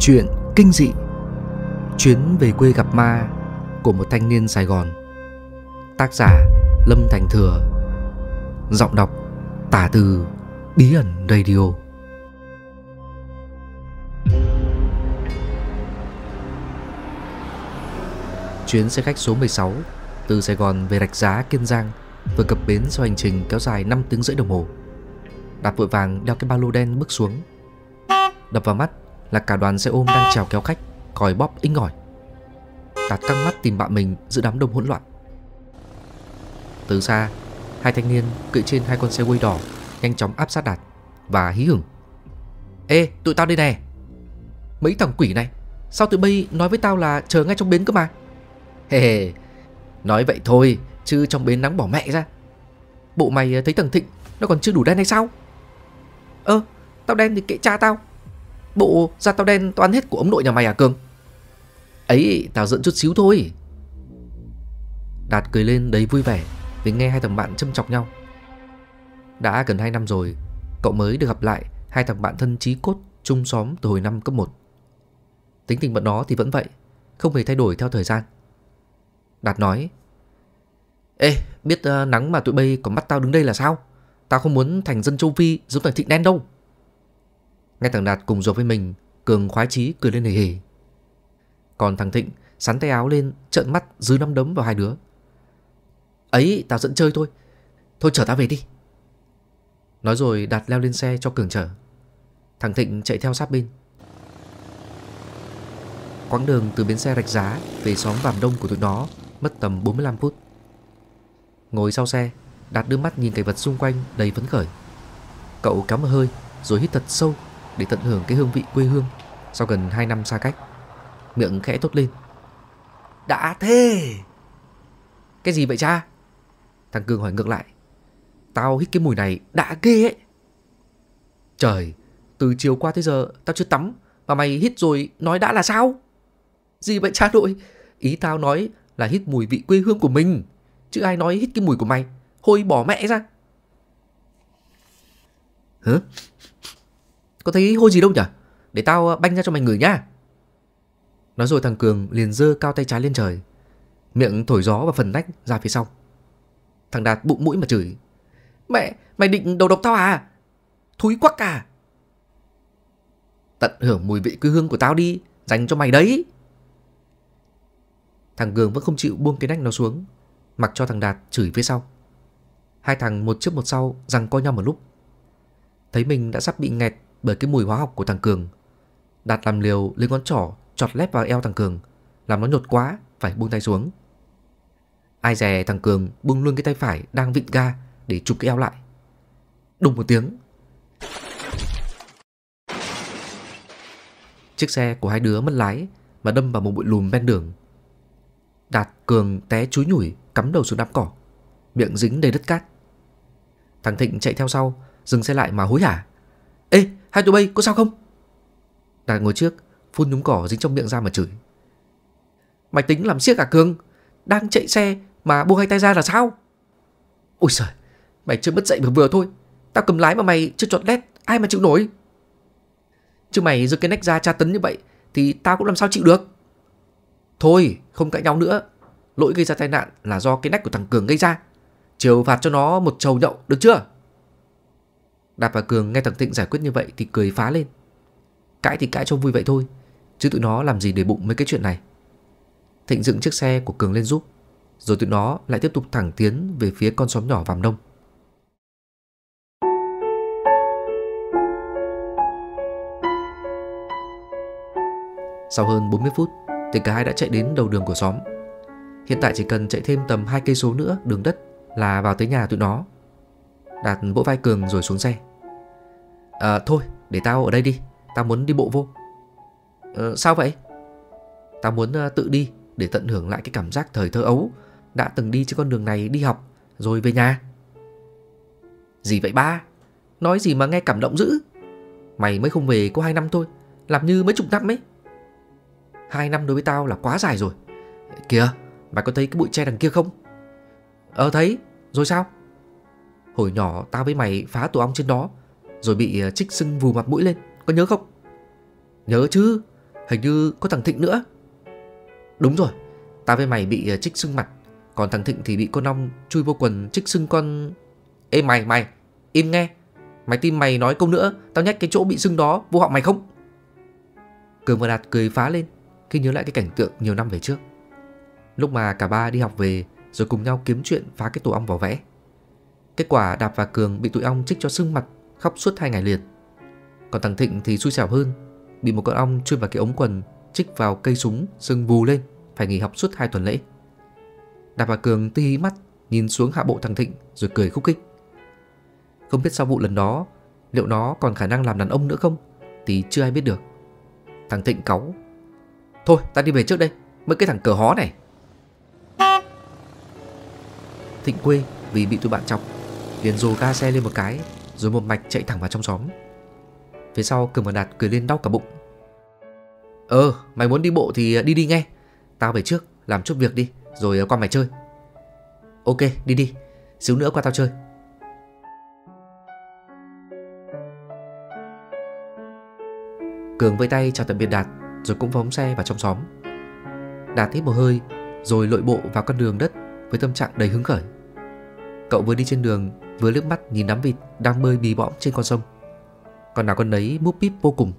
Chuyện kinh dị Chuyến về quê gặp ma của một thanh niên Sài Gòn Tác giả Lâm Thành Thừa Giọng đọc Tả từ Bí ẩn Radio Chuyến xe khách số 16 từ Sài Gòn về Rạch Giá, Kiên Giang vừa cập bến sau hành trình kéo dài 5 tiếng rưỡi đồng hồ. Đạp vội vàng đeo cái ba lô đen bước xuống. Đập vào mắt là cả đoàn xe ôm đang trèo kéo khách, còi bóp inh ỏi. Tạt căng mắt tìm bạn mình giữa đám đông hỗn loạn. Từ xa, hai thanh niên cưỡi trên hai con xe quay đỏ nhanh chóng áp sát Đạt và hí hửng. Ê, tụi tao đây nè! Mấy thằng quỷ này, sao tụi bay nói với tao là chờ ngay trong bến cơ mà? Hề hề, nói vậy thôi, chứ trong bến nắng bỏ mẹ ra. Bộ mày ờ, thấy thằng Thịnh nó còn chưa đủ đen hay sao? Ơ, ờ, tao đen thì kệ cha tao Bộ da tao đen toán hết của ống nội nhà mày à Cường Ấy tao giận chút xíu thôi Đạt cười lên đầy vui vẻ Vì nghe hai thằng bạn châm chọc nhau Đã gần 2 năm rồi Cậu mới được gặp lại Hai thằng bạn thân trí cốt chung xóm từ hồi năm cấp 1 Tính tình bọn nó thì vẫn vậy Không hề thay đổi theo thời gian Đạt nói Ê biết ờ, nắng mà tụi bay có mắt tao đứng đây là sao Tao không muốn thành dân châu Phi giống thằng Thịnh Đen đâu Nghe thằng Đạt cùng dồn với mình, Cường khoái chí cười lên hề hề. Còn thằng Thịnh sắn tay áo lên, trợn mắt dư nắm đấm vào hai đứa. Ấy, tao dẫn chơi thôi. Thôi chở tao về đi. Nói rồi Đạt leo lên xe cho Cường chở. Thằng Thịnh chạy theo sát bên. Quãng đường từ bến xe Rạch Giá về xóm Vàm Đông của tụi nó mất tầm 45 phút. Ngồi sau xe, Đạt đưa mắt nhìn cảnh vật xung quanh đầy phấn khởi. Cậu cắm hơi rồi hít thật sâu để tận hưởng cái hương vị quê hương sau gần 2 năm xa cách. Miệng khẽ thốt lên. Đã thế! Cái gì vậy cha? Thằng Cường hỏi ngược lại. Tao hít cái mùi này đã ghê ấy. Trời, từ chiều qua tới giờ tao chưa tắm mà mày hít rồi nói đã là sao? Gì vậy cha nội? Ý tao nói là hít mùi vị quê hương của mình. Chứ ai nói hít cái mùi của mày. Hôi bỏ mẹ ra. Hả? Có thấy hôi gì đâu nhỉ Để tao ờ, banh ra cho mày ngửi nhá Nói rồi thằng Cường liền dơ cao tay trái lên trời Miệng thổi gió và phần nách ra phía sau Thằng Đạt bụng mũi mà chửi Mẹ mày định đầu độc tao à Thúi quắc à Tận hưởng mùi vị quê hương của tao đi Dành cho mày đấy Thằng Cường vẫn không chịu buông cái nách nó xuống Mặc cho thằng Đạt chửi phía sau Hai thằng một trước một sau Rằng coi nhau một lúc Thấy mình đã sắp bị nghẹt bởi cái mùi hóa học của thằng Cường. Đạt làm liều lấy ngón trỏ chọt lép vào eo thằng Cường, làm nó nhột quá, phải buông tay xuống. Ai dè thằng Cường buông luôn cái tay phải đang vịn ga để chụp cái eo lại. Đùng một tiếng. Chiếc xe của hai đứa mất lái mà đâm vào một bụi lùm ven đường. Đạt Cường té chúi nhủi cắm đầu xuống đám cỏ, miệng dính đầy đất cát. Thằng Thịnh chạy theo sau, dừng xe lại mà hối hả. Ê, Hai tụi bay có sao không Đạt ngồi trước Phun nhúng cỏ dính trong miệng ra mà chửi Mày tính làm siếc cả à, Cường Đang chạy xe mà buông hai tay ra là sao Ôi trời Mày chưa mất dậy vừa vừa thôi Tao cầm lái mà mày chưa chọn lét Ai mà chịu nổi Chứ mày giơ cái nách ra tra tấn như vậy Thì tao cũng làm sao chịu được Thôi không cãi nhau nữa Lỗi gây ra tai nạn là do cái nách của thằng Cường gây ra Chiều phạt cho nó một trầu nhậu được chưa đạt và Cường nghe thằng Thịnh giải quyết như vậy thì cười phá lên. Cãi thì cãi cho vui vậy thôi, chứ tụi nó làm gì để bụng mấy cái chuyện này. Thịnh dựng chiếc xe của Cường lên giúp, rồi tụi nó lại tiếp tục thẳng tiến về phía con xóm nhỏ Vàm Đông. Sau hơn 40 phút thì cả hai đã chạy đến đầu đường của xóm. Hiện tại chỉ cần chạy thêm tầm hai cây số nữa đường đất là vào tới nhà tụi nó. Đạt vỗ vai Cường rồi xuống xe. À thôi để tao ở đây đi Tao muốn đi bộ vô à, Sao vậy Tao muốn ờ, tự đi để tận hưởng lại cái cảm giác thời thơ ấu Đã từng đi trên con đường này đi học Rồi về nhà Gì vậy ba Nói gì mà nghe cảm động dữ Mày mới không về có hai năm thôi Làm như mấy chục năm ấy hai năm đối với tao là quá dài rồi Kìa mày có thấy cái bụi tre đằng kia không Ờ thấy Rồi sao Hồi nhỏ tao với mày phá tổ ong trên đó rồi bị ờ, trích sưng vù mặt mũi lên, có nhớ không? Nhớ chứ, hình như có thằng Thịnh nữa. Đúng rồi, ta với mày bị ờ, trích sưng mặt, còn thằng Thịnh thì bị con ong chui vô quần trích sưng con... Ê mày, mày, im nghe, mày tin mày nói câu nữa, tao nhắc cái chỗ bị sưng đó vô họng mày không? Cường và Đạt cười phá lên khi nhớ lại cái cảnh tượng nhiều năm về trước. Lúc mà cả ba đi học về rồi cùng nhau kiếm chuyện phá cái tổ ong vỏ vẽ. Kết quả đạt và Cường bị tụi ong trích cho sưng mặt khóc suốt hai ngày liền. Còn thằng Thịnh thì xui xẻo hơn, bị một con ong chui vào cái ống quần, chích vào cây súng, sưng vù lên, phải nghỉ học suốt hai tuần lễ. Đạp Bà Cường tí hí mắt, nhìn xuống hạ bộ thằng Thịnh rồi cười khúc khích. Không biết sau vụ lần đó, liệu nó còn khả năng làm đàn ông nữa không thì chưa ai biết được. Thằng Thịnh cáu. Thôi, ta đi về trước đây, mấy cái thằng cờ hó này. Thịnh quê vì bị tụi bạn chọc liền dồ ga xe lên một cái rồi một mạch chạy thẳng vào trong xóm. Phía sau Cường và Đạt cười lên đau cả bụng. Ờ, mày muốn đi bộ thì ờ, đi đi nghe. Tao về trước, làm chút việc đi, rồi ờ, qua mày chơi. Ok, đi đi. Xíu nữa qua tao chơi. Cường vẫy tay chào tạm biệt Đạt Rồi cũng phóng xe vào trong xóm Đạt hít một hơi Rồi lội bộ vào con đường đất Với tâm trạng đầy hứng khởi Cậu vừa đi trên đường với nước mắt nhìn đám vịt đang bơi bì bõm trên con sông. Con nào con đấy múp bíp vô cùng.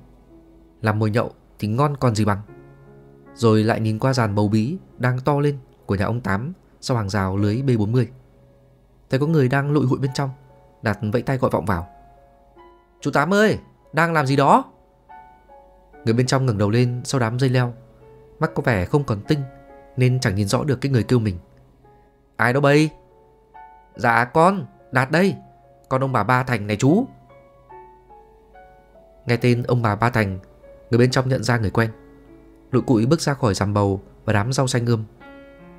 Làm mồi nhậu thì ngon còn gì bằng. Rồi lại nhìn qua dàn bầu bí đang to lên của nhà ông Tám sau hàng rào lưới B40. Thấy có người đang lội hụi bên trong, Đạt vẫy tay gọi vọng vào. Chú Tám ơi, đang làm gì đó? Người bên trong ngẩng đầu lên sau đám dây leo. Mắt có vẻ không còn tinh nên chẳng nhìn rõ được cái người kêu mình. Ai đó bây? Dạ con, Đạt đây Con ông bà Ba Thành này chú Nghe tên ông bà Ba Thành Người bên trong nhận ra người quen Lụi cụi bước ra khỏi giàm bầu Và đám rau xanh ươm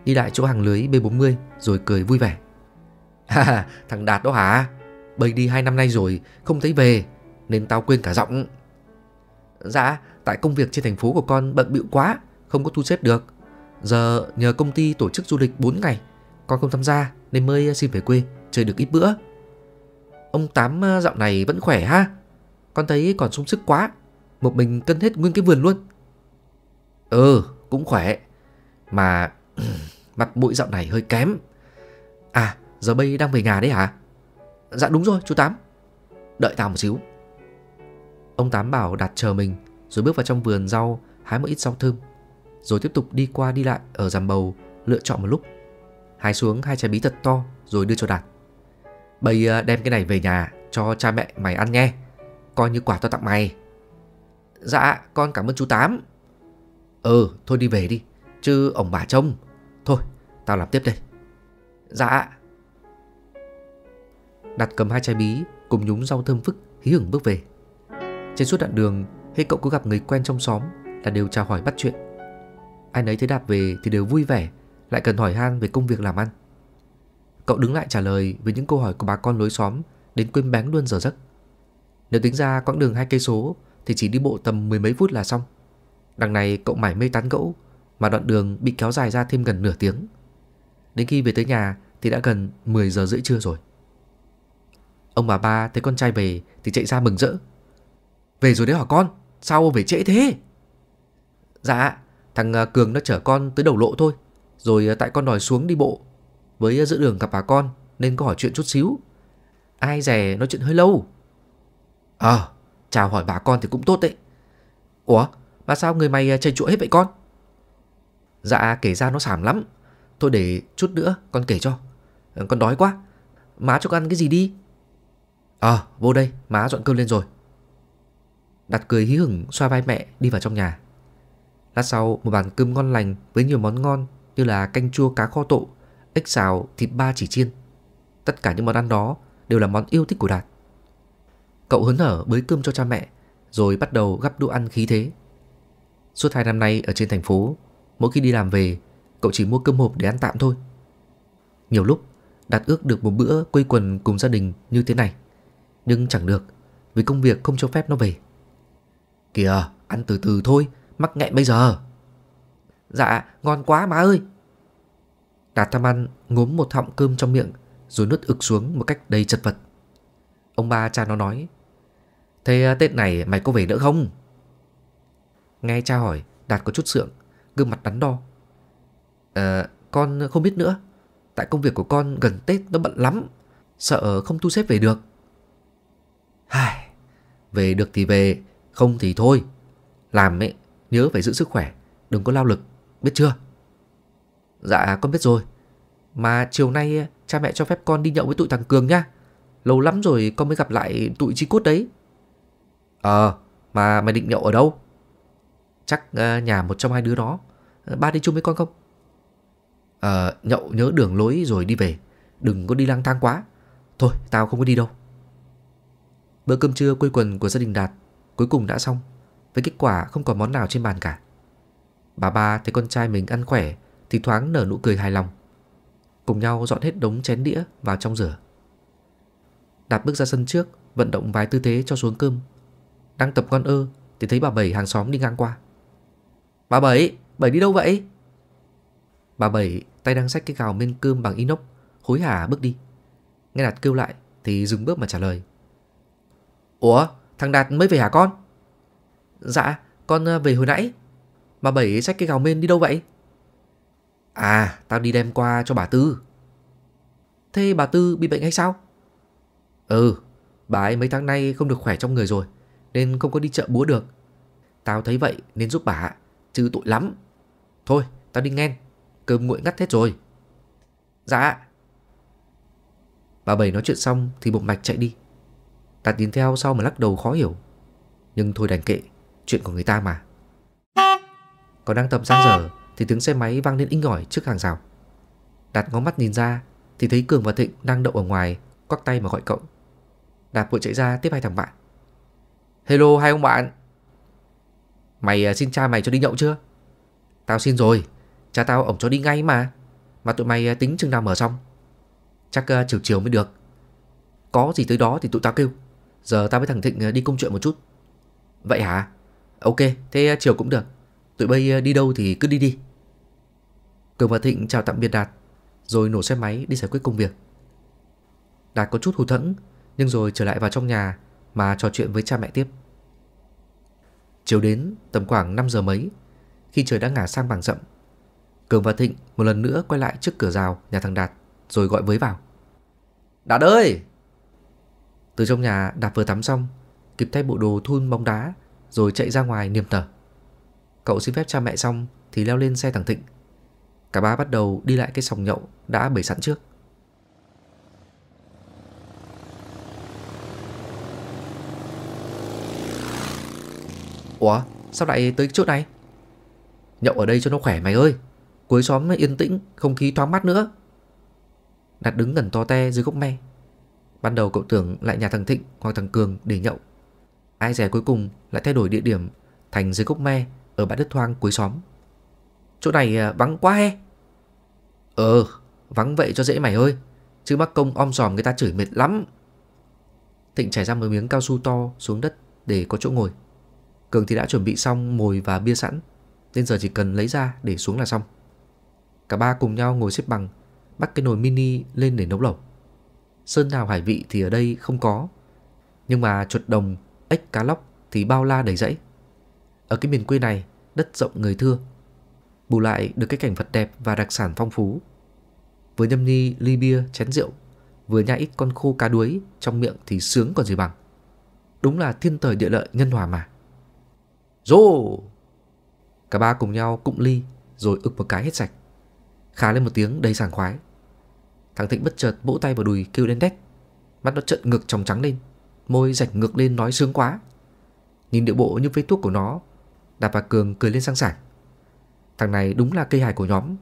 Đi lại chỗ hàng lưới B40 Rồi cười vui vẻ à, Thằng Đạt đó hả Bây đi hai năm nay rồi Không thấy về Nên tao quên cả giọng Dạ Tại công việc trên thành phố của con bận bịu quá Không có thu xếp được Giờ nhờ công ty tổ chức du lịch 4 ngày Con không tham gia nên mới xin về quê chơi được ít bữa. Ông Tám ờ, dạo này vẫn khỏe ha? Con thấy còn sung sức quá, một mình cân hết nguyên cái vườn luôn. Ừ, cũng khỏe. Mà mặt mũi dạo này hơi kém. À, giờ bây đang về nhà đấy hả? Dạ đúng rồi, chú Tám. Đợi tao một xíu. Ông Tám bảo đặt chờ mình, rồi bước vào trong vườn rau, hái một ít rau thơm. Rồi tiếp tục đi qua đi lại ở giàn bầu, lựa chọn một lúc. Hái xuống hai trái bí thật to, rồi đưa cho Đạt. Bây ờ, đem cái này về nhà cho cha mẹ mày ăn nghe Coi như quà tao tặng mày Dạ con cảm ơn chú Tám Ừ thôi đi về đi Chứ ông bà trông Thôi tao làm tiếp đây Dạ Đặt cầm hai chai bí Cùng nhúng rau thơm phức hí hửng bước về Trên suốt đoạn đường Hay cậu cứ gặp người quen trong xóm Là đều chào hỏi bắt chuyện Ai nấy thấy Đạt về thì đều vui vẻ Lại cần hỏi han về công việc làm ăn Cậu đứng lại trả lời với những câu hỏi của bà con lối xóm đến quên bén luôn giờ giấc. Nếu tính ra quãng đường hai cây số thì chỉ đi bộ tầm mười mấy phút là xong. Đằng này cậu mải mê tán gẫu mà đoạn đường bị kéo dài ra thêm gần nửa tiếng. Đến khi về tới nhà thì đã gần 10 giờ rưỡi trưa rồi. Ông bà ba thấy con trai về thì chạy ra mừng rỡ. Về rồi đấy hả con? Sao về trễ thế? Dạ, thằng ờ, Cường nó chở con tới đầu lộ thôi. Rồi ờ, tại con đòi xuống đi bộ với ờ, giữa đường gặp bà con nên có hỏi chuyện chút xíu. Ai rẻ nói chuyện hơi lâu. Ờ, à, chào hỏi bà con thì cũng tốt đấy. Ủa, mà sao người mày chảy ờ, chuỗi hết vậy con? Dạ kể ra nó sảm lắm. Thôi để chút nữa con kể cho. Ờ, con đói quá. Má cho con ăn cái gì đi? Ờ, à, vô đây, má dọn cơm lên rồi. Đặt cười hí hửng xoa vai mẹ đi vào trong nhà. Lát sau, một bàn cơm ngon lành với nhiều món ngon như là canh chua cá kho tộ, ếch xào, thịt ba chỉ chiên. Tất cả những món ăn đó đều là món yêu thích của Đạt. Cậu hớn hở bới cơm cho cha mẹ, rồi bắt đầu gắp đũa ăn khí thế. Suốt hai năm nay ở trên thành phố, mỗi khi đi làm về, cậu chỉ mua cơm hộp để ăn tạm thôi. Nhiều lúc, Đạt ước được một bữa quây quần cùng gia đình như thế này. Nhưng chẳng được, vì công việc không cho phép nó về. Kìa, ăn từ từ thôi, mắc nghẹn bây giờ. Dạ, ngon quá má ơi. Đạt tham Ăn ngốm một họng cơm trong miệng rồi nuốt ực xuống một cách đầy chật vật. Ông ba cha nó nói, Thế à, Tết này mày có về nữa không? Nghe cha hỏi, Đạt có chút sượng, gương mặt đắn đo. Ờ, con không biết nữa. Tại công việc của con gần Tết nó bận lắm, sợ không thu xếp về được. Hài, về được thì về, không thì thôi. Làm ấy, nhớ phải giữ sức khỏe, đừng có lao lực, biết chưa? Dạ con biết rồi Mà chiều nay eh, cha mẹ cho phép con đi nhậu với tụi thằng Cường nha Lâu lắm rồi con mới gặp lại tụi chi cốt đấy Ờ à, Mà mày định nhậu ở đâu Chắc ờ, nhà một trong hai đứa nó ờ, Ba đi chung với con không Ờ à, nhậu nhớ đường lối rồi đi về Đừng có đi lang thang quá Thôi tao không có đi đâu Bữa cơm trưa quây quần của gia đình Đạt Cuối cùng đã xong Với kết quả không còn món nào trên bàn cả Bà ba thấy con trai mình ăn khỏe thì thoáng nở nụ cười hài lòng. Cùng nhau dọn hết đống chén đĩa vào trong rửa. Đạt bước ra sân trước, vận động vài tư thế cho xuống cơm. Đang tập con ơ thì thấy bà Bảy hàng xóm đi ngang qua. Bà Bảy, Bảy đi đâu vậy? Bà Bảy tay đang xách cái gào men cơm bằng inox, hối hả bước đi. Nghe Đạt kêu lại thì dừng bước mà trả lời. Ủa, thằng Đạt mới về hả con? Dạ, con ờ, về hồi nãy. Bà Bảy xách cái gào men đi đâu vậy? À, tao đi đem qua cho bà Tư. Thế bà Tư bị bệnh hay sao? Ừ, bà ấy mấy tháng nay không được khỏe trong người rồi, nên không có đi chợ búa được. Tao thấy vậy nên giúp bà, chứ tội lắm. Thôi, tao đi nghe. cơm nguội ngắt hết rồi. Dạ. Bà Bảy nói chuyện xong thì một mạch chạy đi. Tạt tiến theo sau mà lắc đầu khó hiểu. Nhưng thôi đành kệ, chuyện của người ta mà. Còn đang tập sang giờ thì tiếng xe máy vang lên inh ỏi trước hàng rào. Đạt ngó mắt nhìn ra thì thấy Cường và Thịnh đang đậu ở ngoài, quắc tay mà gọi cậu. Đạt vội chạy ra tiếp hai thằng bạn. Hello hai ông bạn. Mày à, xin cha mày cho đi nhậu chưa? Tao xin rồi, cha tao ổng cho đi ngay mà. Mà tụi mày à, tính chừng nào mở xong? Chắc à, chiều chiều mới được. Có gì tới đó thì tụi tao kêu. Giờ tao với thằng Thịnh đi công chuyện một chút. Vậy hả? Ok, thế chiều cũng được. Tụi bây đi đâu thì cứ đi đi. Cường và Thịnh chào tạm biệt Đạt, rồi nổ xe máy đi giải quyết công việc. Đạt có chút hụt thẫn, nhưng rồi trở lại vào trong nhà mà trò chuyện với cha mẹ tiếp. Chiều đến tầm khoảng 5 giờ mấy, khi trời đã ngả sang bảng rậm, Cường và Thịnh một lần nữa quay lại trước cửa rào nhà thằng Đạt rồi gọi với vào. Đạt ơi! Từ trong nhà Đạt vừa tắm xong, kịp thay bộ đồ thun bóng đá rồi chạy ra ngoài niềm tở. Cậu xin phép cha mẹ xong thì leo lên xe thằng Thịnh Cả ba bắt đầu đi lại cái sòng nhậu đã bày sẵn trước. Ủa, sao lại tới chỗ này? Nhậu ở đây cho nó khỏe mày ơi. Cuối xóm yên tĩnh, không khí thoáng mát nữa. Đặt đứng gần to te dưới gốc me. Ban đầu cậu tưởng lại nhà thằng Thịnh hoặc thằng Cường để nhậu. Ai dè cuối cùng lại thay đổi địa điểm thành dưới gốc me ở bãi đất thoang cuối xóm chỗ này à, vắng quá he. Ờ, vắng vậy cho dễ mày ơi, chứ mắc công om sòm người ta chửi mệt lắm. Thịnh trải ra một miếng cao su to xuống đất để có chỗ ngồi. Cường thì đã chuẩn bị xong mồi và bia sẵn, nên giờ chỉ cần lấy ra để xuống là xong. Cả ba cùng nhau ngồi xếp bằng, bắt cái nồi mini lên để nấu lẩu. Sơn nào hải vị thì ở đây không có, nhưng mà chuột đồng, ếch cá lóc thì bao la đầy rẫy. Ở cái miền quê này, đất rộng người thưa, bù lại được cái cảnh vật đẹp và đặc sản phong phú. vừa nhâm nhi ly bia chén rượu, vừa nhai ít con khô cá đuối trong miệng thì sướng còn gì bằng. Đúng là thiên thời địa lợi nhân hòa mà. Rô! Cả ba cùng nhau cụm ly rồi ực một cái hết sạch. Khá lên một tiếng đầy sảng khoái. Thằng Thịnh bất chợt vỗ tay vào đùi kêu lên đách. Mắt nó trợn ngược trong trắng lên, môi rạch ngược lên nói sướng quá. Nhìn điệu bộ như vết thuốc của nó, Đạp và Cường cười lên sang sảng. Thằng này đúng là cây hài của nhóm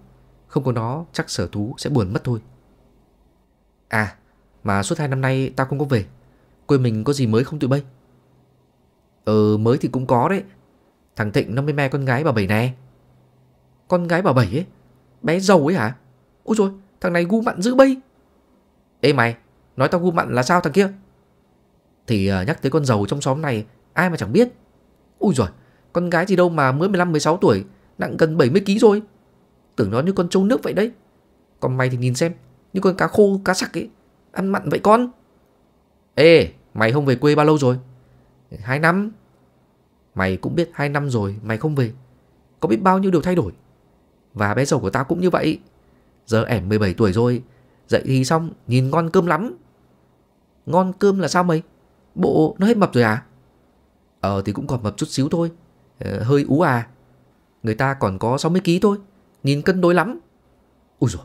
Không có nó chắc sở thú sẽ buồn mất thôi À Mà suốt hai năm nay tao không có về Quê mình có gì mới không tụi bay Ờ, mới thì cũng có đấy Thằng Thịnh nó mới me con gái bà Bảy nè Con gái bà Bảy ấy Bé giàu ấy hả Úi rồi thằng này gu mặn dữ bây Ê mày Nói tao gu mặn là sao thằng kia Thì à, nhắc tới con giàu trong xóm này Ai mà chẳng biết Úi rồi con gái gì đâu mà mới 15-16 tuổi nặng gần 70kg rồi. Tưởng nó như con trâu nước vậy đấy. Còn mày thì nhìn xem, như con cá khô, cá sặc ấy, ăn mặn vậy con. Ê, mày không về quê bao lâu rồi? Hai năm. Mày cũng biết hai năm rồi, mày không về. Có biết bao nhiêu điều thay đổi. Và bé giàu của tao cũng như vậy. Giờ ẻm 17 tuổi rồi, dậy thì xong, nhìn ngon cơm lắm. Ngon cơm là sao mày? Bộ nó hết mập rồi à? Ờ thì cũng còn mập chút xíu thôi. Ờ, hơi ú à. Người ta còn có 60 ký thôi Nhìn cân đối lắm Úi dồi,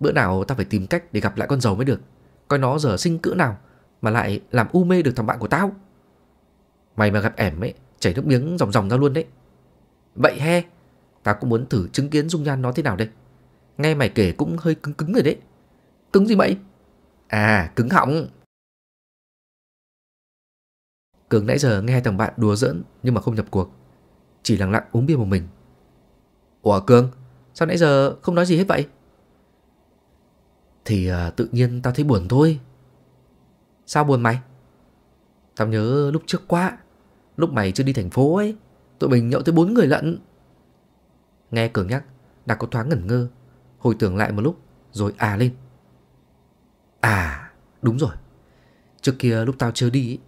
bữa nào ta phải tìm cách để gặp lại con giàu mới được Coi nó giờ sinh cỡ nào Mà lại làm u mê được thằng bạn của tao Mày mà gặp ẻm ấy Chảy nước miếng ròng ròng ra luôn đấy Vậy he Tao cũng muốn thử chứng kiến dung nhan nó thế nào đây Nghe mày kể cũng hơi cứng cứng rồi đấy Cứng gì vậy À cứng họng Cường nãy giờ nghe thằng bạn đùa giỡn Nhưng mà không nhập cuộc Chỉ lặng lặng uống bia một mình Ủa Cường, sao nãy giờ không nói gì hết vậy? Thì à, tự nhiên tao thấy buồn thôi. Sao buồn mày? Tao nhớ lúc trước quá, lúc mày chưa đi thành phố ấy, tụi mình nhậu tới bốn người lận. Nghe Cường nhắc, đạt có thoáng ngẩn ngơ, hồi tưởng lại một lúc rồi à lên. À, đúng rồi. Trước kia lúc tao chưa đi,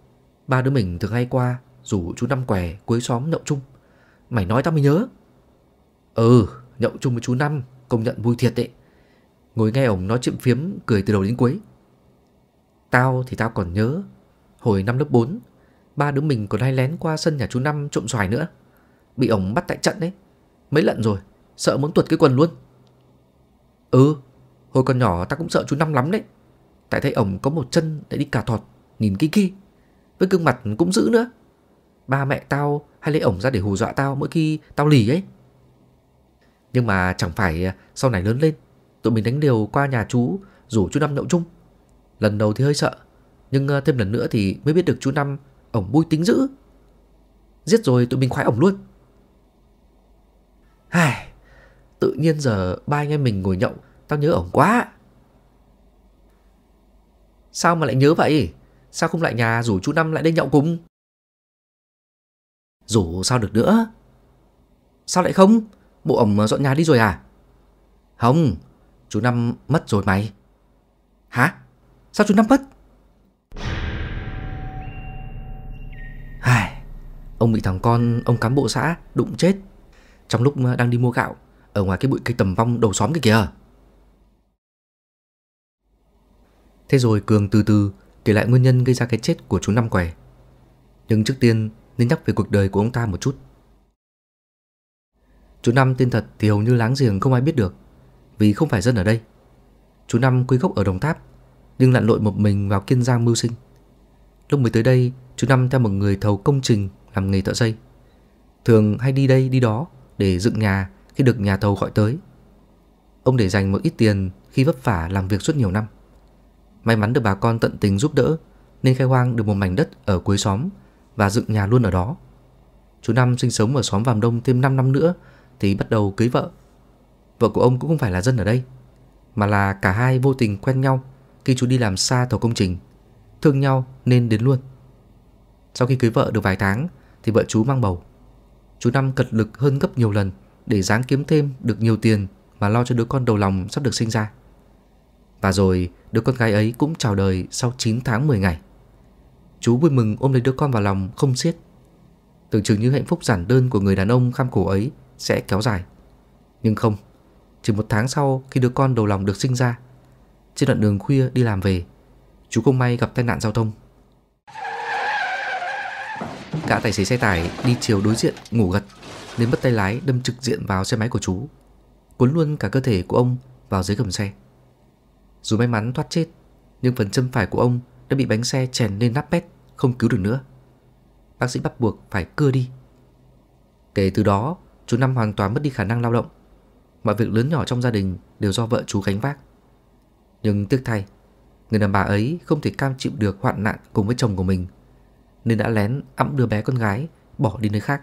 ba đứa mình thường hay qua rủ chú Năm Què cuối xóm nhậu chung. Mày nói tao mới nhớ. Ừ, nhậu chung với chú Năm, công nhận vui thiệt đấy. Ngồi nghe ổng nói chuyện phiếm, cười từ đầu đến cuối. Tao thì tao còn nhớ, hồi năm lớp 4, ba đứa mình còn hay lén qua sân nhà chú Năm trộm xoài nữa. Bị ổng bắt tại trận đấy, mấy lần rồi, sợ muốn tuột cái quần luôn. Ừ, hồi còn nhỏ tao cũng sợ chú Năm lắm đấy. Tại thấy ổng có một chân để đi cà thọt, nhìn kỹ kỹ, với gương mặt cũng dữ nữa. Ba mẹ tao hay lấy ổng ra để hù dọa tao mỗi khi tao lì ấy. Nhưng mà chẳng phải à, sau này lớn lên Tụi mình đánh liều qua nhà chú Rủ chú Năm nhậu chung Lần đầu thì hơi sợ Nhưng à, thêm lần nữa thì mới biết được chú Năm Ổng bui tính dữ Giết rồi tụi mình khoái ổng luôn Hài Tự nhiên giờ ba anh em mình ngồi nhậu Tao nhớ ổng quá Sao mà lại nhớ vậy Sao không lại nhà rủ chú Năm lại đây nhậu cùng Rủ sao được nữa Sao lại không Bộ ẩm dọn nhà đi rồi à Không Chú Năm mất rồi mày Hả Sao chú Năm mất Hài, Ông bị thằng con Ông cán bộ xã Đụng chết Trong lúc đang đi mua gạo Ở ngoài cái bụi cây tầm vong đầu xóm kia kìa Thế rồi Cường từ từ kể lại nguyên nhân gây ra cái chết của chú Năm Què. Nhưng trước tiên nên nhắc về cuộc đời của ông ta một chút. Chú Năm tên thật thì hầu như láng giềng không ai biết được Vì không phải dân ở đây Chú Năm quy gốc ở Đồng Tháp Nhưng lặn lội một mình vào Kiên Giang mưu sinh Lúc mới tới đây Chú Năm theo một người thầu công trình Làm nghề thợ xây Thường hay đi đây đi đó Để dựng nhà khi được nhà thầu gọi tới Ông để dành một ít tiền Khi vất vả làm việc suốt nhiều năm May mắn được bà con tận tình giúp đỡ Nên khai hoang được một mảnh đất ở cuối xóm Và dựng nhà luôn ở đó Chú Năm sinh sống ở xóm Vàm Đông thêm 5 năm nữa thì bắt đầu cưới vợ. Vợ của ông cũng không phải là dân ở đây, mà là cả hai vô tình quen nhau khi chú đi làm xa thầu công trình, thương nhau nên đến luôn. Sau khi cưới vợ được vài tháng thì vợ chú mang bầu. Chú Năm cật lực hơn gấp nhiều lần để dáng kiếm thêm được nhiều tiền mà lo cho đứa con đầu lòng sắp được sinh ra. Và rồi đứa con gái ấy cũng chào đời sau 9 tháng 10 ngày. Chú vui mừng ôm lấy đứa con vào lòng không xiết. Tưởng chừng như hạnh phúc giản đơn của người đàn ông kham khổ ấy sẽ kéo dài. Nhưng không, chỉ một tháng sau khi đứa con đầu lòng được sinh ra, trên đoạn đường khuya đi làm về, chú không may gặp tai nạn giao thông. Cả tài xế xe tải đi chiều đối diện ngủ gật nên mất tay lái đâm trực diện vào xe máy của chú, cuốn luôn cả cơ thể của ông vào dưới gầm xe. Dù may mắn thoát chết, nhưng phần chân phải của ông đã bị bánh xe chèn lên nắp bét, không cứu được nữa. Bác sĩ bắt buộc phải cưa đi. Kể từ đó, chú Năm hoàn toàn mất đi khả năng lao động. Mọi việc lớn nhỏ trong gia đình đều do vợ chú gánh vác. Nhưng tiếc thay, người đàn bà ấy không thể cam chịu được hoạn nạn cùng với chồng của mình, nên đã lén ẵm đưa bé con gái bỏ đi nơi khác,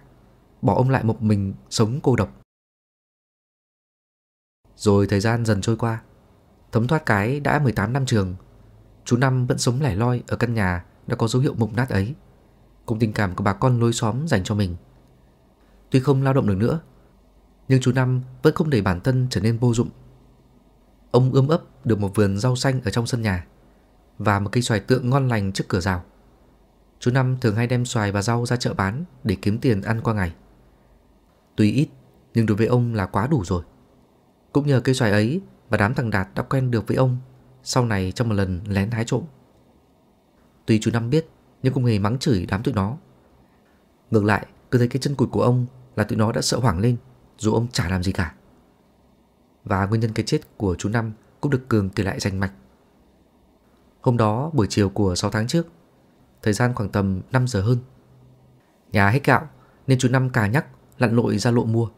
bỏ ông lại một mình sống cô độc. Rồi thời gian dần trôi qua, thấm thoát cái đã 18 năm trường, chú Năm vẫn sống lẻ loi ở căn nhà đã có dấu hiệu mục nát ấy, cùng tình cảm của bà con lối xóm dành cho mình. Tuy không lao động được nữa Nhưng chú Năm vẫn không để bản thân trở nên vô dụng Ông ươm ấp được một vườn rau xanh ở trong sân nhà Và một cây xoài tượng ngon lành trước cửa rào Chú Năm thường hay đem xoài và rau ra chợ bán Để kiếm tiền ăn qua ngày Tuy ít nhưng đối với ông là quá đủ rồi Cũng nhờ cây xoài ấy Và đám thằng Đạt đã quen được với ông Sau này trong một lần lén hái trộm Tuy chú Năm biết Nhưng không hề mắng chửi đám tụi nó Ngược lại cứ thấy cái chân cụt của ông là tụi nó đã sợ hoảng lên dù ông chả làm gì cả. Và nguyên nhân cái chết của chú Năm cũng được Cường kể lại rành mạch. Hôm đó buổi chiều của 6 tháng trước, thời gian khoảng tầm 5 giờ hơn. Nhà hết gạo nên chú Năm cà nhắc lặn lội ra lộ mua.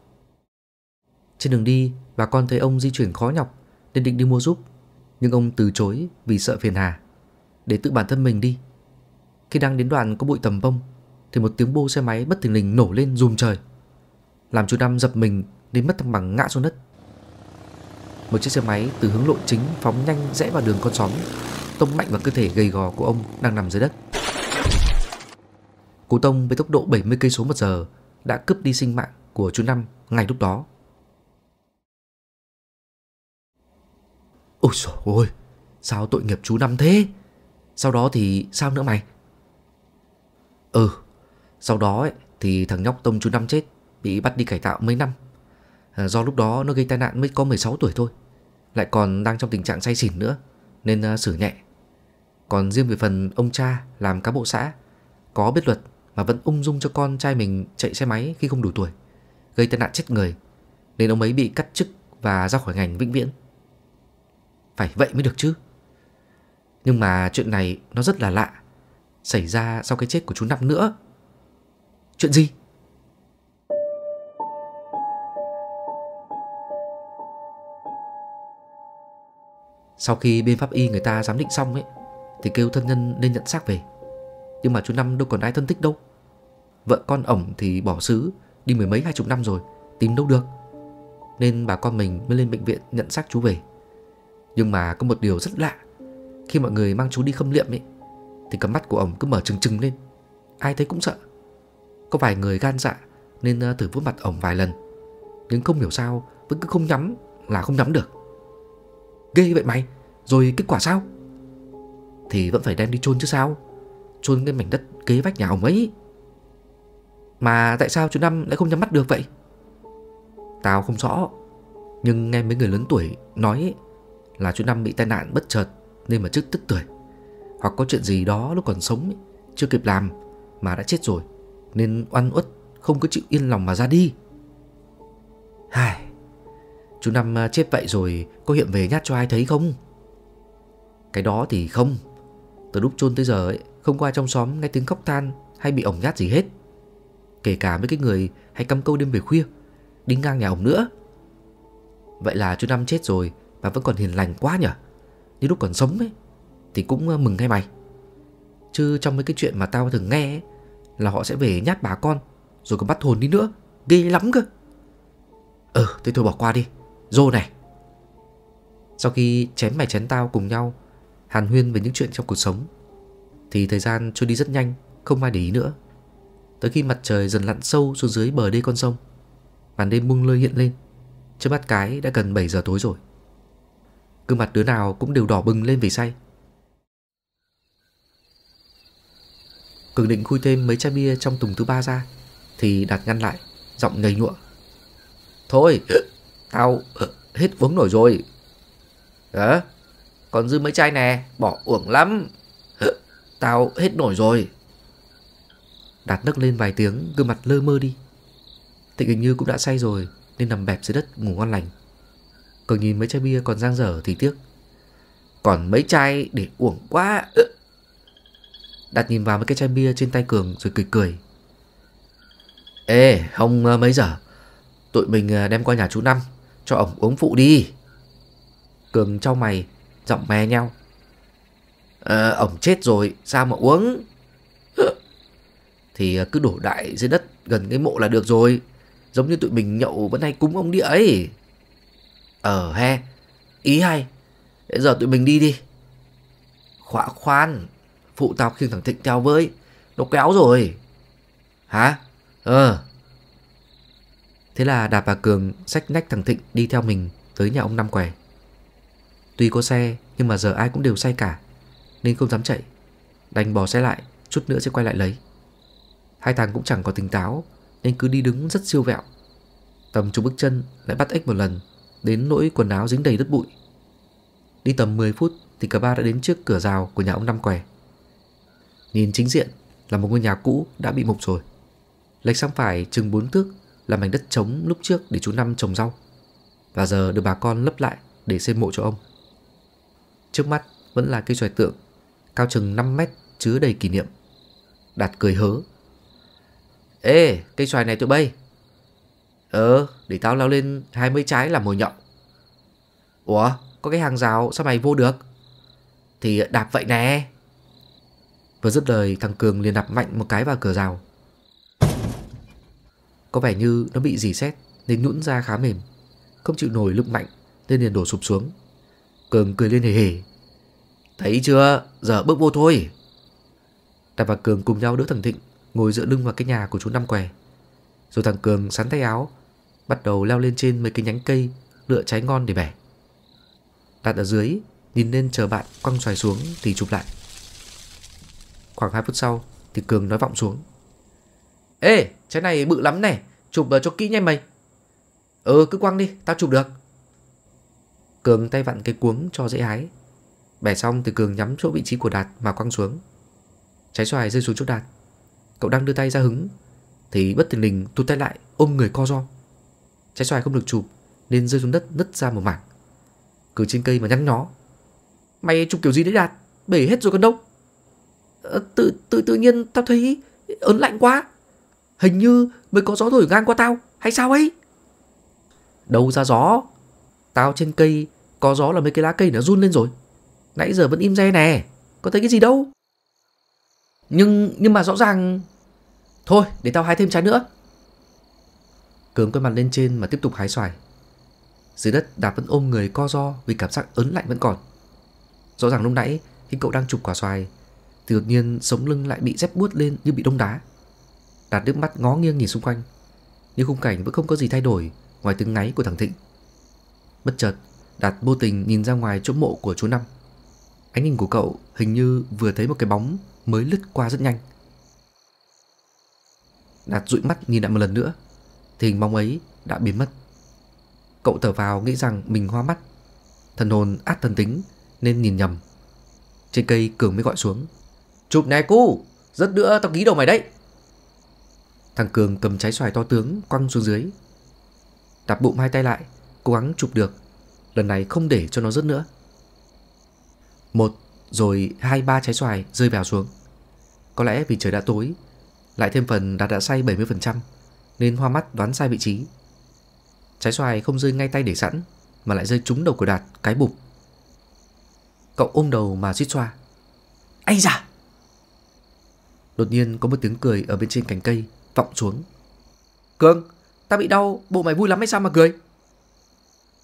Trên đường đi, bà con thấy ông di chuyển khó nhọc nên định đi mua giúp, nhưng ông từ chối vì sợ phiền hà, để tự bản thân mình đi. Khi đang đến đoạn có bụi tầm bông thì một tiếng bô xe máy bất thình lình nổ lên dùm trời làm chú Năm dập mình đến mất thăng bằng ngã xuống đất. Một chiếc xe máy từ hướng lộ chính phóng nhanh rẽ vào đường con xóm, tông mạnh vào cơ thể gầy gò của ông đang nằm dưới đất. Cú tông với tốc độ 70 cây số một giờ đã cướp đi sinh mạng của chú Năm ngay lúc đó. Ôi trời ơi, sao tội nghiệp chú Năm thế? Sau đó thì sao nữa mày? Ừ, sau đó ấy, thì thằng nhóc tông chú Năm chết bị bắt đi cải tạo mấy năm. Ờ, do lúc đó nó gây tai nạn mới có 16 tuổi thôi, lại còn đang trong tình trạng say xỉn nữa, nên ờ, xử nhẹ. Còn riêng về phần ông cha làm cán bộ xã, có biết luật mà vẫn ung dung cho con trai mình chạy xe máy khi không đủ tuổi, gây tai nạn chết người, nên ông ấy bị cắt chức và ra khỏi ngành vĩnh viễn. Phải vậy mới được chứ. Nhưng mà chuyện này nó rất là lạ, xảy ra sau cái chết của chú Năm nữa. Chuyện gì? Sau khi bên pháp y người ta giám định xong ấy Thì kêu thân nhân nên nhận xác về Nhưng mà chú Năm đâu còn ai thân tích đâu Vợ con ổng thì bỏ xứ Đi mười mấy hai chục năm rồi Tìm đâu được Nên bà con mình mới lên bệnh viện nhận xác chú về Nhưng mà có một điều rất lạ Khi mọi người mang chú đi khâm liệm ấy Thì cặp mắt của ổng cứ mở trừng trừng lên Ai thấy cũng sợ Có vài người gan dạ Nên ờ, thử vuốt mặt ổng vài lần Nhưng không hiểu sao Vẫn cứ không nhắm là không nhắm được Ghê vậy mày Rồi kết quả sao Thì vẫn phải đem đi chôn chứ sao Chôn cái mảnh đất kế vách nhà ông ấy Mà tại sao chú Năm lại không nhắm mắt được vậy Tao không rõ Nhưng nghe mấy người lớn tuổi nói ấy, Là chú Năm bị tai nạn bất chợt Nên mà trước tức tuổi Hoặc có chuyện gì đó lúc còn sống ấy, Chưa kịp làm mà đã chết rồi Nên oan uất không có chịu yên lòng mà ra đi Hài Chú Năm à, chết vậy rồi Có hiện về nhát cho ai thấy không Cái đó thì không Từ lúc chôn tới giờ ấy Không qua trong xóm nghe tiếng khóc than Hay bị ổng nhát gì hết Kể cả mấy cái người hay căm câu đêm về khuya Đi ngang nhà ổng nữa Vậy là chú Năm chết rồi Mà vẫn còn hiền lành quá nhở Như lúc còn sống ấy Thì cũng à, mừng ngay mày Chứ trong mấy cái chuyện mà tao thường nghe ấy, Là họ sẽ về nhát bà con Rồi còn bắt hồn đi nữa Ghê lắm cơ ờ thế thôi bỏ qua đi Dô này Sau khi chém mày chén tao cùng nhau Hàn huyên về những chuyện trong cuộc sống Thì thời gian trôi đi rất nhanh Không ai để ý nữa Tới khi mặt trời dần lặn sâu xuống dưới bờ đê con sông Màn đêm buông lơi hiện lên Trước mắt cái đã gần 7 giờ tối rồi Gương mặt đứa nào cũng đều đỏ bừng lên vì say Cường định khui thêm mấy chai bia trong tùng thứ ba ra Thì Đạt ngăn lại Giọng ngây nhụa Thôi Tao ờ, hết uống nổi rồi. Hả? Còn dư mấy chai nè, bỏ uổng lắm. Tao hết nổi rồi. Đạt nấc lên vài tiếng, gương mặt lơ mơ đi. Tịnh hình như cũng đã say rồi, nên nằm bẹp dưới đất ngủ ngon lành. Cường nhìn mấy chai bia còn giang dở thì tiếc. Còn mấy chai để uổng quá. Đạt nhìn vào mấy cái chai bia trên tay Cường rồi cười cười. Ê, không ờ, mấy giờ. Tụi mình ờ, đem qua nhà chú Năm cho ổng uống phụ đi Cường cho mày Giọng mè nhau Ờ ổng chết rồi sao mà uống Thì ờ, cứ đổ đại dưới đất gần cái mộ là được rồi Giống như tụi mình nhậu vẫn hay cúng ông địa ấy Ờ he Ý hay Để giờ tụi mình đi đi khoa khoan Phụ tao khiêng thằng Thịnh theo với Nó kéo rồi Hả Ờ Thế là đạt và Cường sách nách thằng Thịnh đi theo mình tới nhà ông Năm Què. Tuy có xe nhưng mà giờ ai cũng đều say cả nên không dám chạy. Đành bỏ xe lại, chút nữa sẽ quay lại lấy. Hai thằng cũng chẳng có tỉnh táo nên cứ đi đứng rất siêu vẹo. Tầm chục bước chân lại bắt ếch một lần, đến nỗi quần áo dính đầy đất bụi. Đi tầm 10 phút thì cả ba đã đến trước cửa rào của nhà ông Năm Què. Nhìn chính diện là một ngôi nhà cũ đã bị mục rồi. Lệch sang phải chừng bốn thước là mảnh đất trống lúc trước để chú Năm trồng rau và giờ được bà con lấp lại để xây mộ cho ông. Trước mắt vẫn là cây xoài tượng, cao chừng 5 mét chứa đầy kỷ niệm. Đạt cười hớ. Ê, cây xoài này tụi bay. Ờ, để tao lao lên 20 trái làm mồi nhậu. Ủa, có cái hàng rào sao mày vô được? Thì đạp vậy nè. Vừa dứt lời thằng Cường liền đạp mạnh một cái vào cửa rào có vẻ như nó bị dì xét nên nhũn ra khá mềm, không chịu nổi lực mạnh nên liền đổ sụp xuống. Cường cười lên hề hề. Thấy chưa, giờ bước vô thôi. Đạt và Cường cùng nhau đỡ thằng Thịnh ngồi dựa lưng vào cái nhà của chú Năm Què. Rồi thằng Cường sắn tay áo, bắt đầu leo lên trên mấy cái nhánh cây, lựa trái ngon để bẻ. Đạt ở dưới, nhìn lên chờ bạn quăng xoài xuống thì chụp lại. Khoảng hai phút sau thì Cường nói vọng xuống. Ê, trái này bự lắm này, chụp ờ, cho kỹ nhanh mày. Ừ, cứ quăng đi, tao chụp được. Cường tay vặn cái cuống cho dễ hái. Bẻ xong thì Cường nhắm chỗ vị trí của Đạt mà quăng xuống. Trái xoài rơi xuống chỗ Đạt. Cậu đang đưa tay ra hứng, thì bất tình lình tụt tay lại ôm người co ro. Trái xoài không được chụp nên rơi xuống đất nứt ra một mảng. Cường trên cây mà nhăn nó. Mày chụp kiểu gì đấy Đạt, bể hết rồi còn đâu. Ờ, tự, tự tự nhiên tao thấy ớn lạnh quá. Hình như mới có gió thổi ngang qua tao Hay sao ấy Đâu ra gió Tao trên cây Có gió là mấy cái lá cây nó run lên rồi Nãy giờ vẫn im re nè Có thấy cái gì đâu Nhưng nhưng mà rõ ràng Thôi để tao hái thêm trái nữa Cường quay mặt lên trên mà tiếp tục hái xoài Dưới đất Đạp vẫn ôm người co do Vì cảm giác ớn lạnh vẫn còn Rõ ràng lúc nãy khi cậu đang chụp quả xoài Thì đột nhiên sống lưng lại bị dép buốt lên như bị đông đá Đạt nước mắt ngó nghiêng nhìn xung quanh Nhưng khung cảnh vẫn không có gì thay đổi Ngoài tiếng ngáy của thằng Thịnh Bất chợt Đạt vô tình nhìn ra ngoài chỗ mộ của chú Năm Ánh nhìn của cậu hình như vừa thấy một cái bóng Mới lướt qua rất nhanh Đạt dụi mắt nhìn lại một lần nữa Thì hình bóng ấy đã biến mất Cậu thở vào nghĩ rằng mình hoa mắt Thần hồn át thần tính Nên nhìn nhầm Trên cây Cường mới gọi xuống Chụp này cu Rất nữa tao ký đầu mày đấy Thằng Cường cầm trái xoài to tướng quăng xuống dưới. Đạp bụng hai tay lại, cố gắng chụp được. Lần này không để cho nó rớt nữa. Một, rồi hai ba trái xoài rơi vào xuống. Có lẽ vì trời đã tối, lại thêm phần đạt đã say 70%, nên hoa mắt đoán sai vị trí. Trái xoài không rơi ngay tay để sẵn, mà lại rơi trúng đầu của Đạt, cái bục. Cậu ôm đầu mà suýt xoa. Ây da! Đột nhiên có một tiếng cười ở bên trên cành cây vọng xuống. cường, tao bị đau, bộ mày vui lắm hay sao mà cười?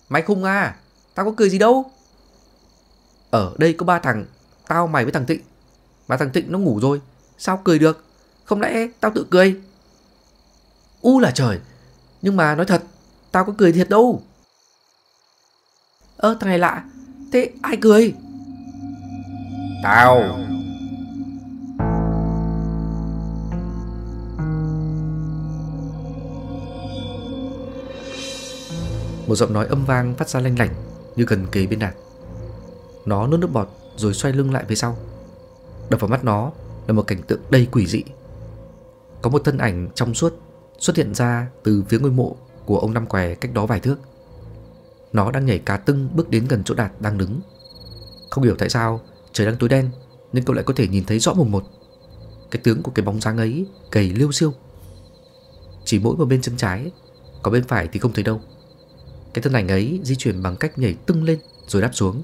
Mày khùng à, tao có cười gì đâu. Ở đây có ba thằng, tao mày với thằng Thịnh. Mà thằng Thịnh nó ngủ rồi, sao cười được? Không lẽ tao tự cười? U là trời, nhưng mà nói thật, tao có cười thiệt đâu. Ơ, thằng này lạ, thế ai cười? Tao... Một giọng nói âm vang phát ra lanh lảnh Như gần kế bên đạt Nó nuốt nước bọt rồi xoay lưng lại về sau Đập vào mắt nó là một cảnh tượng đầy quỷ dị Có một thân ảnh trong suốt Xuất hiện ra từ phía ngôi mộ Của ông Năm Què cách đó vài thước Nó đang nhảy cá tưng bước đến gần chỗ đạt đang đứng Không hiểu tại sao Trời đang tối đen Nhưng cậu lại có thể nhìn thấy rõ mồm một Cái tướng của cái bóng dáng ấy gầy liêu siêu Chỉ mỗi một bên chân trái Còn bên phải thì không thấy đâu cái thân ảnh ấy di chuyển bằng cách nhảy tưng lên rồi đáp xuống.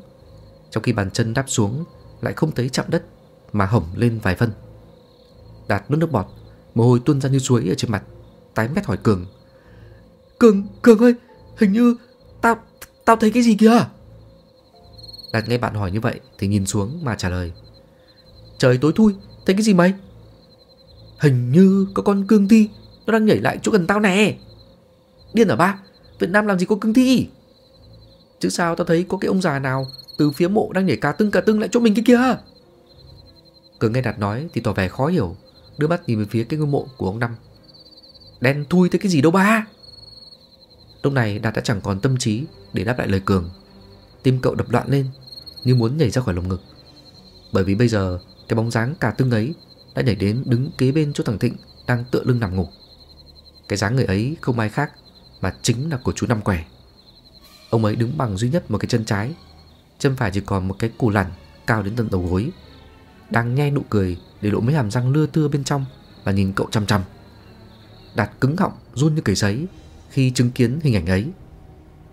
Trong khi bàn chân đáp xuống lại không thấy chạm đất mà hổng lên vài phân. Đạt nuốt nước bọt, mồ hôi tuôn ra như suối ở trên mặt, tái mét hỏi Cường. Cường, Cường ơi, hình như tao tao thấy cái gì kìa? Đạt nghe bạn hỏi như vậy thì nhìn xuống mà trả lời. Trời tối thui, thấy cái gì mày? Hình như có con cương thi nó đang nhảy lại chỗ gần tao nè. Điên ở ba, Việt Nam làm gì có cương thi Chứ sao tao thấy có cái ông già nào Từ phía mộ đang nhảy cà tưng cà tưng lại chỗ mình cái kia Cường nghe Đạt nói thì tỏ vẻ khó hiểu Đưa mắt nhìn về phía cái ngôi mộ của ông Năm Đen thui tới cái gì đâu ba Lúc này Đạt đã chẳng còn tâm trí Để đáp lại lời Cường Tim cậu đập loạn lên Như muốn nhảy ra khỏi lồng ngực Bởi vì bây giờ cái bóng dáng cà tưng ấy Đã nhảy đến đứng kế bên chỗ thằng Thịnh Đang tựa lưng nằm ngủ Cái dáng người ấy không ai khác mà chính là của chú Năm Quẻ. Ông ấy đứng bằng duy nhất một cái chân trái, chân phải chỉ còn một cái cù lằn cao đến tận đầu gối, đang nhe nụ cười để lộ mấy hàm răng lưa tưa bên trong và nhìn cậu chăm chăm. Đạt cứng họng, run như cầy giấy khi chứng kiến hình ảnh ấy.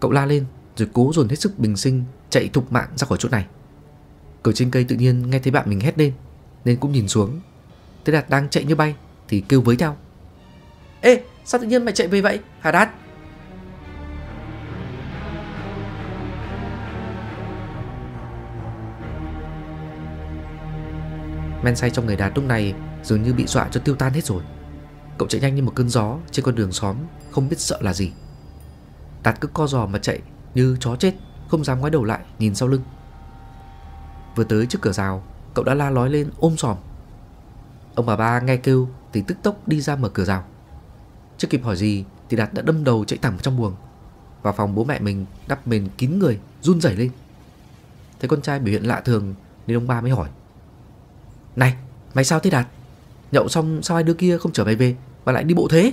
Cậu la lên rồi cố dồn hết sức bình sinh chạy thục mạng ra khỏi chỗ này. Cậu trên cây tự nhiên nghe thấy bạn mình hét lên nên cũng nhìn xuống. Thế Đạt đang chạy như bay thì kêu với theo. Ê, sao tự nhiên mày chạy về vậy, Hà Đạt? Men say trong người Đạt lúc này dường như bị dọa cho tiêu tan hết rồi Cậu chạy nhanh như một cơn gió trên con đường xóm Không biết sợ là gì Đạt cứ co giò mà chạy như chó chết Không dám ngoái đầu lại nhìn sau lưng Vừa tới trước cửa rào Cậu đã la lói lên ôm sòm Ông bà ba nghe kêu thì tức tốc đi ra mở cửa rào Chưa kịp hỏi gì thì Đạt đã đâm đầu chạy thẳng vào trong buồng Vào phòng bố mẹ mình đắp mền kín người run rẩy lên Thấy con trai biểu hiện lạ thường nên ông ba mới hỏi này mày sao thế Đạt Nhậu xong sao hai đứa kia không trở mày về Mà lại đi bộ thế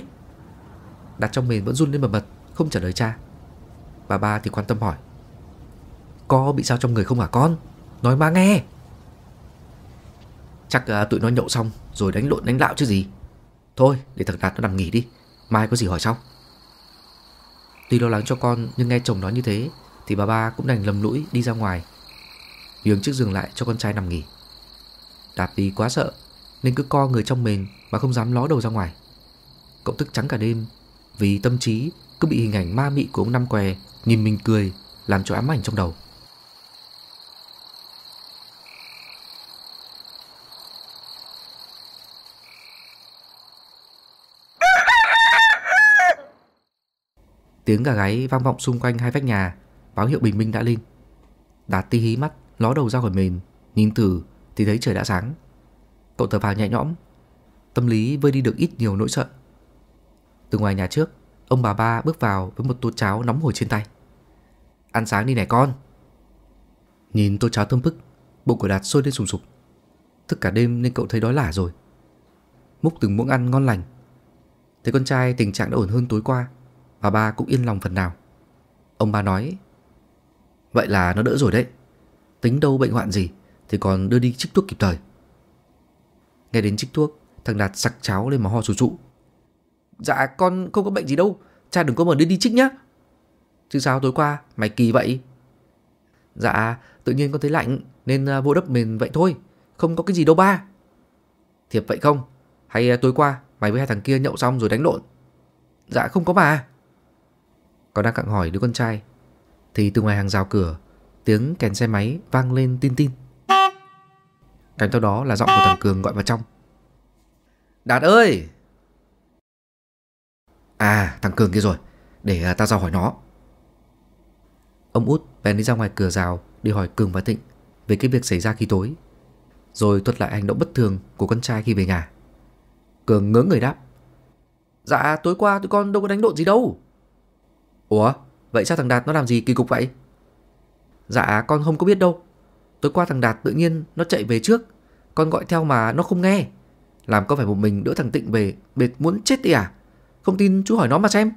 Đạt trong mình vẫn run lên bật bật Không trả lời cha Bà ba thì quan tâm hỏi Có bị sao trong người không hả con Nói mà nghe Chắc uh, tụi nó nhậu xong Rồi đánh lộn đánh lạo chứ gì Thôi để thằng Đạt nó nằm nghỉ đi Mai có gì hỏi sau Tuy lo lắng cho con nhưng nghe chồng nói như thế Thì bà ba cũng đành lầm lũi đi ra ngoài Nhường chiếc giường lại cho con trai nằm nghỉ đạt vì quá sợ Nên cứ co người trong mình Mà không dám ló đầu ra ngoài Cậu thức trắng cả đêm Vì tâm trí cứ bị hình ảnh ma mị của ông Năm Què Nhìn mình cười Làm cho ám ảnh trong đầu Tiếng gà gáy vang vọng xung quanh hai vách nhà Báo hiệu bình minh đã lên Đạt ti hí mắt Ló đầu ra khỏi mềm Nhìn từ thì thấy trời đã sáng. Cậu thở phào nhẹ nhõm, tâm lý vơi đi được ít nhiều nỗi sợ. Từ ngoài nhà trước, ông bà ba bước vào với một tô cháo nóng hổi trên tay. Ăn sáng đi này con. Nhìn tô cháo thơm phức, bụng của Đạt sôi lên sùng sục. Thức cả đêm nên cậu thấy đói lả rồi. Múc từng muỗng ăn ngon lành. Thấy con trai tình trạng đã ổn hơn tối qua, bà ba cũng yên lòng phần nào. Ông ba nói, vậy là nó đỡ rồi đấy. Tính đâu bệnh hoạn gì, thì còn đưa đi trích thuốc kịp thời. Nghe đến trích thuốc, thằng Đạt sặc cháo lên mà ho sù sụ. Dạ con không có bệnh gì đâu, cha đừng có mà đưa đi trích nhá. Chứ sao tối qua mày kỳ vậy? Dạ tự nhiên con thấy lạnh nên à, vô đắp mền vậy thôi, không có cái gì đâu ba. Thiệp vậy không? Hay à, tối qua mày với hai thằng kia nhậu xong rồi đánh lộn? Dạ không có mà. Con đang cặn hỏi đứa con trai Thì từ ngoài hàng rào cửa Tiếng kèn xe máy vang lên tin tin Kèm theo đó là giọng của thằng Cường gọi vào trong Đạt ơi À thằng Cường kia rồi Để à, ta ra hỏi nó Ông út bèn đi ra ngoài cửa rào Đi hỏi Cường và Thịnh Về cái việc xảy ra khi tối Rồi thuật lại hành động bất thường của con trai khi về nhà Cường ngớ người đáp Dạ tối qua tụi con đâu có đánh lộn gì đâu Ủa vậy sao thằng Đạt nó làm gì kỳ cục vậy Dạ con không có biết đâu Tối qua thằng Đạt tự nhiên nó chạy về trước Con gọi theo mà nó không nghe Làm có phải một mình đỡ thằng Tịnh về Bệt muốn chết đi à Không tin chú hỏi nó mà xem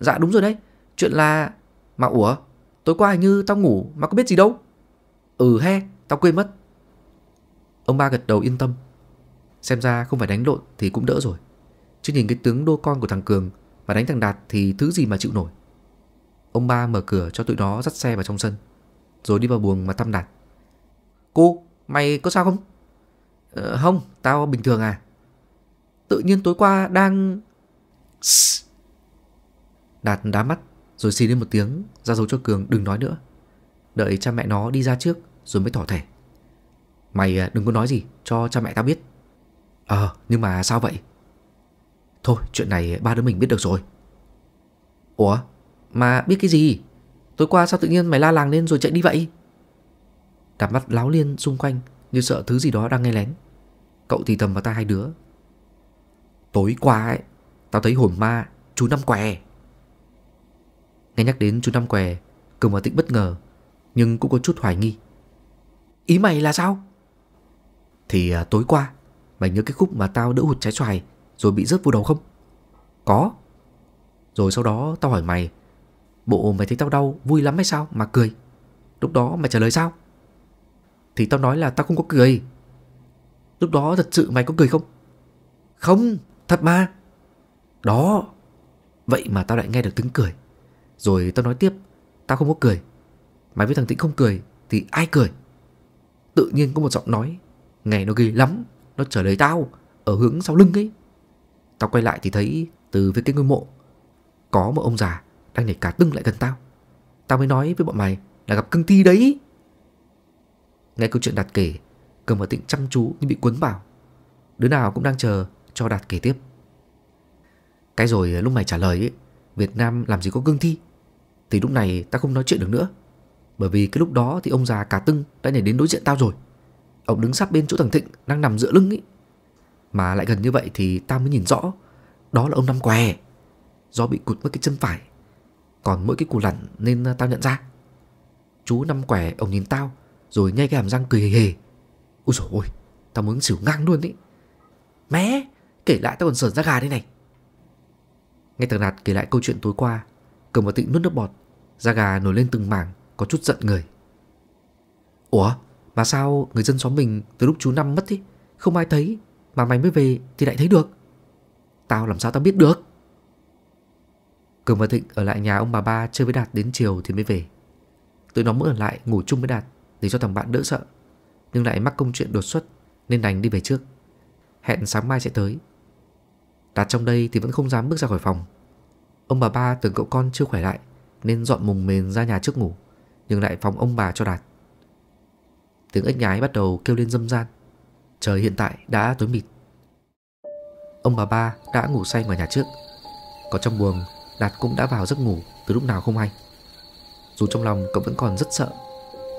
Dạ đúng rồi đấy Chuyện là Mà ủa Tối qua hình như tao ngủ mà có biết gì đâu Ừ he Tao quên mất Ông ba gật đầu yên tâm Xem ra không phải đánh lộn thì cũng đỡ rồi Chứ nhìn cái tướng đô con của thằng Cường Và đánh thằng Đạt thì thứ gì mà chịu nổi Ông ba mở cửa cho tụi nó dắt xe vào trong sân Rồi đi vào buồng mà thăm Đạt Cô, mày có sao không? Ờ, không, tao bình thường à. Tự nhiên tối qua đang... Đạt đá mắt, rồi xì lên một tiếng, ra dấu cho Cường đừng nói nữa. Đợi cha mẹ nó đi ra trước, rồi mới thỏ thẻ. Mày à, đừng có nói gì, cho cha mẹ tao biết. Ờ, à, nhưng mà sao vậy? Thôi, chuyện này ba đứa mình biết được rồi. Ủa, mà biết cái gì? Tối qua sao tự nhiên mày la làng lên rồi chạy đi vậy? Cặp mắt láo liên xung quanh Như sợ thứ gì đó đang nghe lén Cậu thì thầm vào tai hai đứa Tối qua ấy Tao thấy hồn ma chú Năm Què Nghe nhắc đến chú Năm Què Cường và Tịnh bất ngờ Nhưng cũng có chút hoài nghi Ý mày là sao Thì à, tối qua Mày nhớ cái khúc mà tao đỡ hụt trái xoài Rồi bị rớt vô đầu không Có Rồi sau đó tao hỏi mày Bộ mày thấy tao đau vui lắm hay sao mà cười Lúc đó mày trả lời sao thì tao nói là tao không có cười Lúc đó thật sự mày có cười không Không thật mà Đó Vậy mà tao lại nghe được tiếng cười Rồi tao nói tiếp Tao không có cười Mày với thằng Tĩnh không cười Thì ai cười Tự nhiên có một giọng nói nghe nó ghê lắm Nó trở lấy tao Ở hướng sau lưng ấy Tao quay lại thì thấy Từ phía cái ngôi mộ Có một ông già Đang nhảy cả tưng lại gần tao Tao mới nói với bọn mày Là gặp cưng thi đấy Nghe câu chuyện Đạt kể Cầm và Tịnh chăm chú như bị cuốn vào Đứa nào cũng đang chờ cho Đạt kể tiếp Cái rồi lúc mày trả lời ấy, Việt Nam làm gì có cương thi Thì lúc này ta không nói chuyện được nữa Bởi vì cái lúc đó thì ông già cả tưng Đã nhảy đến đối diện tao rồi Ông đứng sát bên chỗ thằng Thịnh đang nằm giữa lưng ấy Mà lại gần như vậy thì tao mới nhìn rõ Đó là ông Năm Què Do bị cụt mất cái chân phải Còn mỗi cái cù lặn nên tao nhận ra Chú Năm Què ông nhìn tao rồi nhai cái hàm răng cười hề hề Ôi dồi ôi Tao muốn xỉu ngang luôn đấy Mẹ Kể lại tao còn sờn ra gà đây này Nghe thằng Đạt kể lại câu chuyện tối qua Cầm vào tịnh nuốt nước bọt Da gà nổi lên từng mảng Có chút giận người Ủa mà sao người dân xóm mình Từ lúc chú Năm mất ý Không ai thấy Mà mày mới về thì lại thấy được Tao làm sao tao biết được Cường và Thịnh ở lại nhà ông bà ba chơi với Đạt đến chiều thì mới về Tụi nó mới ở lại ngủ chung với Đạt để cho thằng bạn đỡ sợ Nhưng lại mắc công chuyện đột xuất Nên đành đi về trước Hẹn sáng mai sẽ tới Đạt trong đây thì vẫn không dám bước ra khỏi phòng Ông bà ba tưởng cậu con chưa khỏe lại Nên dọn mùng mền ra nhà trước ngủ Nhưng lại phòng ông bà cho Đạt Tiếng ếch nhái bắt đầu kêu lên dâm gian Trời hiện tại đã tối mịt Ông bà ba đã ngủ say ngoài nhà trước Còn trong buồng Đạt cũng đã vào giấc ngủ từ lúc nào không hay Dù trong lòng cậu vẫn còn rất sợ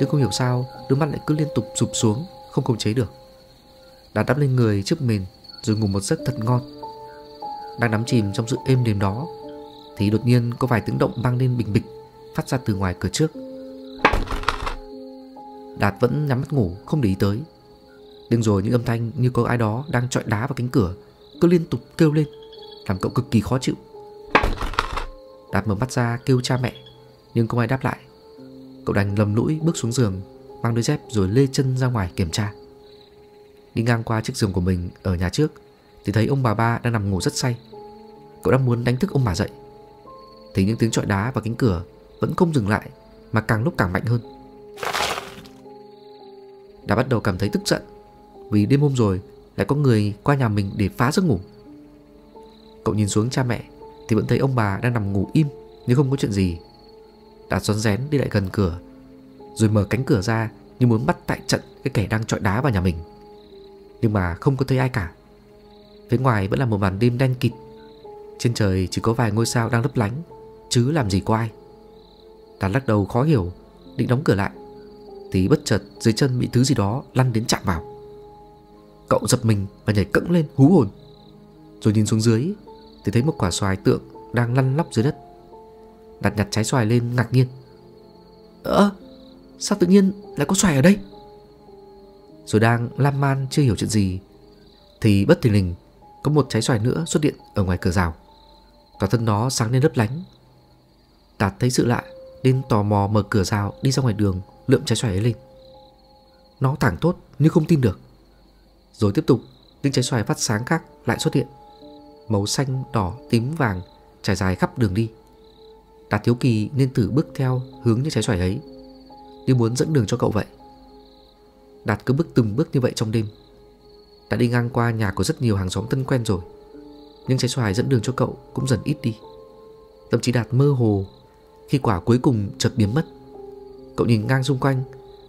nhưng không hiểu sao Đôi mắt lại cứ liên tục sụp xuống Không khống chế được đạt đắp lên người trước mình Rồi ngủ một giấc thật ngon Đang đắm chìm trong sự êm đềm đó Thì đột nhiên có vài tiếng động vang lên bình bịch Phát ra từ ngoài cửa trước Đạt vẫn nhắm mắt ngủ không để ý tới Nhưng rồi những âm thanh như có ai đó đang trọi đá vào cánh cửa Cứ liên tục kêu lên Làm cậu cực kỳ khó chịu Đạt mở mắt ra kêu cha mẹ Nhưng không ai đáp lại Cậu đành lầm lũi bước xuống giường Mang đôi dép rồi lê chân ra ngoài kiểm tra Đi ngang qua chiếc giường của mình ở nhà trước Thì thấy ông bà ba đang nằm ngủ rất say Cậu đang muốn đánh thức ông bà dậy Thấy những tiếng trọi đá và cánh cửa Vẫn không dừng lại Mà càng lúc càng mạnh hơn Đã bắt đầu cảm thấy tức giận Vì đêm hôm rồi Lại có người qua nhà mình để phá giấc ngủ Cậu nhìn xuống cha mẹ Thì vẫn thấy ông bà đang nằm ngủ im nhưng không có chuyện gì đã rón rén đi lại gần cửa Rồi mở cánh cửa ra như muốn bắt tại trận cái kẻ đang trọi đá vào nhà mình Nhưng mà không có thấy ai cả Phía ngoài vẫn là một màn đêm đen kịt Trên trời chỉ có vài ngôi sao đang lấp lánh Chứ làm gì có ai Đàn lắc đầu khó hiểu Định đóng cửa lại Thì bất chợt dưới chân bị thứ gì đó lăn đến chạm vào Cậu giật mình và nhảy cẫng lên hú hồn Rồi nhìn xuống dưới Thì thấy một quả xoài tượng đang lăn lóc dưới đất Đặt nhặt trái xoài lên ngạc nhiên Ơ Sao tự nhiên lại có xoài ở đây Rồi đang lam man chưa hiểu chuyện gì Thì bất thình lình Có một trái xoài nữa xuất hiện ở ngoài cửa rào Toàn thân nó sáng lên lấp lánh Đạt thấy sự lạ Nên tò mò mở cửa rào đi ra ngoài đường Lượm trái xoài ấy lên Nó thẳng tốt nhưng không tin được Rồi tiếp tục những trái xoài phát sáng khác lại xuất hiện Màu xanh, đỏ, tím, vàng trải dài khắp đường đi Đạt Thiếu Kỳ nên thử bước theo hướng những trái xoài ấy Như muốn dẫn đường cho cậu vậy Đạt cứ bước từng bước như vậy trong đêm Đã đi ngang qua nhà của rất nhiều hàng xóm thân quen rồi Nhưng trái xoài dẫn đường cho cậu cũng dần ít đi Thậm chí Đạt mơ hồ Khi quả cuối cùng chợt biến mất Cậu nhìn ngang xung quanh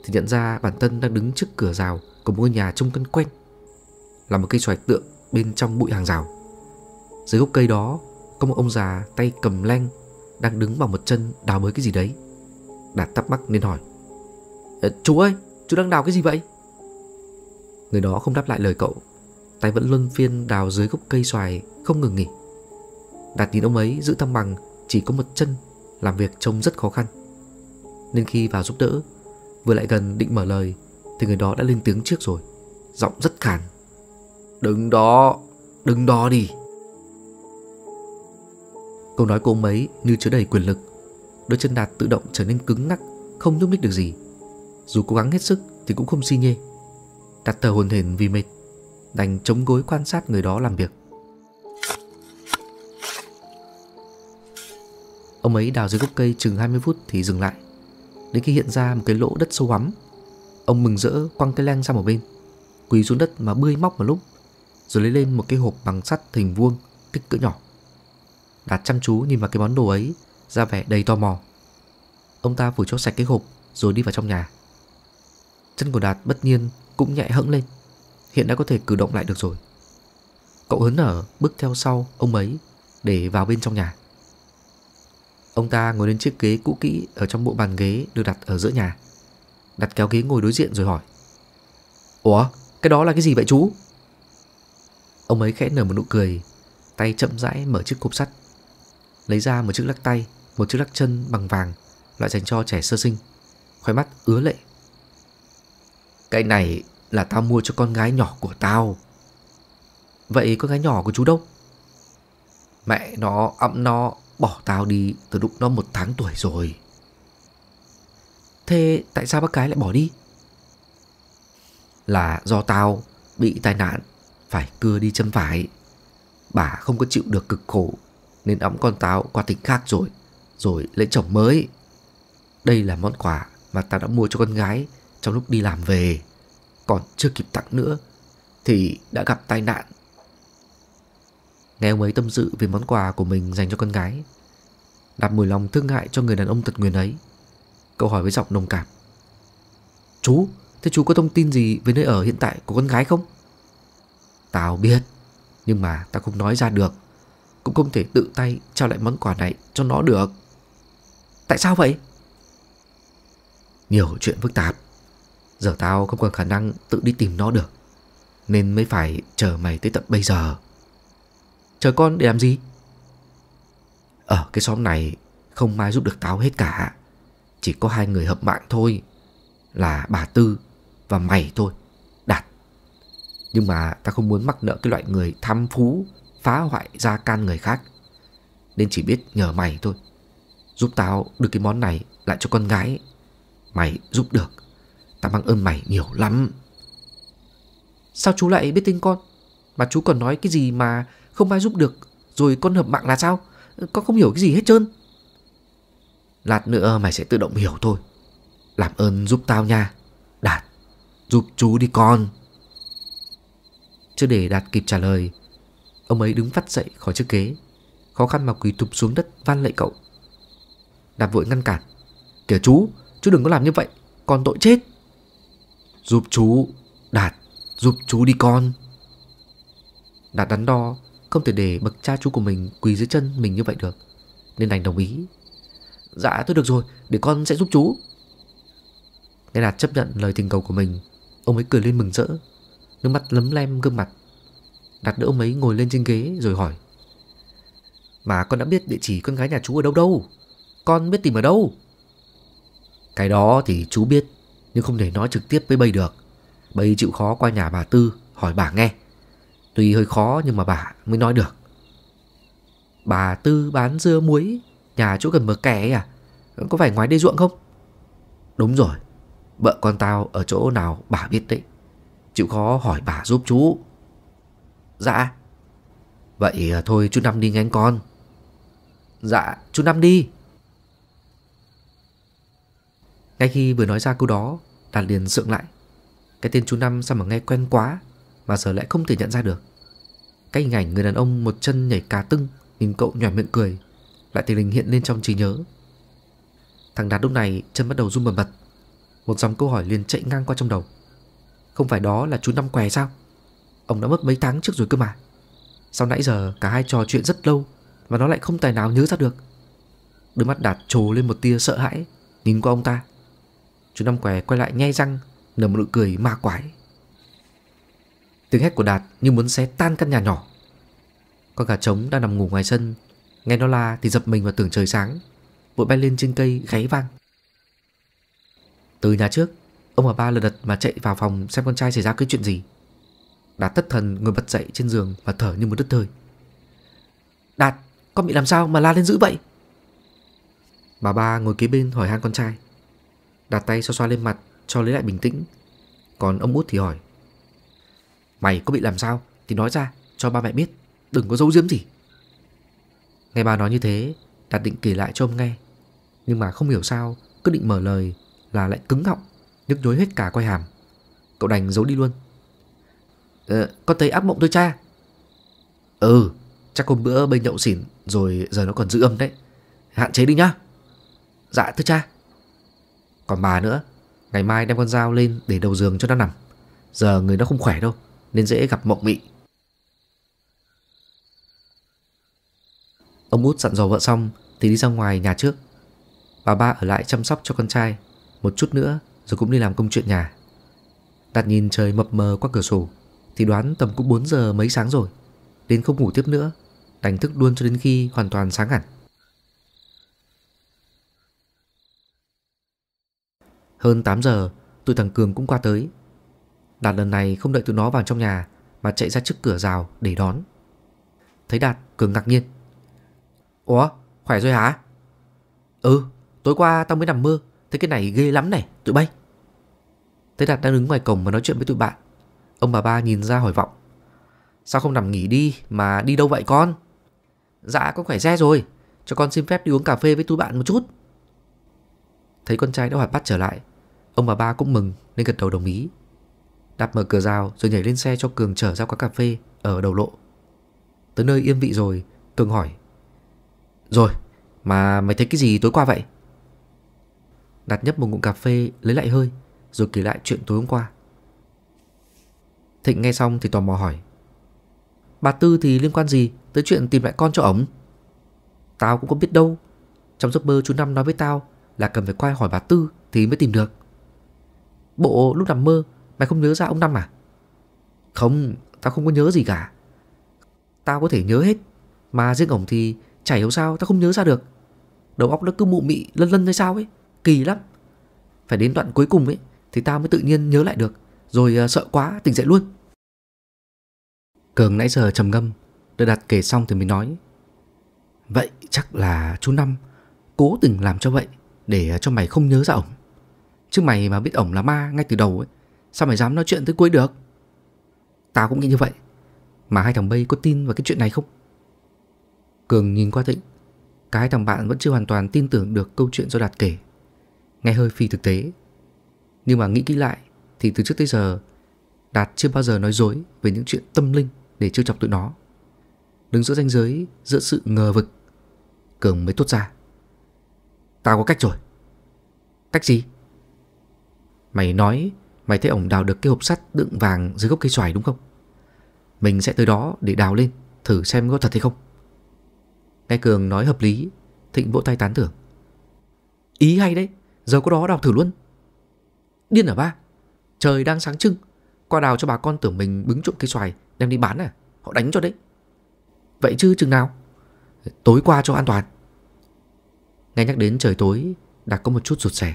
Thì nhận ra bản thân đang đứng trước cửa rào Của một ngôi nhà trông cân quen Là một cây xoài tượng bên trong bụi hàng rào Dưới gốc cây đó Có một ông già tay cầm lanh đang đứng bằng một chân đào mới cái gì đấy Đạt tắc mắc nên hỏi ờ, Chú ơi, chú đang đào cái gì vậy? Người đó không đáp lại lời cậu Tay vẫn luân phiên đào dưới gốc cây xoài Không ngừng nghỉ Đạt nhìn ông ấy giữ thăng bằng Chỉ có một chân Làm việc trông rất khó khăn Nên khi vào giúp đỡ Vừa lại gần định mở lời Thì người đó đã lên tiếng trước rồi Giọng rất khàn "Đứng đó đứng đó đi Câu nói của ông ấy như chứa đầy quyền lực Đôi chân đạt tự động trở nên cứng ngắc Không nhúc nhích được gì Dù cố gắng hết sức thì cũng không si nhê đặt tờ hồn hển vì mệt Đành chống gối quan sát người đó làm việc Ông ấy đào dưới gốc cây chừng 20 phút thì dừng lại Đến khi hiện ra một cái lỗ đất sâu hoắm Ông mừng rỡ quăng cái len sang một bên Quỳ xuống đất mà bươi móc một lúc Rồi lấy lên một cái hộp bằng sắt hình vuông Kích cỡ nhỏ Đạt chăm chú nhìn vào cái món đồ ấy Ra vẻ đầy tò mò Ông ta phủ cho sạch cái hộp Rồi đi vào trong nhà Chân của Đạt bất nhiên cũng nhẹ hẫng lên Hiện đã có thể cử động lại được rồi Cậu hớn nở bước theo sau ông ấy Để vào bên trong nhà Ông ta ngồi lên chiếc ghế cũ kỹ Ở trong bộ bàn ghế được đặt ở giữa nhà Đặt kéo ghế ngồi đối diện rồi hỏi Ủa cái đó là cái gì vậy chú Ông ấy khẽ nở một nụ cười Tay chậm rãi mở chiếc cục sắt lấy ra một chiếc lắc tay, một chiếc lắc chân bằng vàng, loại dành cho trẻ sơ sinh. khoai mắt ứa lệ. Cái này là tao mua cho con gái nhỏ của tao. Vậy con gái nhỏ của chú đâu? Mẹ nó ẵm nó bỏ tao đi từ lúc nó một tháng tuổi rồi. Thế tại sao bác cái lại bỏ đi? Là do tao bị tai nạn phải cưa đi chân phải. Bà không có chịu được cực khổ nên ẵm con táo qua tỉnh khác rồi, rồi lấy chồng mới. Đây là món quà mà tao đã mua cho con gái trong lúc đi làm về, còn chưa kịp tặng nữa thì đã gặp tai nạn. Nghe ông ấy tâm sự về món quà của mình dành cho con gái, Đạp mùi lòng thương hại cho người đàn ông tật nguyền ấy. câu hỏi với giọng đồng cảm. Chú, thế chú có thông tin gì về nơi ở hiện tại của con gái không? Tao biết, nhưng mà tao không nói ra được cũng không thể tự tay trao lại món quà này cho nó được. Tại sao vậy? Nhiều chuyện phức tạp. Giờ tao không còn khả năng tự đi tìm nó được. Nên mới phải chờ mày tới tận bây giờ. Chờ con để làm gì? Ở cái xóm này không ai giúp được tao hết cả. Chỉ có hai người hợp mạng thôi. Là bà Tư và mày thôi. Đạt. Nhưng mà tao không muốn mắc nợ cái loại người tham phú phá hoại gia can người khác. Nên chỉ biết nhờ mày thôi. Giúp tao đưa cái món này lại cho con gái. Mày giúp được. Tao mang ơn mày nhiều lắm. Sao chú lại biết tin con? Mà chú còn nói cái gì mà không ai giúp được rồi con hợp mạng là sao? Con không hiểu cái gì hết trơn. Lát nữa mày sẽ tự động hiểu thôi. Làm ơn giúp tao nha. Đạt, giúp chú đi con. Chưa để Đạt kịp trả lời, Ông ấy đứng vắt dậy khỏi chiếc ghế Khó khăn mà quỳ thụp xuống đất van lạy cậu Đạt vội ngăn cản Kìa chú, chú đừng có làm như vậy Con tội chết Giúp chú, Đạt Giúp chú đi con Đạt đắn đo Không thể để bậc cha chú của mình quỳ dưới chân mình như vậy được Nên đành đồng ý Dạ tôi được rồi, để con sẽ giúp chú Nghe Đạt chấp nhận lời tình cầu của mình Ông ấy cười lên mừng rỡ Nước mắt lấm lem gương mặt đặt đỡ mấy ngồi lên trên ghế rồi hỏi Mà con đã biết địa chỉ con gái nhà chú ở đâu đâu Con biết tìm ở đâu Cái đó thì chú biết Nhưng không thể nói trực tiếp với bầy được Bầy chịu khó qua nhà bà Tư Hỏi bà nghe Tuy hơi khó nhưng mà bà mới nói được Bà Tư bán dưa muối Nhà chỗ gần bờ kè ấy à Có phải ngoài đê ruộng không Đúng rồi Vợ con tao ở chỗ nào bà biết đấy Chịu khó hỏi bà giúp chú Dạ Vậy à, thôi chú Năm đi nghe con Dạ chú Năm đi Ngay khi vừa nói ra câu đó Đạt liền sượng lại Cái tên chú Năm sao mà nghe quen quá Mà giờ lại không thể nhận ra được Cái hình ảnh người đàn ông một chân nhảy cá tưng Nhìn cậu nhòe miệng cười Lại tình hình hiện lên trong trí nhớ Thằng Đạt lúc này chân bắt đầu run bần bật Một dòng câu hỏi liền chạy ngang qua trong đầu Không phải đó là chú Năm què sao Ông đã mất mấy tháng trước rồi cơ mà Sau nãy giờ cả hai trò chuyện rất lâu Và nó lại không tài nào nhớ ra được Đôi mắt Đạt trồ lên một tia sợ hãi Nhìn qua ông ta Chú Năm Què quay lại nhai răng Nở một nụ cười ma quái Tiếng hét của Đạt như muốn xé tan căn nhà nhỏ Con gà trống đang nằm ngủ ngoài sân Nghe nó la thì dập mình vào tưởng trời sáng Vội bay lên trên cây gáy vang Từ nhà trước Ông bà ba lật đật mà chạy vào phòng xem con trai xảy ra cái chuyện gì Đạt thất thần ngồi bật dậy trên giường và thở như một đứt thời. Đạt, con bị làm sao mà la lên dữ vậy? Bà ba ngồi kế bên hỏi han con trai. Đạt tay xoa xoa lên mặt cho lấy lại bình tĩnh. Còn ông út thì hỏi. Mày có bị làm sao thì nói ra cho ba mẹ biết, đừng có giấu giếm gì. Nghe bà nói như thế, Đạt định kể lại cho ông nghe. Nhưng mà không hiểu sao, cứ định mở lời là lại cứng họng, nhức nhối hết cả quai hàm. Cậu đành giấu đi luôn. Ờ, con thấy ác mộng tôi cha Ừ Chắc hôm bữa bên nhậu xỉn Rồi giờ nó còn giữ âm đấy Hạn chế đi nhá Dạ thưa cha Còn bà nữa Ngày mai đem con dao lên để đầu giường cho nó nằm Giờ người nó không khỏe đâu Nên dễ gặp mộng mị Ông út dặn dò vợ xong Thì đi ra ngoài nhà trước Bà ba ở lại chăm sóc cho con trai Một chút nữa rồi cũng đi làm công chuyện nhà đặt nhìn trời mập mờ qua cửa sổ thì đoán tầm cũng 4 giờ mấy sáng rồi. Đến không ngủ tiếp nữa, đánh thức luôn cho đến khi hoàn toàn sáng hẳn. Hơn 8 giờ, tụi thằng Cường cũng qua tới. Đạt lần này không đợi tụi nó vào trong nhà mà chạy ra trước cửa rào để đón. Thấy Đạt, Cường ngạc nhiên. Ủa, khỏe rồi hả? Ừ, tối qua tao mới nằm mơ, thấy cái này ghê lắm này, tụi bay. Thấy Đạt đang đứng ngoài cổng mà nói chuyện với tụi bạn Ông bà ba nhìn ra hỏi vọng Sao không nằm nghỉ đi mà đi đâu vậy con Dạ con khỏe xe rồi Cho con xin phép đi uống cà phê với tụi bạn một chút Thấy con trai đã hoạt bát trở lại Ông bà ba cũng mừng nên gật đầu đồng ý Đạp mở cửa rào rồi nhảy lên xe cho Cường chở ra quán cà phê ở đầu lộ Tới nơi yên vị rồi Cường hỏi Rồi mà mày thấy cái gì tối qua vậy Đặt nhấp một ngụm cà phê lấy lại hơi Rồi kể lại chuyện tối hôm qua Thịnh nghe xong thì tò mò hỏi Bà Tư thì liên quan gì tới chuyện tìm lại con cho ổng Tao cũng không biết đâu Trong giấc mơ chú Năm nói với tao Là cần phải quay hỏi bà Tư thì mới tìm được Bộ lúc nằm mơ Mày không nhớ ra ông Năm à Không, tao không có nhớ gì cả Tao có thể nhớ hết Mà riêng ổng thì chả hiểu sao tao không nhớ ra được Đầu óc nó cứ mụ mị lân lân hay sao ấy Kỳ lắm Phải đến đoạn cuối cùng ấy Thì tao mới tự nhiên nhớ lại được rồi ờ, sợ quá tỉnh dậy luôn cường nãy giờ trầm ngâm đợi đặt kể xong thì mới nói vậy chắc là chú năm cố tình làm cho vậy để ờ, cho mày không nhớ ra ổng chứ mày mà biết ổng là ma ngay từ đầu ấy sao mày dám nói chuyện tới cuối được tao cũng nghĩ như vậy mà hai thằng bây có tin vào cái chuyện này không cường nhìn qua thịnh cái thằng bạn vẫn chưa hoàn toàn tin tưởng được câu chuyện do đạt kể nghe hơi phi thực tế nhưng mà nghĩ kỹ lại thì từ trước tới giờ Đạt chưa bao giờ nói dối về những chuyện tâm linh để trêu chọc tụi nó. Đứng giữa ranh giới, giữa sự ngờ vực, Cường mới tốt ra. Tao có cách rồi. Cách gì? Mày nói mày thấy ổng đào được cái hộp sắt đựng vàng dưới gốc cây xoài đúng không? Mình sẽ tới đó để đào lên, thử xem có thật hay không. Nghe Cường nói hợp lý, Thịnh vỗ tay tán thưởng. Ý hay đấy, giờ có đó đào thử luôn. Điên ở ba, Trời đang sáng trưng Qua đào cho bà con tưởng mình bứng trộm cây xoài Đem đi bán à Họ đánh cho đấy Vậy chứ chừng nào Tối qua cho an toàn Nghe nhắc đến trời tối đạt có một chút rụt rè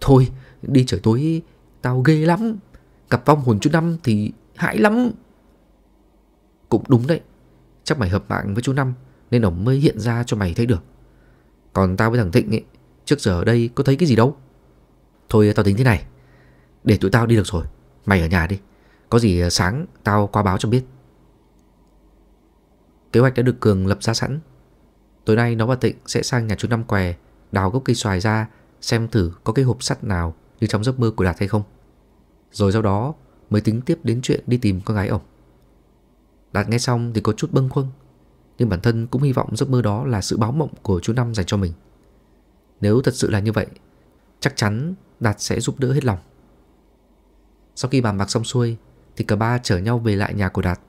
Thôi đi trời tối Tao ghê lắm Gặp vong hồn chú Năm thì hại lắm Cũng đúng đấy Chắc mày hợp mạng với chú Năm Nên ổng mới hiện ra cho mày thấy được Còn tao với thằng Thịnh ấy Trước giờ ở đây có thấy cái gì đâu Thôi tao tính thế này để tụi tao đi được rồi Mày ở nhà đi Có gì sáng tao qua báo cho biết Kế hoạch đã được Cường lập ra sẵn Tối nay nó và Tịnh sẽ sang nhà chú Năm Què Đào gốc cây xoài ra Xem thử có cái hộp sắt nào Như trong giấc mơ của Đạt hay không Rồi sau đó mới tính tiếp đến chuyện đi tìm con gái ổng Đạt nghe xong thì có chút bâng khuâng Nhưng bản thân cũng hy vọng giấc mơ đó là sự báo mộng của chú Năm dành cho mình Nếu thật sự là như vậy Chắc chắn Đạt sẽ giúp đỡ hết lòng sau khi bàn bạc xong xuôi Thì cả ba chở nhau về lại nhà của Đạt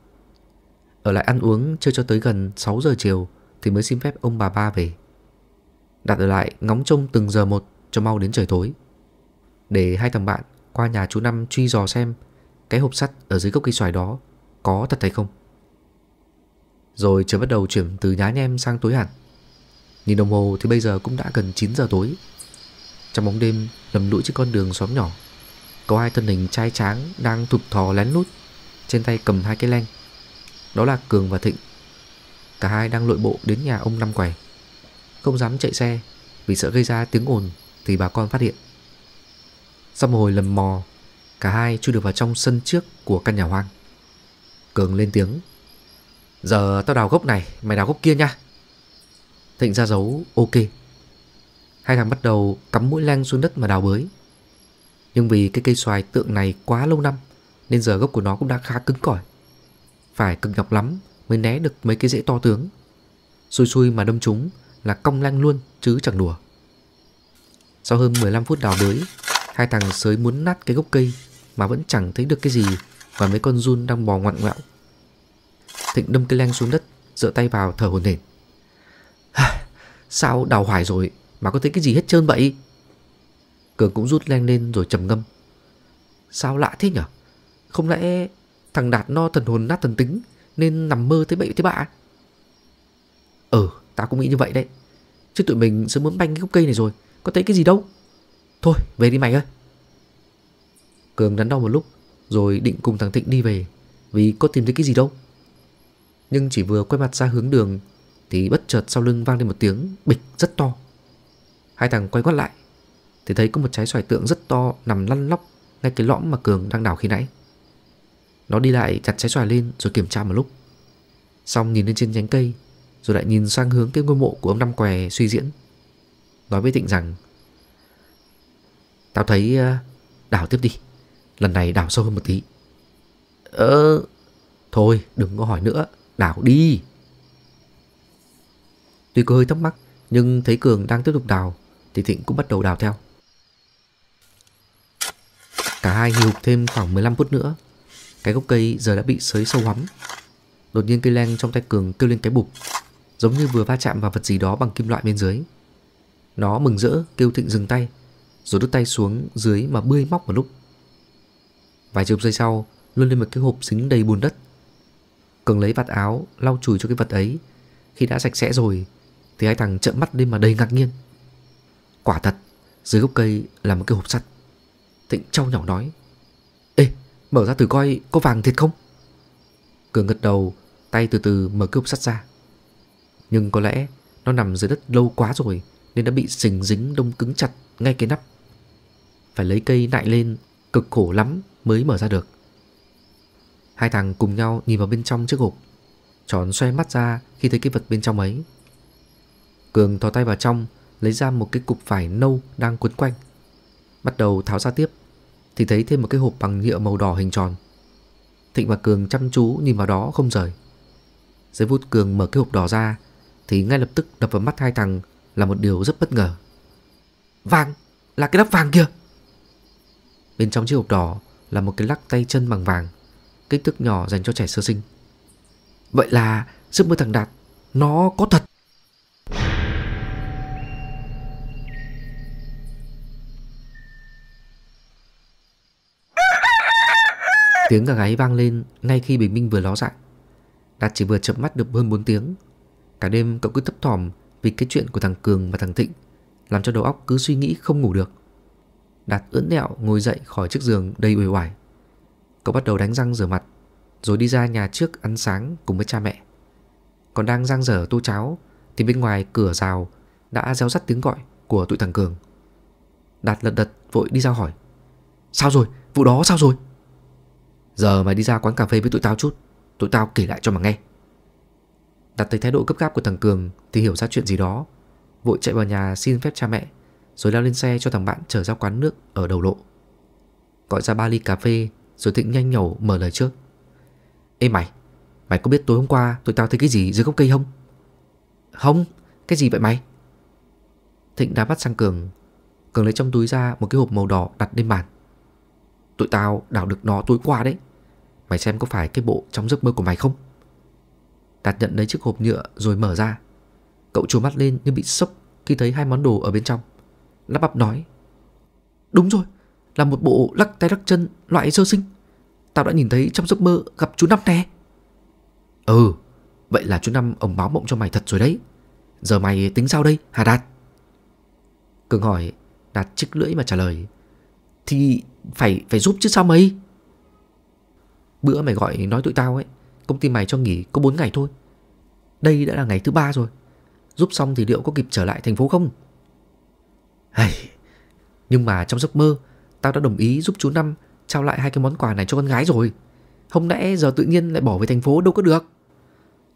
Ở lại ăn uống chơi cho tới gần 6 giờ chiều Thì mới xin phép ông bà ba về Đạt ở lại ngóng trông từng giờ một Cho mau đến trời tối Để hai thằng bạn qua nhà chú Năm truy dò xem Cái hộp sắt ở dưới gốc cây xoài đó Có thật hay không Rồi trời bắt đầu chuyển từ nhá nhem sang tối hẳn Nhìn đồng hồ thì bây giờ cũng đã gần 9 giờ tối Trong bóng đêm lầm lũi trên con đường xóm nhỏ có hai thân hình trai tráng đang thụt thò lén lút, trên tay cầm hai cái len. Đó là Cường và Thịnh. Cả hai đang lội bộ đến nhà ông Năm Quầy. Không dám chạy xe vì sợ gây ra tiếng ồn thì bà con phát hiện. Sau một hồi lầm mò, cả hai chui được vào trong sân trước của căn nhà hoang. Cường lên tiếng. Giờ tao đào gốc này, mày đào gốc kia nha. Thịnh ra dấu ok. Hai thằng bắt đầu cắm mũi len xuống đất mà đào bới. Nhưng vì cái cây xoài tượng này quá lâu năm Nên giờ gốc của nó cũng đã khá cứng cỏi Phải cực nhọc lắm mới né được mấy cái rễ to tướng Xui xui mà đâm chúng là cong lanh luôn chứ chẳng đùa Sau hơn 15 phút đào bới Hai thằng sới muốn nát cái gốc cây Mà vẫn chẳng thấy được cái gì Và mấy con run đang bò ngoạn ngoạo Thịnh đâm cây leng xuống đất Dựa tay vào thở hồn hển Sao đào hoài rồi Mà có thấy cái gì hết trơn vậy Cường cũng rút len lên rồi trầm ngâm Sao lạ thế nhở Không lẽ thằng Đạt no thần hồn nát thần tính Nên nằm mơ thấy bậy thế bạ Ừ tao cũng nghĩ như vậy đấy Chứ tụi mình sớm muốn banh cái gốc cây này rồi Có thấy cái gì đâu Thôi về đi mày ơi Cường đắn đo một lúc Rồi định cùng thằng Thịnh đi về Vì có tìm thấy cái gì đâu Nhưng chỉ vừa quay mặt ra hướng đường Thì bất chợt sau lưng vang lên một tiếng bịch rất to Hai thằng quay quát lại thì thấy có một trái xoài tượng rất to nằm lăn lóc ngay cái lõm mà Cường đang đào khi nãy. Nó đi lại chặt trái xoài lên rồi kiểm tra một lúc. Xong nhìn lên trên nhánh cây, rồi lại nhìn sang hướng cái ngôi mộ của ông Năm Què suy diễn. Nói với Thịnh rằng, Tao thấy ờ, đào tiếp đi, lần này đào sâu hơn một tí. Ờ, thôi đừng có hỏi nữa, đào đi. Tuy có hơi thắc mắc, nhưng thấy Cường đang tiếp tục đào, thì Thịnh cũng bắt đầu đào theo. Cả hai hì hục thêm khoảng 15 phút nữa Cái gốc cây giờ đã bị sới sâu hắm Đột nhiên cây len trong tay Cường kêu lên cái bụp Giống như vừa va chạm vào vật gì đó bằng kim loại bên dưới Nó mừng rỡ kêu Thịnh dừng tay Rồi đút tay xuống dưới mà bươi móc một lúc Vài chục giây sau Luôn lên một cái hộp xính đầy bùn đất Cường lấy vạt áo lau chùi cho cái vật ấy Khi đã sạch sẽ rồi Thì hai thằng trợn mắt lên mà đầy ngạc nhiên Quả thật dưới gốc cây là một cái hộp sắt Thịnh trao nhỏ nói Ê mở ra thử coi có vàng thiệt không Cường gật đầu Tay từ từ mở cướp sắt ra Nhưng có lẽ nó nằm dưới đất lâu quá rồi Nên đã bị sình dính đông cứng chặt Ngay cái nắp Phải lấy cây nại lên Cực khổ lắm mới mở ra được Hai thằng cùng nhau nhìn vào bên trong chiếc hộp Tròn xoay mắt ra khi thấy cái vật bên trong ấy Cường thò tay vào trong Lấy ra một cái cục vải nâu đang cuốn quanh Bắt đầu tháo ra tiếp thì thấy thêm một cái hộp bằng nhựa màu đỏ hình tròn. Thịnh và Cường chăm chú nhìn vào đó không rời. Giây phút Cường mở cái hộp đỏ ra thì ngay lập tức đập vào mắt hai thằng là một điều rất bất ngờ. Vàng, là cái lắc vàng kia. Bên trong chiếc hộp đỏ là một cái lắc tay chân bằng vàng, kích thước nhỏ dành cho trẻ sơ sinh. Vậy là giấc mơ thằng Đạt nó có thật. Tiếng gà gáy vang lên ngay khi bình minh vừa ló dạng. Đạt chỉ vừa chậm mắt được hơn 4 tiếng. Cả đêm cậu cứ thấp thỏm vì cái chuyện của thằng Cường và thằng Thịnh làm cho đầu óc cứ suy nghĩ không ngủ được. Đạt ưỡn đẹo ngồi dậy khỏi chiếc giường đầy uể oải. Cậu bắt đầu đánh răng rửa mặt rồi đi ra nhà trước ăn sáng cùng với cha mẹ. Còn đang rang dở tô cháo thì bên ngoài cửa rào đã réo rắt tiếng gọi của tụi thằng Cường. Đạt lật đật vội đi ra hỏi. Sao rồi? Vụ đó sao rồi? Giờ mày đi ra quán cà phê với tụi tao chút Tụi tao kể lại cho mà nghe Đặt thấy thái độ cấp gáp của thằng Cường Thì hiểu ra chuyện gì đó Vội chạy vào nhà xin phép cha mẹ Rồi leo lên xe cho thằng bạn trở ra quán nước ở đầu lộ Gọi ra ba ly cà phê Rồi Thịnh nhanh nhẩu mở lời trước Ê mày Mày có biết tối hôm qua tụi tao thấy cái gì dưới gốc cây không Không Cái gì vậy mày Thịnh đã bắt sang Cường Cường lấy trong túi ra một cái hộp màu đỏ đặt lên bàn Tụi tao đào được nó tối qua đấy Mày xem có phải cái bộ trong giấc mơ của mày không Đạt nhận lấy chiếc hộp nhựa rồi mở ra Cậu trố mắt lên như bị sốc khi thấy hai món đồ ở bên trong Lắp bắp nói Đúng rồi, là một bộ lắc tay lắc chân loại sơ sinh Tao đã nhìn thấy trong giấc mơ gặp chú Năm nè Ừ, vậy là chú Năm ổng báo mộng cho mày thật rồi đấy Giờ mày tính sao đây, Hà Đạt? Cường hỏi, Đạt chích lưỡi mà trả lời thì phải phải giúp chứ sao mày? Bữa mày gọi nói tụi tao ấy, công ty mày cho nghỉ có 4 ngày thôi. Đây đã là ngày thứ ba rồi. Giúp xong thì liệu có kịp trở lại thành phố không? Hay, nhưng mà trong giấc mơ, tao đã đồng ý giúp chú Năm trao lại hai cái món quà này cho con gái rồi. Không lẽ giờ tự nhiên lại bỏ về thành phố đâu có được.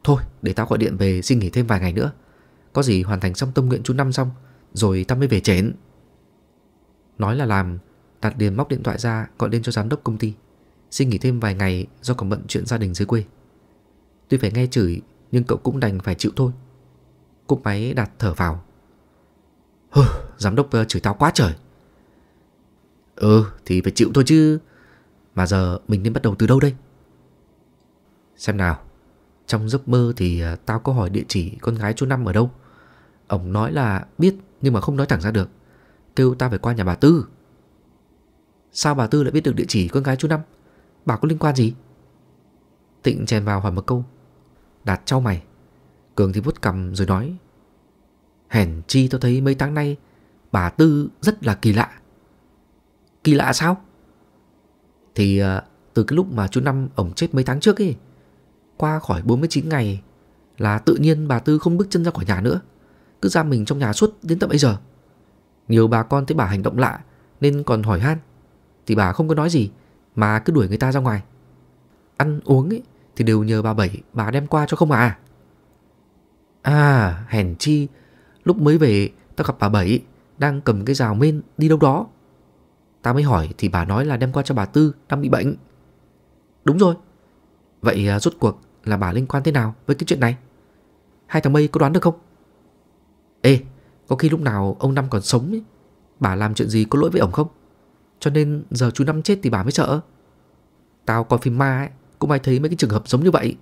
Thôi, để tao gọi điện về xin nghỉ thêm vài ngày nữa. Có gì hoàn thành xong tâm nguyện chú Năm xong, rồi tao mới về chén. Nói là làm, Đạt liền móc điện thoại ra gọi lên cho giám đốc công ty Xin nghỉ thêm vài ngày do còn bận chuyện gia đình dưới quê Tuy phải nghe chửi Nhưng cậu cũng đành phải chịu thôi Cúp máy Đạt thở vào Hừ, Giám đốc ờ, chửi tao quá trời Ừ thì phải chịu thôi chứ Mà giờ mình nên bắt đầu từ đâu đây Xem nào Trong giấc mơ thì ờ, tao có hỏi địa chỉ con gái chú Năm ở đâu Ông nói là biết nhưng mà không nói thẳng ra được Kêu tao phải qua nhà bà Tư Sao bà Tư lại biết được địa chỉ con gái chú Năm Bà có liên quan gì Tịnh chèn vào hỏi một câu Đạt trao mày Cường thì vuốt cầm rồi nói Hèn chi tôi thấy mấy tháng nay Bà Tư rất là kỳ lạ Kỳ lạ sao Thì à, từ cái lúc mà chú Năm ổng chết mấy tháng trước ấy Qua khỏi 49 ngày Là tự nhiên bà Tư không bước chân ra khỏi nhà nữa Cứ ra mình trong nhà suốt đến tận bây giờ Nhiều bà con thấy bà hành động lạ Nên còn hỏi han thì bà không có nói gì mà cứ đuổi người ta ra ngoài. Ăn uống ấy thì đều nhờ bà Bảy bà đem qua cho không à. À, hèn chi, lúc mới về tao gặp bà Bảy đang cầm cái rào mên đi đâu đó. Tao mới hỏi thì bà nói là đem qua cho bà Tư đang bị bệnh. Đúng rồi. Vậy à, rốt cuộc là bà liên quan thế nào với cái chuyện này? Hai thằng mây có đoán được không? Ê, có khi lúc nào ông Năm còn sống ấy, bà làm chuyện gì có lỗi với ổng không? Cho nên giờ chú Năm chết thì bà mới sợ Tao coi phim ma ấy Cũng ai thấy mấy cái trường hợp giống như vậy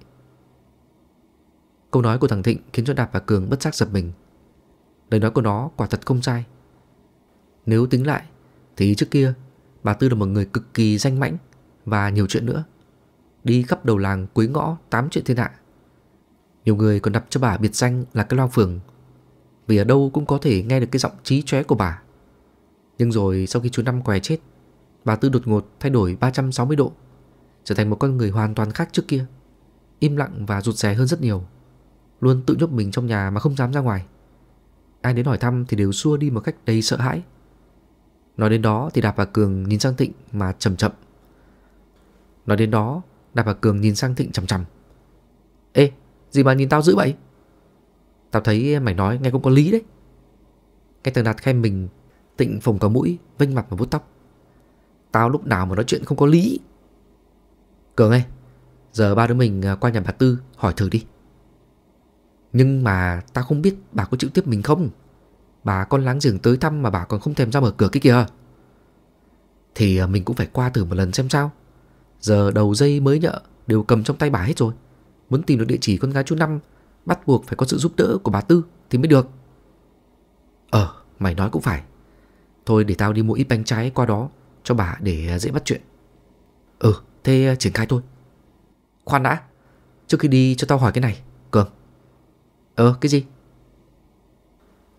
Câu nói của thằng Thịnh khiến cho Đạt và Cường bất giác giật mình Lời nói của nó quả thật không sai Nếu tính lại Thì trước kia Bà Tư là một người cực kỳ danh mãnh Và nhiều chuyện nữa Đi khắp đầu làng cuối ngõ tám chuyện thiên hạ Nhiều người còn đặt cho bà biệt danh là cái loa phường Vì ở đâu cũng có thể nghe được cái giọng trí chóe của bà nhưng rồi sau khi chú Năm què chết, bà Tư đột ngột thay đổi 360 độ, trở thành một con người hoàn toàn khác trước kia. Im lặng và rụt rè hơn rất nhiều, luôn tự nhốt mình trong nhà mà không dám ra ngoài. Ai đến hỏi thăm thì đều xua đi một cách đầy sợ hãi. Nói đến đó thì Đạp và Cường nhìn sang Thịnh mà chậm chậm. Nói đến đó, Đạp và Cường nhìn sang Thịnh chậm chậm Ê, gì mà nhìn tao dữ vậy? Tao thấy mày nói nghe cũng có lý đấy. Cái thằng Đạt khen mình Tịnh phồng cả mũi, vênh mặt và vuốt tóc. Tao lúc nào mà nói chuyện không có lý. Cường ơi, giờ ba đứa mình à, qua nhà bà Tư hỏi thử đi. Nhưng mà tao không biết bà có chịu tiếp mình không. Bà con láng giềng tới thăm mà bà còn không thèm ra mở cửa cái kìa. Thì à, mình cũng phải qua thử một lần xem sao. Giờ đầu dây mới nhợ đều cầm trong tay bà hết rồi. Muốn tìm được địa chỉ con gái chú Năm bắt buộc phải có sự giúp đỡ của bà Tư thì mới được. Ờ, mày nói cũng phải. Thôi để tao đi mua ít bánh trái qua đó Cho bà để à, dễ bắt chuyện Ừ thế à, triển khai thôi Khoan đã Trước khi đi cho tao hỏi cái này Cường Ờ cái gì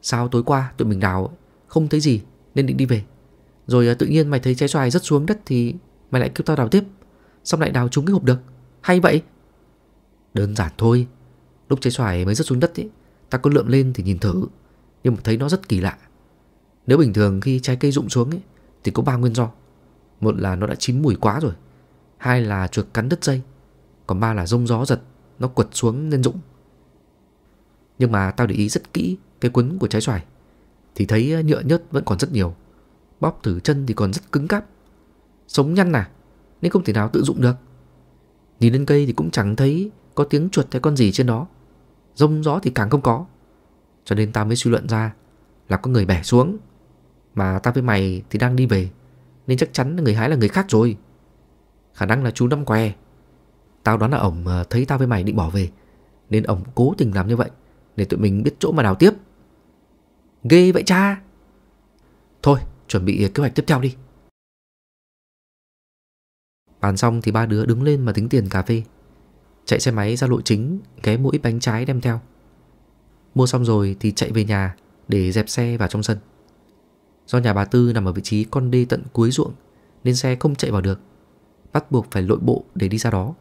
Sao tối qua tụi mình đào Không thấy gì nên định đi về Rồi à, tự nhiên mày thấy trái xoài rất xuống đất Thì mày lại kêu tao đào tiếp Xong lại đào trúng cái hộp được Hay vậy Đơn giản thôi Lúc trái xoài mới rất xuống đất ấy Ta có lượm lên thì nhìn thử Nhưng mà thấy nó rất kỳ lạ nếu bình thường khi trái cây rụng xuống ấy, thì có ba nguyên do. Một là nó đã chín mùi quá rồi. Hai là chuột cắn đứt dây. Còn ba là rông gió giật, nó quật xuống nên rụng. Nhưng mà tao để ý rất kỹ cái quấn của trái xoài. Thì thấy nhựa nhất vẫn còn rất nhiều. Bóp thử chân thì còn rất cứng cáp. Sống nhăn à, nên không thể nào tự dụng được. Nhìn lên cây thì cũng chẳng thấy có tiếng chuột hay con gì trên đó. Rông gió thì càng không có. Cho nên ta mới suy luận ra là có người bẻ xuống mà ta với mày thì đang đi về Nên chắc chắn người hái là người khác rồi Khả năng là chú Năm què Tao đoán là ổng ờ, thấy tao với mày định bỏ về Nên ổng cố tình làm như vậy Để tụi mình biết chỗ mà đào tiếp Ghê vậy cha Thôi chuẩn bị kế hoạch tiếp theo đi Bàn xong thì ba đứa đứng lên mà tính tiền cà phê Chạy xe máy ra lộ chính Ghé mua bánh trái đem theo Mua xong rồi thì chạy về nhà Để dẹp xe vào trong sân Do nhà bà Tư nằm ở vị trí con đê tận cuối ruộng Nên xe không chạy vào được Bắt buộc phải lội bộ để đi ra đó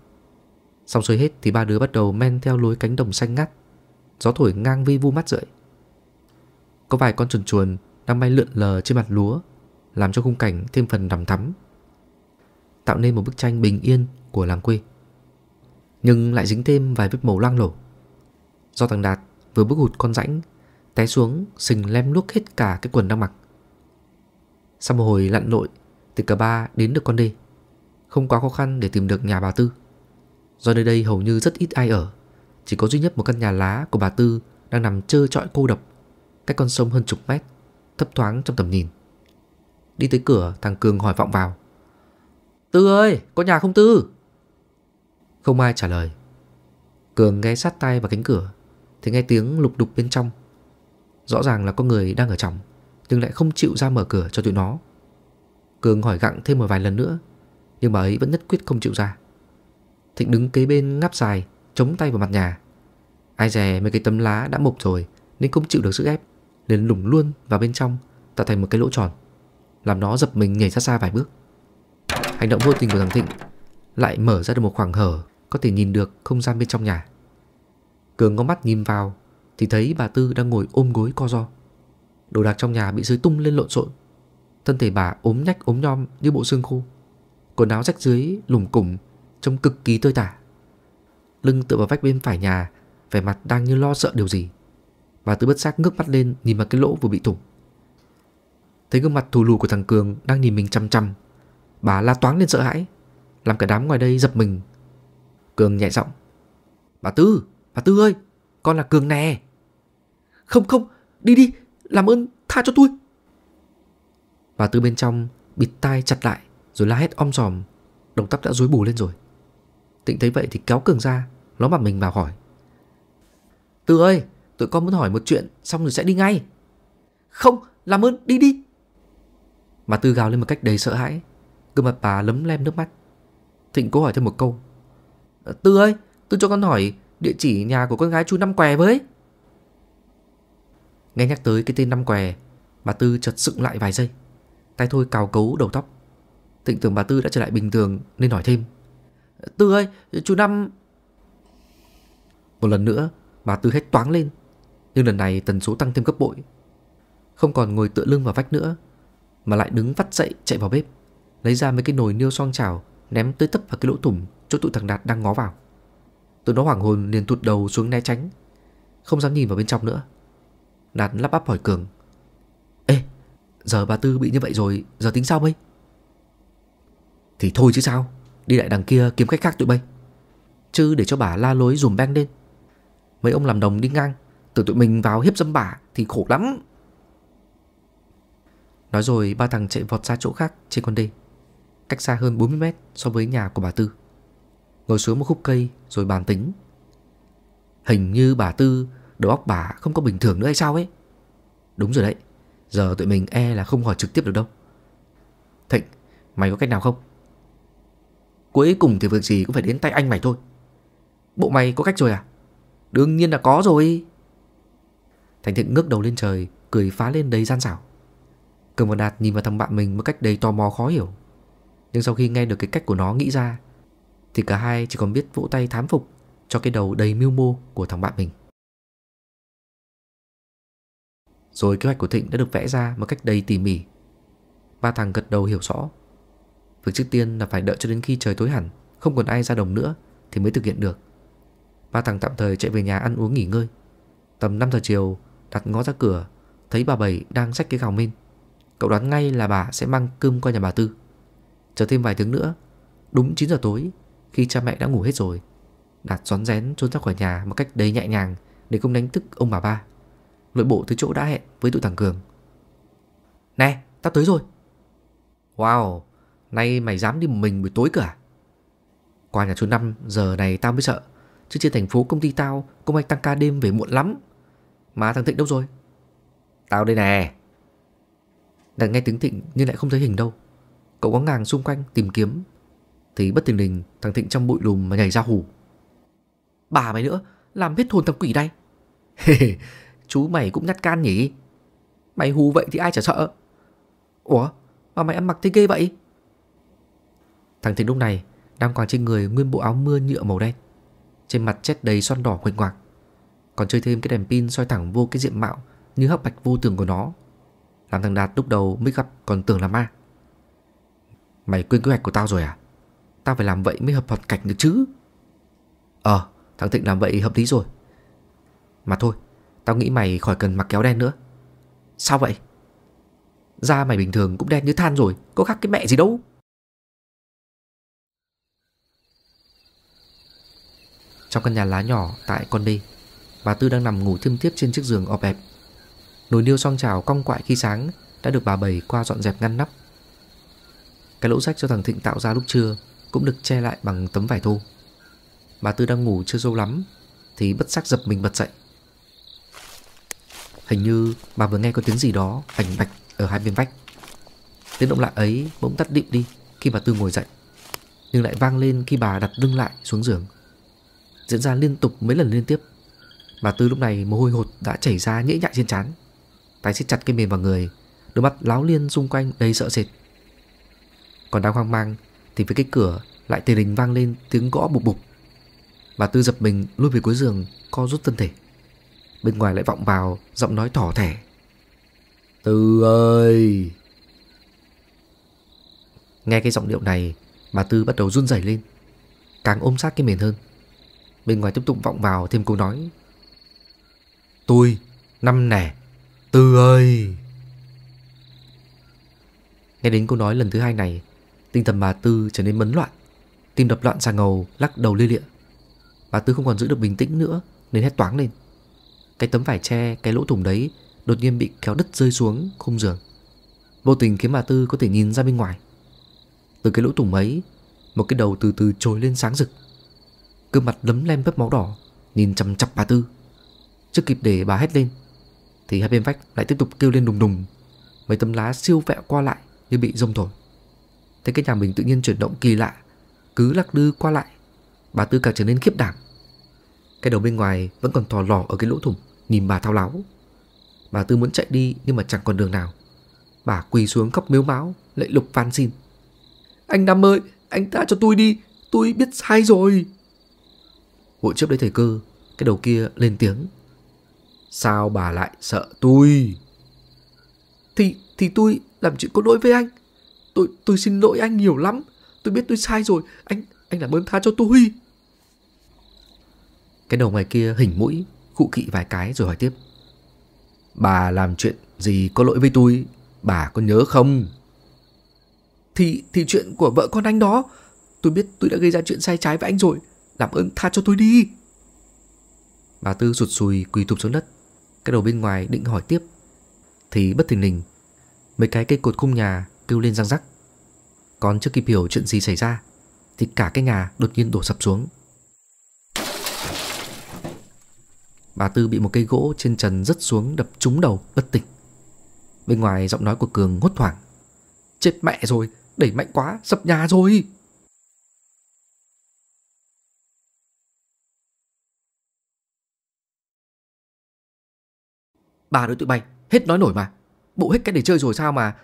Xong xuôi hết thì ba đứa bắt đầu men theo lối cánh đồng xanh ngắt Gió thổi ngang vi vu mắt rượi Có vài con chuồn chuồn đang bay lượn lờ trên mặt lúa Làm cho khung cảnh thêm phần đằm thắm Tạo nên một bức tranh bình yên của làng quê Nhưng lại dính thêm vài vết màu loang lổ Do thằng Đạt vừa bước hụt con rãnh Té xuống sình lem luốc hết cả cái quần đang mặc sau một hồi lặn lội Từ cả ba đến được con đê Không quá khó khăn để tìm được nhà bà Tư Do nơi đây hầu như rất ít ai ở Chỉ có duy nhất một căn nhà lá của bà Tư Đang nằm trơ trọi cô độc Cách con sông hơn chục mét Thấp thoáng trong tầm nhìn Đi tới cửa thằng Cường hỏi vọng vào Tư ơi có nhà không Tư Không ai trả lời Cường ghé sát tay vào cánh cửa Thì nghe tiếng lục đục bên trong Rõ ràng là có người đang ở trong nhưng lại không chịu ra mở cửa cho tụi nó. Cường hỏi gặng thêm một vài lần nữa, nhưng bà ấy vẫn nhất quyết không chịu ra. Thịnh đứng kế bên ngáp dài, chống tay vào mặt nhà. Ai dè mấy cái tấm lá đã mục rồi nên không chịu được sức ép, liền lủng luôn vào bên trong, tạo thành một cái lỗ tròn, làm nó dập mình nhảy ra xa vài bước. Hành động vô tình của thằng Thịnh lại mở ra được một khoảng hở có thể nhìn được không gian bên trong nhà. Cường ngó mắt nhìn vào thì thấy bà Tư đang ngồi ôm gối co ro. Đồ đạc trong nhà bị dưới tung lên lộn xộn Thân thể bà ốm nhách ốm nhom như bộ xương khô Quần áo rách dưới lủng củng Trông cực kỳ tơi tả Lưng tựa vào vách bên phải nhà Vẻ mặt đang như lo sợ điều gì Bà Tư bất giác ngước mắt lên nhìn vào cái lỗ vừa bị thủng Thấy gương mặt thù lù của thằng Cường đang nhìn mình chăm chăm Bà la toáng lên sợ hãi Làm cả đám ngoài đây giật mình Cường nhẹ giọng Bà Tư, bà Tư ơi, con là Cường nè Không không, đi đi, làm ơn tha cho tôi Bà Tư bên trong bịt tai chặt lại Rồi la hét om sòm Đồng tóc đã rối bù lên rồi Tịnh thấy vậy thì kéo Cường ra Ló mặt mình vào hỏi Tư ơi tụi con muốn hỏi một chuyện Xong rồi sẽ đi ngay Không làm ơn đi đi Bà Tư gào lên một cách đầy sợ hãi Gương mặt bà lấm lem nước mắt Thịnh cố hỏi thêm một câu ờ, Tư ơi Tư cho con hỏi địa chỉ nhà của con gái chú Năm Què với Nghe nhắc tới cái tên năm què Bà Tư chợt sững lại vài giây Tay thôi cào cấu đầu tóc Tịnh tưởng bà Tư đã trở lại bình thường nên hỏi thêm Tư ơi chú Năm Một lần nữa bà Tư hét toáng lên Nhưng lần này tần số tăng thêm gấp bội Không còn ngồi tựa lưng vào vách nữa Mà lại đứng vắt dậy chạy vào bếp Lấy ra mấy cái nồi niêu xoong chảo Ném tới tấp vào cái lỗ thủng chỗ tụi thằng Đạt đang ngó vào Tụi nó hoảng hồn liền tụt đầu xuống né tránh Không dám nhìn vào bên trong nữa Đạt lắp bắp hỏi Cường Ê Giờ bà Tư bị như vậy rồi Giờ tính sao bây Thì thôi chứ sao Đi lại đằng kia kiếm cách khác tụi bây, Chứ để cho bà la lối dùm beng lên Mấy ông làm đồng đi ngang Tưởng tụi mình vào hiếp dâm bà Thì khổ lắm Nói rồi ba thằng chạy vọt ra chỗ khác trên con đê Cách xa hơn 40 mét so với nhà của bà Tư Ngồi xuống một khúc cây rồi bàn tính Hình như bà Tư đầu óc bà không có bình thường nữa hay sao ấy Đúng rồi đấy Giờ tụi mình e là không hỏi trực tiếp được đâu Thịnh Mày có cách nào không Cuối cùng thì việc gì cũng phải đến tay anh mày thôi Bộ mày có cách rồi à Đương nhiên là có rồi Thành Thịnh ngước đầu lên trời Cười phá lên đầy gian xảo Cường Văn Đạt nhìn vào thằng bạn mình Một cách đầy tò mò khó hiểu Nhưng sau khi nghe được cái cách của nó nghĩ ra Thì cả hai chỉ còn biết vỗ tay thán phục Cho cái đầu đầy mưu mô của thằng bạn mình Rồi kế hoạch của Thịnh đã được vẽ ra một cách đầy tỉ mỉ. Ba thằng gật đầu hiểu rõ. Việc trước tiên là phải đợi cho đến khi trời tối hẳn, không còn ai ra đồng nữa thì mới thực hiện được. Ba thằng tạm thời chạy về nhà ăn uống nghỉ ngơi. Tầm 5 giờ chiều, đặt ngó ra cửa, thấy bà Bảy đang xách cái gào minh. Cậu đoán ngay là bà sẽ mang cơm qua nhà bà Tư. Chờ thêm vài tiếng nữa, đúng 9 giờ tối, khi cha mẹ đã ngủ hết rồi, Đạt rón rén trốn ra khỏi nhà một cách đầy nhẹ nhàng để không đánh thức ông bà ba lội bộ tới chỗ đã hẹn với tụi thằng Cường. Nè, tao tới rồi. Wow, nay mày dám đi một mình buổi tối cả. À? Qua nhà chú Năm giờ này tao mới sợ. Chứ trên thành phố công ty tao, công anh tăng ca đêm về muộn lắm. Mà thằng Thịnh đâu rồi? Tao đây nè. Đang nghe tiếng Thịnh nhưng lại không thấy hình đâu. Cậu có ngàng xung quanh tìm kiếm. Thì bất tình lình thằng Thịnh trong bụi lùm mà nhảy ra hù. Bà mày nữa, làm hết hồn thằng quỷ đây. Chú mày cũng nhát can nhỉ Mày hù vậy thì ai chả sợ Ủa mà mày ăn mặc thế ghê vậy Thằng Thịnh lúc này Đang còn trên người nguyên bộ áo mưa nhựa màu đen Trên mặt chết đầy son đỏ huỳnh ngoạc Còn chơi thêm cái đèn pin soi thẳng vô cái diện mạo Như hấp bạch vô tường của nó Làm thằng Đạt lúc đầu mới gặp còn tưởng là ma Mày quên kế hoạch của tao rồi à Tao phải làm vậy mới hợp hoạt cảnh được chứ Ờ thằng Thịnh làm vậy hợp lý rồi Mà thôi Tao nghĩ mày khỏi cần mặc kéo đen nữa Sao vậy? Da mày bình thường cũng đen như than rồi Có khác cái mẹ gì đâu Trong căn nhà lá nhỏ tại con đê Bà Tư đang nằm ngủ thiêm thiếp trên chiếc giường ọp ẹp Nồi niêu song trào cong quại khi sáng Đã được bà bày qua dọn dẹp ngăn nắp Cái lỗ rách cho thằng Thịnh tạo ra lúc trưa Cũng được che lại bằng tấm vải thô Bà Tư đang ngủ chưa sâu lắm Thì bất giác dập mình bật dậy Hình như bà vừa nghe có tiếng gì đó ảnh bạch ở hai bên vách Tiếng động lạ ấy bỗng tắt địm đi Khi bà Tư ngồi dậy Nhưng lại vang lên khi bà đặt lưng lại xuống giường Diễn ra liên tục mấy lần liên tiếp Bà Tư lúc này mồ hôi hột đã chảy ra nhễ nhại trên trán Tay siết chặt cái mềm vào người Đôi mắt láo liên xung quanh đầy sợ sệt Còn đang hoang mang Thì với cái cửa lại tề đình vang lên tiếng gõ bục bục Bà Tư giật mình lui về cuối giường Co rút thân thể bên ngoài lại vọng vào giọng nói thỏ thẻ. Tư ơi! Nghe cái giọng điệu này bà Tư bắt đầu run rẩy lên, càng ôm sát cái mền hơn. Bên ngoài tiếp tục vọng vào thêm câu nói. Tôi, năm nẻ, Tư ơi! Nghe đến câu nói lần thứ hai này, tinh thần bà Tư trở nên mấn loạn, tim đập loạn xà ngầu, lắc đầu lia lịa. Bà Tư không còn giữ được bình tĩnh nữa nên hét toáng lên. Cái tấm vải tre, cái lỗ thủng đấy đột nhiên bị kéo đứt rơi xuống khung giường. Vô tình khiến bà Tư có thể nhìn ra bên ngoài. Từ cái lỗ thủng ấy, một cái đầu từ từ trồi lên sáng rực. Gương mặt lấm lem vết máu đỏ, nhìn chằm chặp bà Tư. Chưa kịp để bà hét lên, thì hai bên vách lại tiếp tục kêu lên đùng đùng. Mấy tấm lá siêu vẹo qua lại như bị rông thổi. Thế cái nhà mình tự nhiên chuyển động kỳ lạ, cứ lắc lư qua lại. Bà Tư càng trở nên khiếp đảm. Cái đầu bên ngoài vẫn còn thò lò ở cái lỗ thủng nhìn bà thao láo. Bà Tư muốn chạy đi nhưng mà chẳng còn đường nào. Bà quỳ xuống khóc mếu máu, lệ lục van xin. Anh Năm ơi, anh ta cho tôi đi, tôi biết sai rồi. Hội chấp đấy thầy cơ, cái đầu kia lên tiếng. Sao bà lại sợ tôi? Thì, thì tôi làm chuyện có lỗi với anh. Tôi, tôi xin lỗi anh nhiều lắm. Tôi biết tôi sai rồi, anh, anh làm ơn tha cho tôi. Cái đầu ngoài kia hình mũi khụ kỵ vài cái rồi hỏi tiếp. Bà làm chuyện gì có lỗi với tôi, bà có nhớ không? Thì, thì chuyện của vợ con anh đó, tôi biết tôi đã gây ra chuyện sai trái với anh rồi, làm ơn tha cho tôi đi. Bà Tư sụt sùi quỳ thụp xuống đất, cái đầu bên ngoài định hỏi tiếp. Thì bất thình lình, mấy cái cây cột khung nhà kêu lên răng rắc. Còn chưa kịp hiểu chuyện gì xảy ra, thì cả cái nhà đột nhiên đổ sập xuống Bà Tư bị một cây gỗ trên trần rất xuống đập trúng đầu bất tỉnh Bên ngoài giọng nói của Cường hốt hoảng Chết mẹ rồi, đẩy mạnh quá, sập nhà rồi Bà đối tụi bay, hết nói nổi mà Bộ hết cái để chơi rồi sao mà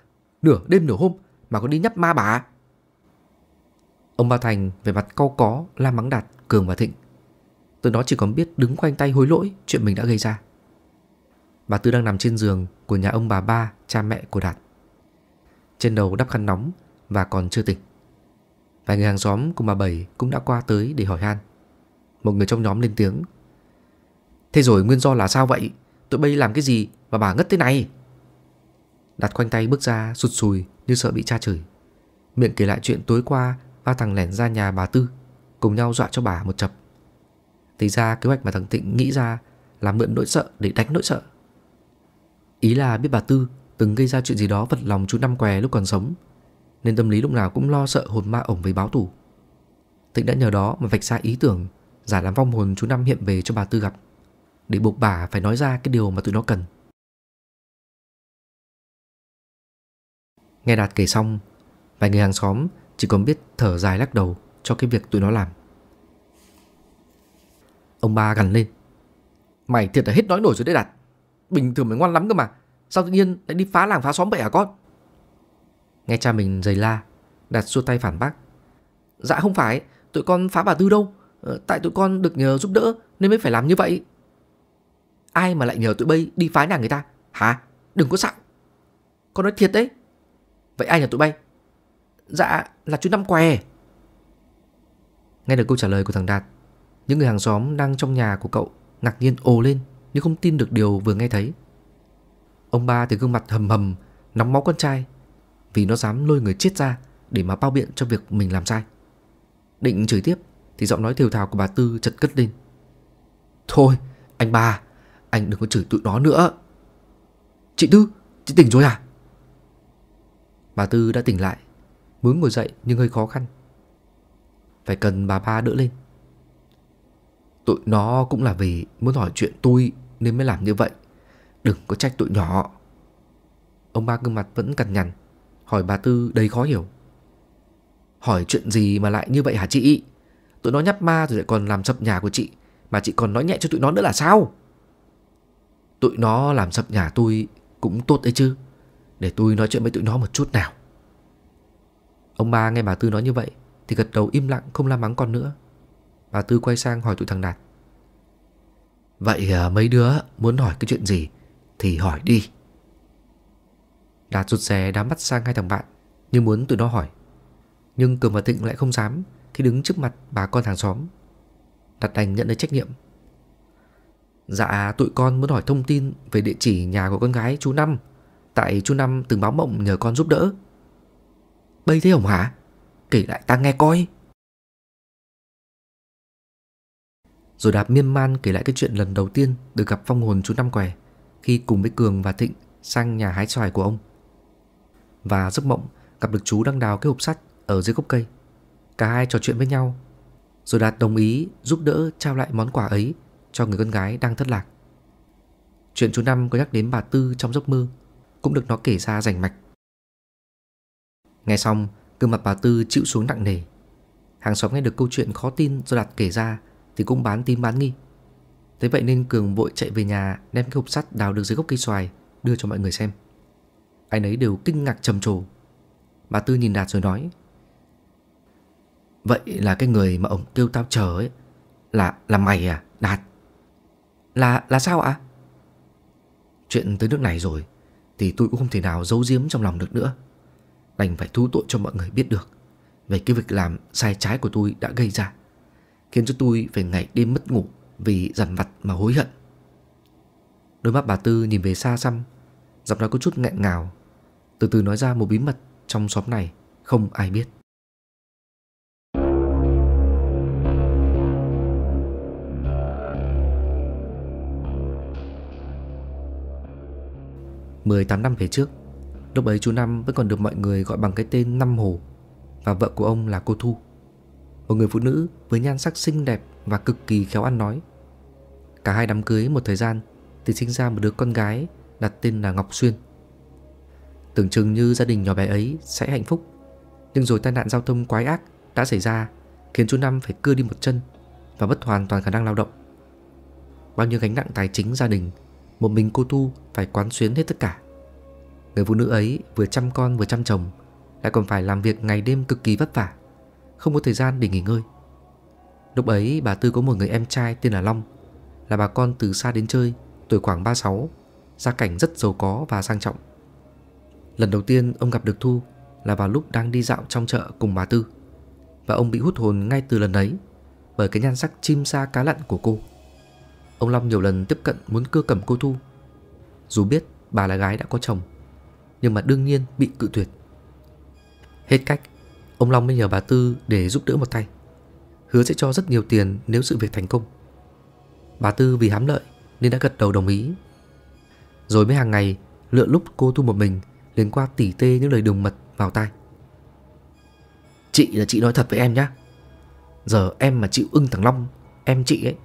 Nửa đêm nửa hôm mà còn đi nhấp ma bà Ông Ba Thành về mặt cau có la mắng đạt Cường và Thịnh từ đó chỉ còn biết đứng quanh tay hối lỗi chuyện mình đã gây ra Bà Tư đang nằm trên giường của nhà ông bà ba, cha mẹ của Đạt Trên đầu đắp khăn nóng và còn chưa tỉnh Vài người hàng xóm cùng bà Bảy cũng đã qua tới để hỏi han Một người trong nhóm lên tiếng Thế rồi nguyên do là sao vậy? Tụi bây làm cái gì mà bà ngất thế này? đạt khoanh tay bước ra sụt sùi như sợ bị cha chửi Miệng kể lại chuyện tối qua Ba thằng lẻn ra nhà bà Tư Cùng nhau dọa cho bà một chập thì ra kế hoạch mà thằng Tịnh nghĩ ra là mượn nỗi sợ để đánh nỗi sợ. Ý là biết bà Tư từng gây ra chuyện gì đó vật lòng chú Năm Què lúc còn sống, nên tâm lý lúc nào cũng lo sợ hồn ma ổng với báo thủ. Tịnh đã nhờ đó mà vạch ra ý tưởng giả làm vong hồn chú Năm hiện về cho bà Tư gặp, để buộc bà phải nói ra cái điều mà tụi nó cần. Nghe Đạt kể xong, vài người hàng xóm chỉ còn biết thở dài lắc đầu cho cái việc tụi nó làm. Ông ba gằn lên Mày thiệt là hết nói nổi rồi đấy Đạt Bình thường mày ngoan lắm cơ mà Sao tự nhiên lại đi phá làng phá xóm vậy hả con Nghe cha mình giày la Đạt xua tay phản bác Dạ không phải Tụi con phá bà Tư đâu ờ, Tại tụi con được nhờ giúp đỡ Nên mới phải làm như vậy Ai mà lại nhờ tụi bay đi phá nhà người ta Hả đừng có sạo Con nói thiệt đấy Vậy ai nhờ tụi bay Dạ là chú Năm Què Nghe được câu trả lời của thằng Đạt những người hàng xóm đang trong nhà của cậu ngạc nhiên ồ lên như không tin được điều vừa nghe thấy. Ông ba thì gương mặt hầm hầm, nóng máu con trai, vì nó dám lôi người chết ra để mà bao biện cho việc mình làm sai. Định chửi tiếp thì giọng nói thều thào của bà Tư chật cất lên. Thôi, anh ba, anh đừng có chửi tụi nó nữa. Chị Tư, chị tỉnh rồi à? Bà Tư đã tỉnh lại, muốn ngồi dậy nhưng hơi khó khăn. Phải cần bà ba đỡ lên. Tụi nó cũng là vì muốn hỏi chuyện tôi nên mới làm như vậy. Đừng có trách tụi nhỏ. Ông ba gương mặt vẫn cằn nhằn, hỏi bà Tư đầy khó hiểu. Hỏi chuyện gì mà lại như vậy hả chị? Tụi nó nhắp ma rồi lại còn làm sập nhà của chị, mà chị còn nói nhẹ cho tụi nó nữa là sao? Tụi nó làm sập nhà tôi cũng tốt đấy chứ. Để tôi nói chuyện với tụi nó một chút nào. Ông ba nghe bà Tư nói như vậy thì gật đầu im lặng không la mắng con nữa. Bà Tư quay sang hỏi tụi thằng Đạt Vậy à, mấy đứa muốn hỏi cái chuyện gì Thì hỏi đi Đạt rụt rè đám mắt sang hai thằng bạn Như muốn tụi nó hỏi Nhưng Cường và Thịnh lại không dám Khi đứng trước mặt bà con hàng xóm Đạt đành nhận lấy trách nhiệm Dạ tụi con muốn hỏi thông tin Về địa chỉ nhà của con gái chú Năm Tại chú Năm từng báo mộng nhờ con giúp đỡ Bây thế hổng hả Kể lại ta nghe coi Rồi Đạp miên man kể lại cái chuyện lần đầu tiên được gặp phong hồn chú Năm Què khi cùng với Cường và Thịnh sang nhà hái xoài của ông. Và giấc mộng gặp được chú đang đào cái hộp sắt ở dưới gốc cây. Cả hai trò chuyện với nhau. Rồi Đạt đồng ý giúp đỡ trao lại món quà ấy cho người con gái đang thất lạc. Chuyện chú Năm có nhắc đến bà Tư trong giấc mơ cũng được nó kể ra rành mạch. Nghe xong, gương mặt bà Tư chịu xuống nặng nề. Hàng xóm nghe được câu chuyện khó tin do Đạt kể ra thì cũng bán tin bán nghi. Thế vậy nên Cường vội chạy về nhà đem cái hộp sắt đào được dưới gốc cây xoài đưa cho mọi người xem. Anh ấy đều kinh ngạc trầm trồ. Bà Tư nhìn Đạt rồi nói Vậy là cái người mà ổng kêu tao chờ ấy Là là mày à Đạt Là là sao ạ Chuyện tới nước này rồi Thì tôi cũng không thể nào giấu giếm trong lòng được nữa Đành phải thú tội cho mọi người biết được Về cái việc làm sai trái của tôi đã gây ra khiến cho tôi phải ngày đêm mất ngủ vì dằn vặt mà hối hận. Đôi mắt bà Tư nhìn về xa xăm, giọng nói có chút nghẹn ngào, từ từ nói ra một bí mật trong xóm này không ai biết. Mười tám năm về trước, lúc ấy chú Năm vẫn còn được mọi người gọi bằng cái tên Năm Hồ và vợ của ông là cô Thu một người phụ nữ với nhan sắc xinh đẹp và cực kỳ khéo ăn nói. Cả hai đám cưới một thời gian thì sinh ra một đứa con gái đặt tên là Ngọc Xuyên. Tưởng chừng như gia đình nhỏ bé ấy sẽ hạnh phúc, nhưng rồi tai nạn giao thông quái ác đã xảy ra khiến chú Năm phải cưa đi một chân và mất hoàn toàn khả năng lao động. Bao nhiêu gánh nặng tài chính gia đình, một mình cô thu phải quán xuyến hết tất cả. Người phụ nữ ấy vừa chăm con vừa chăm chồng, lại còn phải làm việc ngày đêm cực kỳ vất vả không có thời gian để nghỉ ngơi. Lúc ấy bà Tư có một người em trai tên là Long, là bà con từ xa đến chơi, tuổi khoảng 36, gia cảnh rất giàu có và sang trọng. Lần đầu tiên ông gặp được Thu là vào lúc đang đi dạo trong chợ cùng bà Tư. Và ông bị hút hồn ngay từ lần ấy bởi cái nhan sắc chim sa cá lặn của cô. Ông Long nhiều lần tiếp cận muốn cưa cầm cô Thu. Dù biết bà là gái đã có chồng, nhưng mà đương nhiên bị cự tuyệt. Hết cách, Ông Long mới nhờ bà Tư để giúp đỡ một tay Hứa sẽ cho rất nhiều tiền nếu sự việc thành công Bà Tư vì hám lợi nên đã gật đầu đồng ý Rồi mới hàng ngày lựa lúc cô thu một mình liền qua tỉ tê những lời đường mật vào tai Chị là chị nói thật với em nhá. Giờ em mà chịu ưng thằng Long Em chị ấy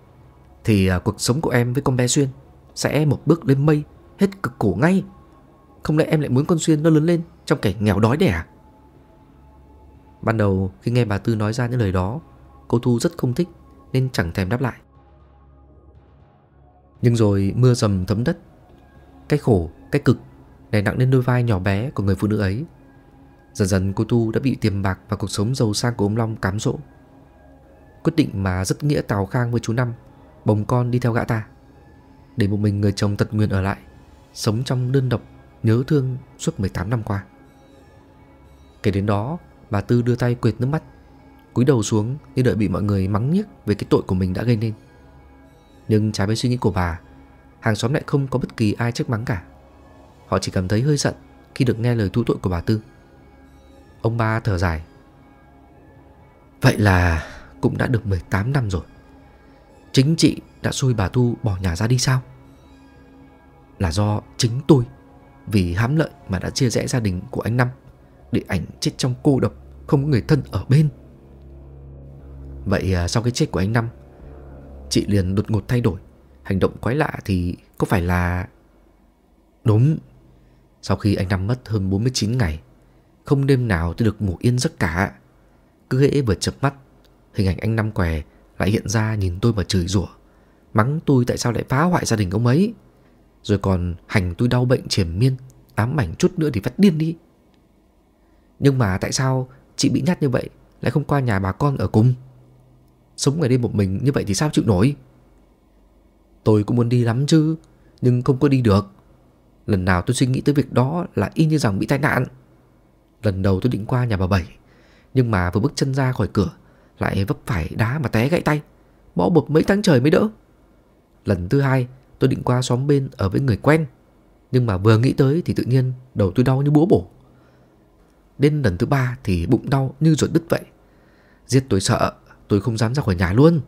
Thì à, cuộc sống của em với con bé Xuyên Sẽ một bước lên mây Hết cực khổ ngay Không lẽ em lại muốn con Xuyên nó lớn lên Trong cảnh nghèo đói đẻ à Ban đầu khi nghe bà Tư nói ra những lời đó, cô Thu rất không thích nên chẳng thèm đáp lại. Nhưng rồi mưa dầm thấm đất, cái khổ, cái cực đè nặng lên đôi vai nhỏ bé của người phụ nữ ấy. Dần dần cô Thu đã bị tiền bạc và cuộc sống giàu sang của ông Long cám dỗ. Quyết định mà rất nghĩa Tào Khang với chú Năm, bồng con đi theo gã ta. Để một mình người chồng tật nguyện ở lại, sống trong đơn độc, nhớ thương suốt 18 năm qua. Kể đến đó, Bà Tư đưa tay quệt nước mắt cúi đầu xuống như đợi bị mọi người mắng nhiếc về cái tội của mình đã gây nên Nhưng trái với suy nghĩ của bà Hàng xóm lại không có bất kỳ ai trách mắng cả Họ chỉ cảm thấy hơi giận khi được nghe lời thú tội của bà Tư Ông ba thở dài Vậy là cũng đã được 18 năm rồi Chính chị đã xui bà Thu bỏ nhà ra đi sao? Là do chính tôi Vì hám lợi mà đã chia rẽ gia đình của anh Năm để ảnh chết trong cô độc Không có người thân ở bên Vậy à, sau cái chết của anh Năm Chị liền đột ngột thay đổi Hành động quái lạ thì có phải là Đúng Sau khi anh Năm mất hơn 49 ngày Không đêm nào tôi được ngủ yên giấc cả Cứ hễ vừa chập mắt Hình ảnh anh Năm què Lại hiện ra nhìn tôi mà chửi rủa Mắng tôi tại sao lại phá hoại gia đình ông ấy Rồi còn hành tôi đau bệnh triền miên Ám ảnh chút nữa thì phát điên đi nhưng mà tại sao chị bị nhát như vậy lại không qua nhà bà con ở cùng? Sống ngày đêm một mình như vậy thì sao chịu nổi? Tôi cũng muốn đi lắm chứ, nhưng không có đi được. Lần nào tôi suy nghĩ tới việc đó là y như rằng bị tai nạn. Lần đầu tôi định qua nhà bà Bảy, nhưng mà vừa bước chân ra khỏi cửa lại vấp phải đá mà té gãy tay, bỏ bột mấy tháng trời mới đỡ. Lần thứ hai, tôi định qua xóm bên ở với người quen, nhưng mà vừa nghĩ tới thì tự nhiên đầu tôi đau như búa bổ Đến lần thứ ba thì bụng đau như ruột đứt vậy Giết tôi sợ Tôi không dám ra khỏi nhà luôn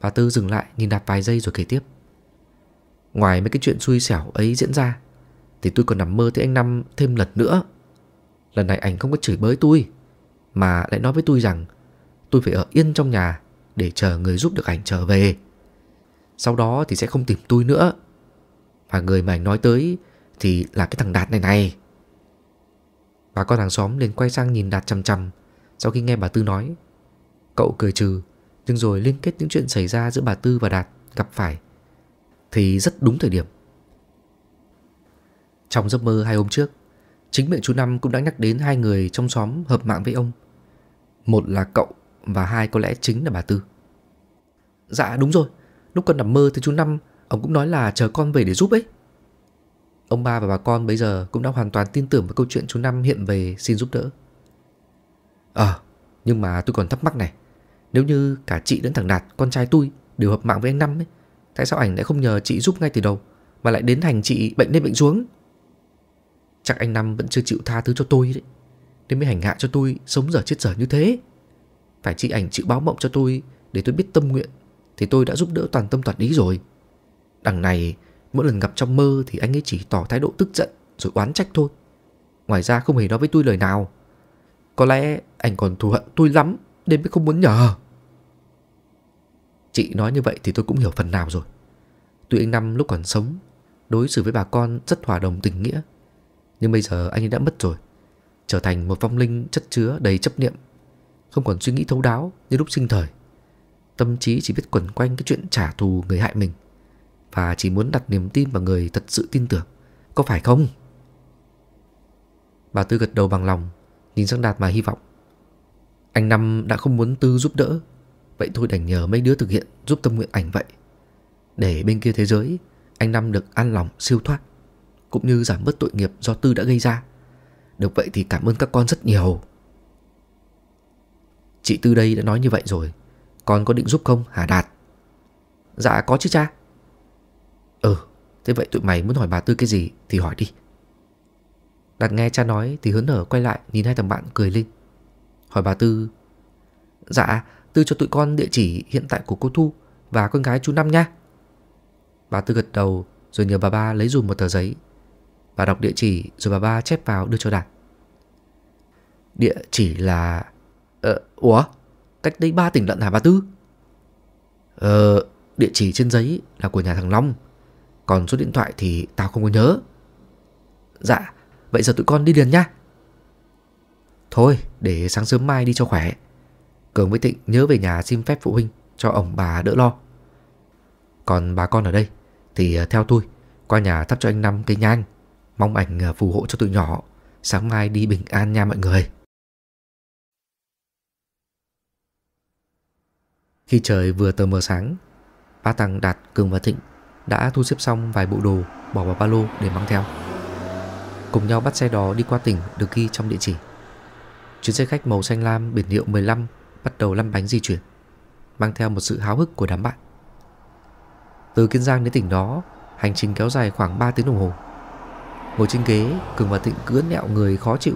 Bà Tư dừng lại nhìn Đạt vài giây rồi kể tiếp Ngoài mấy cái chuyện xui xẻo ấy diễn ra Thì tôi còn nằm mơ thấy anh Năm thêm lần nữa Lần này anh không có chửi bới tôi Mà lại nói với tôi rằng Tôi phải ở yên trong nhà Để chờ người giúp được ảnh trở về Sau đó thì sẽ không tìm tôi nữa Và người mà anh nói tới Thì là cái thằng Đạt này này Bà con hàng xóm liền quay sang nhìn Đạt chằm chằm Sau khi nghe bà Tư nói Cậu cười trừ Nhưng rồi liên kết những chuyện xảy ra giữa bà Tư và Đạt gặp phải Thì rất đúng thời điểm Trong giấc mơ hai hôm trước Chính miệng chú Năm cũng đã nhắc đến hai người trong xóm hợp mạng với ông Một là cậu và hai có lẽ chính là bà Tư Dạ đúng rồi Lúc con nằm mơ thì chú Năm Ông cũng nói là chờ con về để giúp ấy Ông ba và bà con bây giờ cũng đã hoàn toàn tin tưởng vào câu chuyện chú Năm hiện về xin giúp đỡ. Ờ, à, nhưng mà tôi còn thắc mắc này. Nếu như cả chị lẫn thằng Đạt, con trai tôi đều hợp mạng với anh Năm ấy, tại sao ảnh lại không nhờ chị giúp ngay từ đầu mà lại đến hành chị bệnh lên bệnh xuống? Chắc anh Năm vẫn chưa chịu tha thứ cho tôi đấy. Nên mới hành hạ cho tôi sống dở chết dở như thế. Phải chị ảnh chịu báo mộng cho tôi để tôi biết tâm nguyện thì tôi đã giúp đỡ toàn toàn tâm ý rồi. đằng này Mỗi lần gặp trong mơ thì anh ấy chỉ tỏ thái độ tức giận rồi oán trách thôi. Ngoài ra không hề nói với tôi lời nào. Có lẽ anh còn thù hận tôi lắm nên mới không muốn nhờ. Chị nói như vậy thì tôi cũng hiểu phần nào rồi. Tuy anh Năm lúc còn sống, đối xử với bà con rất hòa đồng tình nghĩa. Nhưng bây giờ anh ấy đã mất rồi, trở thành một vong linh chất chứa đầy chấp niệm, không còn suy nghĩ thấu đáo như lúc sinh thời. Tâm trí chỉ biết quẩn quanh cái chuyện trả thù người hại mình và chỉ muốn đặt niềm tin vào người thật sự tin tưởng. Có phải không? Bà Tư gật đầu bằng lòng, nhìn sang Đạt mà hy vọng. Anh Năm đã không muốn Tư giúp đỡ, vậy thôi đành nhờ mấy đứa thực hiện giúp tâm nguyện ảnh vậy. Để bên kia thế giới, anh Năm được an lòng siêu thoát, cũng như giảm bớt tội nghiệp do Tư đã gây ra. Được vậy thì cảm ơn các con rất nhiều. Chị Tư đây đã nói như vậy rồi, con có định giúp không Hà Đạt? Dạ có chứ cha. Ừ, thế vậy tụi mày muốn hỏi bà Tư cái gì thì hỏi đi. Đạt nghe cha nói thì hớn hở quay lại nhìn hai thằng bạn cười lên. Hỏi bà Tư, dạ, Tư cho tụi con địa chỉ hiện tại của cô Thu và con gái chú Năm nha. Bà Tư gật đầu rồi nhờ bà ba lấy dùm một tờ giấy. Bà đọc địa chỉ rồi bà ba chép vào đưa cho Đạt. Địa chỉ là... Ờ, ủa? Cách đây ba tỉnh lận hả bà Tư? Ờ, địa chỉ trên giấy là của nhà thằng Long còn số điện thoại thì tao không có nhớ Dạ Vậy giờ tụi con đi liền nhá. Thôi để sáng sớm mai đi cho khỏe Cường với Tịnh nhớ về nhà xin phép phụ huynh Cho ông bà đỡ lo Còn bà con ở đây Thì à, theo tôi Qua nhà thắp cho anh Năm cây nhang Mong ảnh à, phù hộ cho tụi nhỏ Sáng mai đi bình an nha mọi người Khi trời vừa tờ mờ sáng Ba Tăng đặt Cường và Thịnh đã thu xếp xong vài bộ đồ bỏ vào ba lô để mang theo. Cùng nhau bắt xe đó đi qua tỉnh được ghi trong địa chỉ. Chuyến xe khách màu xanh lam biển hiệu 15 bắt đầu lăn bánh di chuyển, mang theo một sự háo hức của đám bạn. Từ Kiên Giang đến tỉnh đó, hành trình kéo dài khoảng 3 tiếng đồng hồ. Ngồi trên ghế, Cường và Thịnh cứ nẹo người khó chịu.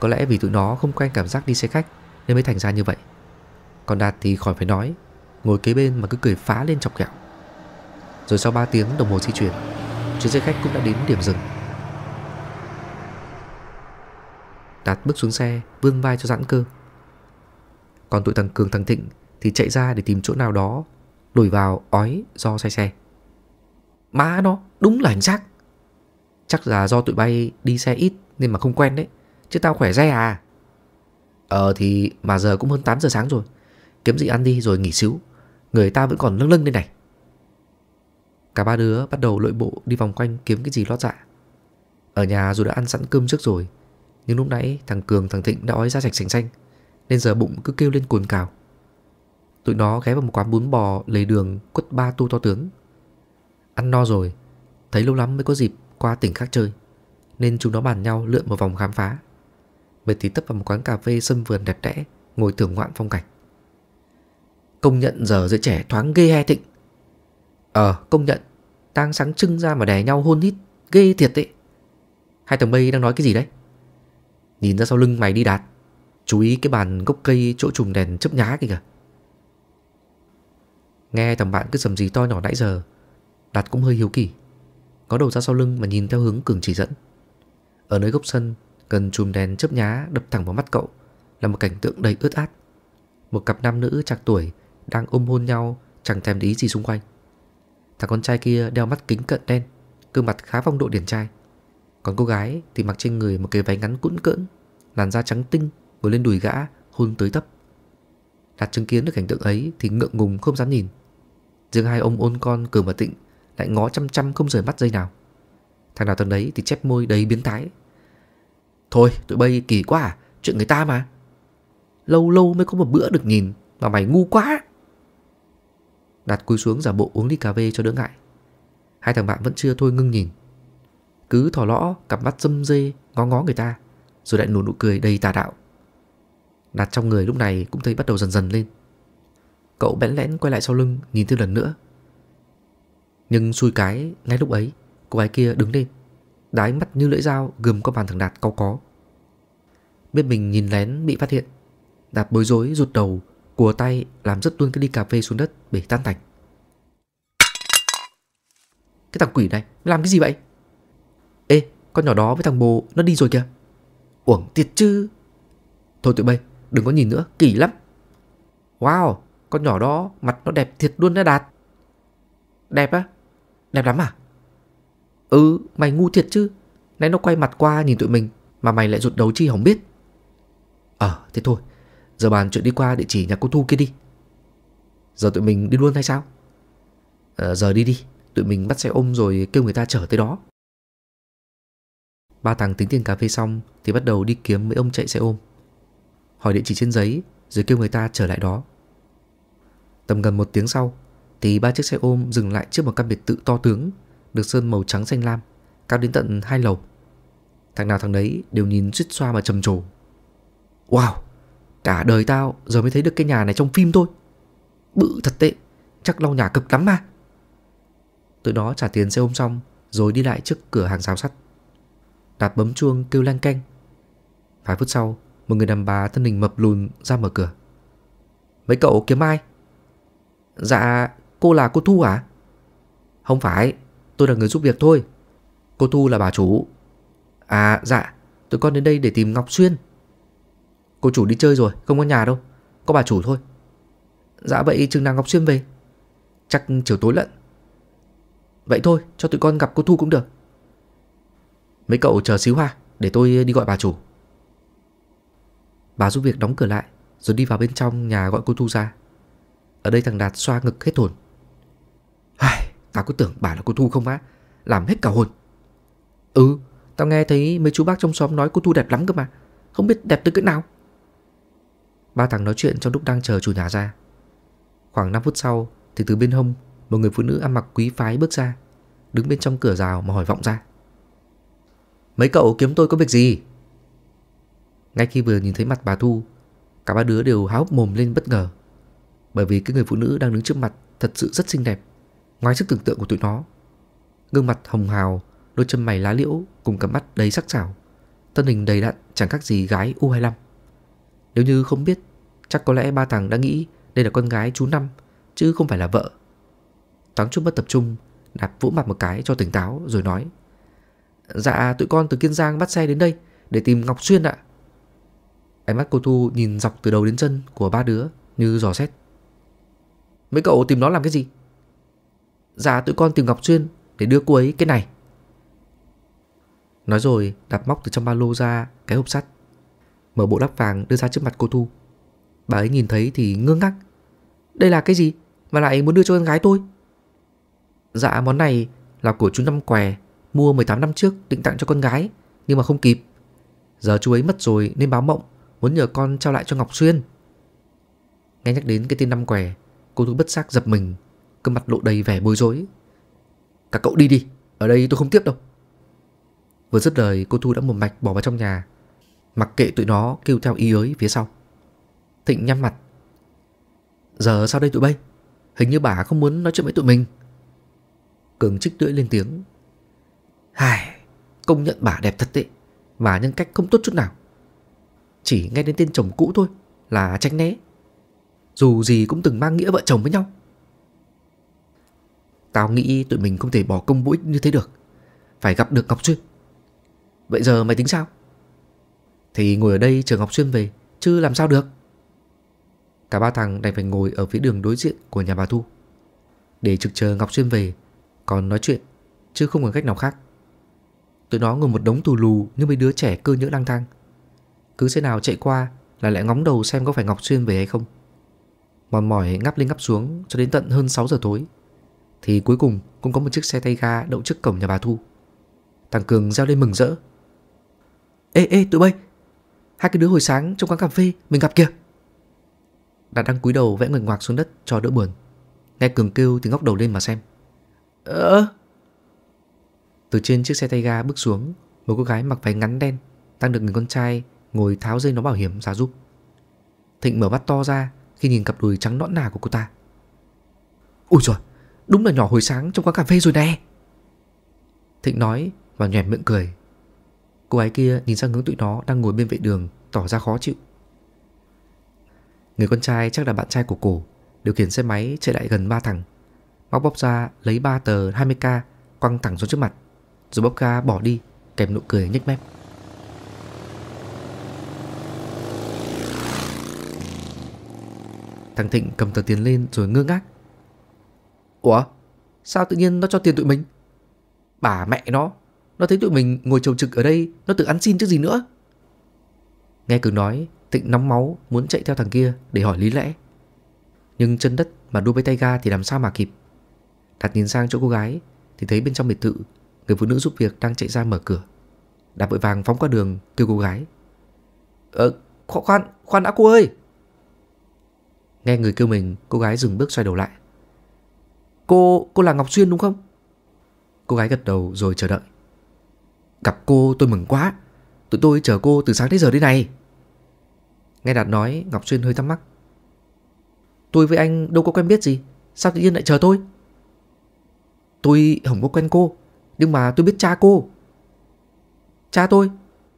Có lẽ vì tụi nó không quen cảm giác đi xe khách nên mới thành ra như vậy. Còn Đạt thì khỏi phải nói, ngồi kế bên mà cứ cười phá lên chọc kẹo. Rồi sau 3 tiếng đồng hồ di chuyển Chuyến xe khách cũng đã đến điểm dừng Đạt bước xuống xe Vươn vai cho giãn cơ Còn tụi thằng Cường thằng Thịnh Thì chạy ra để tìm chỗ nào đó Lùi vào ói do say xe Má nó đúng là hành xác Chắc là do tụi bay đi xe ít Nên mà không quen đấy Chứ tao khỏe re à Ờ thì mà giờ cũng hơn 8 giờ sáng rồi Kiếm gì ăn đi rồi nghỉ xíu Người ta vẫn còn lâng lưng đây này Cả ba đứa bắt đầu lội bộ đi vòng quanh kiếm cái gì lót dạ Ở nhà dù đã ăn sẵn cơm trước rồi Nhưng lúc nãy thằng Cường thằng Thịnh đã ói ra sạch sành xanh Nên giờ bụng cứ kêu lên cuồn cào Tụi nó ghé vào một quán bún bò lấy đường quất ba tu to tướng Ăn no rồi Thấy lâu lắm mới có dịp qua tỉnh khác chơi Nên chúng nó bàn nhau lượn một vòng khám phá Mệt tí tấp vào một quán cà phê sân vườn đẹp đẽ Ngồi thưởng ngoạn phong cảnh Công nhận giờ giới trẻ thoáng ghê he thịnh Ờ công nhận Tang sáng trưng ra mà đè nhau hôn hít Ghê thiệt đấy Hai thằng mây đang nói cái gì đấy Nhìn ra sau lưng mày đi đạt Chú ý cái bàn gốc cây chỗ chùm đèn chấp nhá kìa Nghe thằng bạn cứ sầm gì to nhỏ nãy giờ Đạt cũng hơi hiếu kỳ Có đầu ra sau lưng mà nhìn theo hướng Cường chỉ dẫn Ở nơi gốc sân gần chùm đèn chấp nhá đập thẳng vào mắt cậu Là một cảnh tượng đầy ướt át Một cặp nam nữ chạc tuổi Đang ôm hôn nhau Chẳng thèm ý gì xung quanh Thằng con trai kia đeo mắt kính cận đen Cương mặt khá phong độ điển trai Còn cô gái thì mặc trên người một cái váy ngắn cũn cỡn Làn da trắng tinh Ngồi lên đùi gã hôn tới tấp Đạt chứng kiến được cảnh tượng ấy Thì ngượng ngùng không dám nhìn Riêng hai ông ôn con cường mà tịnh Lại ngó chăm chăm không rời mắt dây nào Thằng nào thằng đấy thì chép môi đầy biến thái Thôi tụi bay kỳ quá à Chuyện người ta mà Lâu lâu mới có một bữa được nhìn Mà mày ngu quá Đạt cúi xuống giả bộ uống ly cà phê cho đỡ ngại Hai thằng bạn vẫn chưa thôi ngưng nhìn Cứ thỏ lõ cặp mắt dâm dê Ngó ngó người ta Rồi lại nụ nụ cười đầy tà đạo Đạt trong người lúc này cũng thấy bắt đầu dần dần lên Cậu bẽn lẽn quay lại sau lưng Nhìn thêm lần nữa Nhưng xui cái ngay lúc ấy Cô gái kia đứng lên Đái mắt như lưỡi dao gườm qua bàn thằng Đạt cau có Biết mình nhìn lén bị phát hiện Đạt bối rối rụt đầu của tay làm rất tuôn cái ly cà phê xuống đất Bể tan tành Cái thằng quỷ này Làm cái gì vậy Ê con nhỏ đó với thằng bồ nó đi rồi kìa Uổng tiệt chứ Thôi tụi bây đừng có nhìn nữa kỳ lắm Wow con nhỏ đó mặt nó đẹp thiệt luôn đó Đạt Đẹp á Đẹp lắm à Ừ mày ngu thiệt chứ Nãy nó quay mặt qua nhìn tụi mình Mà mày lại rụt đầu chi không biết Ờ à, thế thôi Giờ bàn chuyện đi qua địa chỉ nhà cô Thu kia đi Giờ tụi mình đi luôn hay sao à, Giờ đi đi Tụi mình bắt xe ôm rồi kêu người ta chở tới đó Ba thằng tính tiền cà phê xong Thì bắt đầu đi kiếm mấy ông chạy xe ôm Hỏi địa chỉ trên giấy Rồi kêu người ta trở lại đó Tầm gần một tiếng sau Thì ba chiếc xe ôm dừng lại trước một căn biệt thự to tướng Được sơn màu trắng xanh lam Cao đến tận hai lầu Thằng nào thằng đấy đều nhìn suýt xoa mà trầm trồ Wow Cả đời tao giờ mới thấy được cái nhà này trong phim thôi Bự thật tệ Chắc lau nhà cực lắm mà Tụi nó trả tiền xe hôm xong Rồi đi lại trước cửa hàng rào sắt Đạt bấm chuông kêu lanh canh Vài phút sau Một người đàn bà thân hình mập lùn ra mở cửa Mấy cậu kiếm ai? Dạ cô là cô Thu à? Không phải Tôi là người giúp việc thôi Cô Thu là bà chủ À dạ Tụi con đến đây để tìm Ngọc Xuyên Cô chủ đi chơi rồi, không có nhà đâu Có bà chủ thôi Dạ vậy chừng nào Ngọc Xuyên về Chắc chiều tối lận Vậy thôi, cho tụi con gặp cô Thu cũng được Mấy cậu chờ xíu ha Để tôi đi gọi bà chủ Bà giúp việc đóng cửa lại Rồi đi vào bên trong nhà gọi cô Thu ra Ở đây thằng Đạt xoa ngực hết hồn Ai, Tao cứ tưởng bà là cô Thu không á Làm hết cả hồn Ừ, tao nghe thấy mấy chú bác trong xóm nói cô Thu đẹp lắm cơ mà Không biết đẹp tới cỡ nào Ba thằng nói chuyện trong lúc đang chờ chủ nhà ra Khoảng 5 phút sau Thì từ bên hông Một người phụ nữ ăn mặc quý phái bước ra Đứng bên trong cửa rào mà hỏi vọng ra Mấy cậu kiếm tôi có việc gì Ngay khi vừa nhìn thấy mặt bà Thu Cả ba đứa đều háo hốc mồm lên bất ngờ Bởi vì cái người phụ nữ đang đứng trước mặt Thật sự rất xinh đẹp Ngoài sức tưởng tượng của tụi nó Gương mặt hồng hào Đôi chân mày lá liễu Cùng cặp mắt đầy sắc sảo Thân hình đầy đặn chẳng khác gì gái U25 nếu như không biết, chắc có lẽ ba thằng đã nghĩ đây là con gái chú Năm, chứ không phải là vợ. Thoáng chút mất tập trung, Nạp vỗ mặt một cái cho tỉnh táo rồi nói Dạ tụi con từ Kiên Giang bắt xe đến đây để tìm Ngọc Xuyên ạ à. Ánh mắt cô Thu nhìn dọc từ đầu đến chân của ba đứa như dò xét Mấy cậu tìm nó làm cái gì? Dạ tụi con tìm Ngọc Xuyên để đưa cô ấy cái này Nói rồi đặt móc từ trong ba lô ra cái hộp sắt Mở bộ lắp vàng đưa ra trước mặt cô Thu Bà ấy nhìn thấy thì ngơ ngác Đây là cái gì mà lại muốn đưa cho con gái tôi Dạ món này là của chú Năm Què Mua 18 năm trước định tặng cho con gái Nhưng mà không kịp Giờ chú ấy mất rồi nên báo mộng Muốn nhờ con trao lại cho Ngọc Xuyên Nghe nhắc đến cái tên Năm Què Cô Thu bất giác giật mình Cơ mặt lộ đầy vẻ bối rối Các cậu đi đi Ở đây tôi không tiếp đâu Vừa dứt lời cô Thu đã một mạch bỏ vào trong nhà Mặc kệ tụi nó kêu theo ý ới phía sau Thịnh nhăn mặt Giờ sao đây tụi bay Hình như bà không muốn nói chuyện với tụi mình Cường trích lưỡi lên tiếng Hài Công nhận bà đẹp thật đấy Và nhân cách không tốt chút nào Chỉ nghe đến tên chồng cũ thôi Là tránh né Dù gì cũng từng mang nghĩa vợ chồng với nhau Tao nghĩ tụi mình không thể bỏ công vô ích như thế được Phải gặp được Ngọc Xuyên Vậy giờ mày tính sao thì ngồi ở đây chờ Ngọc Xuyên về Chứ làm sao được Cả ba thằng đành phải ngồi ở phía đường đối diện của nhà bà Thu Để trực chờ Ngọc Xuyên về Còn nói chuyện Chứ không còn cách nào khác Tụi nó ngồi một đống tù lù như mấy đứa trẻ cơ nhỡ lang thang Cứ xe nào chạy qua là lại ngóng đầu xem có phải Ngọc Xuyên về hay không Mòn mỏi ngắp lên ngắp xuống cho đến tận hơn 6 giờ tối Thì cuối cùng cũng có một chiếc xe tay ga đậu trước cổng nhà bà Thu Thằng Cường giao lên mừng rỡ Ê ê tụi bay Hai cái đứa hồi sáng trong quán cà phê Mình gặp kìa Đạt đang cúi đầu vẽ người ngoạc xuống đất cho đỡ buồn Nghe Cường kêu thì ngóc đầu lên mà xem Ờ Từ trên chiếc xe tay ga bước xuống Một cô gái mặc váy ngắn đen Đang được người con trai ngồi tháo dây nó bảo hiểm ra giúp Thịnh mở mắt to ra Khi nhìn cặp đùi trắng nõn nà của cô ta Ôi trời Đúng là nhỏ hồi sáng trong quán cà phê rồi nè Thịnh nói và nhoẻn miệng cười Cô ấy kia nhìn sang hướng tụi nó đang ngồi bên vệ đường Tỏ ra khó chịu Người con trai chắc là bạn trai của cổ Điều khiển xe máy chạy lại gần ba thằng Móc bóc ra lấy ba tờ 20k Quăng thẳng xuống trước mặt Rồi bóc ra bỏ đi Kèm nụ cười nhếch mép Thằng Thịnh cầm tờ tiền lên rồi ngơ ngác Ủa Sao tự nhiên nó cho tiền tụi mình Bà mẹ nó nó thấy tụi mình ngồi trầu trực ở đây Nó tự ăn xin chứ gì nữa Nghe cứ nói Thịnh nóng máu muốn chạy theo thằng kia để hỏi lý lẽ Nhưng chân đất mà đua với tay ga thì làm sao mà kịp Đạt nhìn sang chỗ cô gái Thì thấy bên trong biệt thự Người phụ nữ giúp việc đang chạy ra mở cửa Đạt vội vàng phóng qua đường kêu cô gái Ờ kho khoan khoan đã cô ơi Nghe người kêu mình Cô gái dừng bước xoay đầu lại Cô cô là Ngọc Xuyên đúng không Cô gái gật đầu rồi chờ đợi cặp cô tôi mừng quá Tụi tôi chờ cô từ sáng đến giờ đây này Nghe Đạt nói Ngọc Xuyên hơi thắc mắc Tôi với anh đâu có quen biết gì Sao tự nhiên lại chờ tôi Tôi không có quen cô Nhưng mà tôi biết cha cô Cha tôi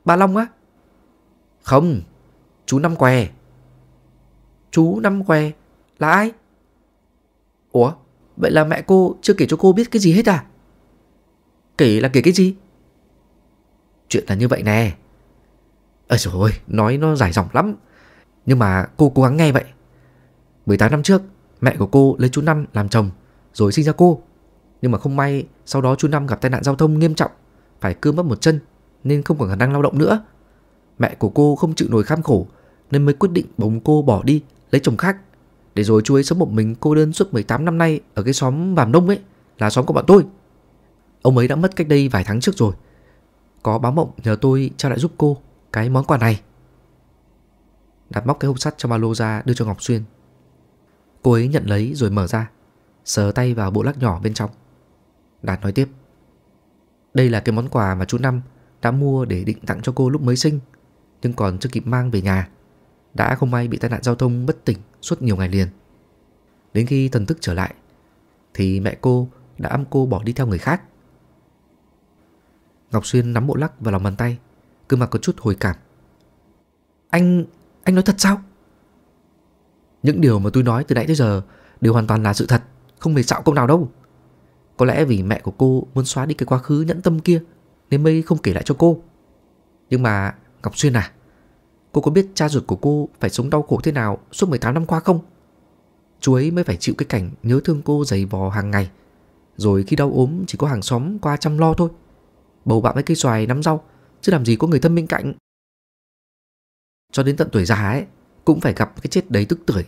Bà Long á Không Chú Năm Què Chú Năm Què Là ai Ủa Vậy là mẹ cô chưa kể cho cô biết cái gì hết à Kể là kể cái gì Chuyện là như vậy nè Ôi trời ơi, nói nó dài dòng lắm Nhưng mà cô cố gắng nghe vậy 18 năm trước, mẹ của cô lấy chú Năm làm chồng Rồi sinh ra cô Nhưng mà không may, sau đó chú Năm gặp tai nạn giao thông nghiêm trọng Phải cưa mất một chân Nên không còn khả năng lao động nữa Mẹ của cô không chịu nổi kham khổ Nên mới quyết định bồng cô bỏ đi Lấy chồng khác Để rồi chú ấy sống một mình cô đơn suốt 18 năm nay Ở cái xóm Vàm nông ấy Là xóm của bọn tôi Ông ấy đã mất cách đây vài tháng trước rồi có báo mộng nhờ tôi trao lại giúp cô cái món quà này. Đạt móc cái hộp sắt trong ba lô ra đưa cho Ngọc Xuyên. Cô ấy nhận lấy rồi mở ra, sờ tay vào bộ lắc nhỏ bên trong. Đạt nói tiếp. Đây là cái món quà mà chú Năm đã mua để định tặng cho cô lúc mới sinh, nhưng còn chưa kịp mang về nhà. Đã không may bị tai nạn giao thông bất tỉnh suốt nhiều ngày liền. Đến khi thần thức trở lại, thì mẹ cô đã âm cô bỏ đi theo người khác. Ngọc Xuyên nắm bộ lắc vào lòng bàn tay Cứ mặt có chút hồi cảm Anh... anh nói thật sao? Những điều mà tôi nói từ nãy tới giờ Đều hoàn toàn là sự thật Không hề xạo công nào đâu Có lẽ vì mẹ của cô muốn xóa đi cái quá khứ nhẫn tâm kia Nên mới không kể lại cho cô Nhưng mà Ngọc Xuyên à Cô có biết cha ruột của cô phải sống đau khổ thế nào suốt 18 năm qua không? Chú ấy mới phải chịu cái cảnh nhớ thương cô dày vò hàng ngày Rồi khi đau ốm chỉ có hàng xóm qua chăm lo thôi bầu bạn với cây xoài nắm rau chứ làm gì có người thân bên cạnh cho đến tận tuổi già ấy cũng phải gặp cái chết đấy tức tuổi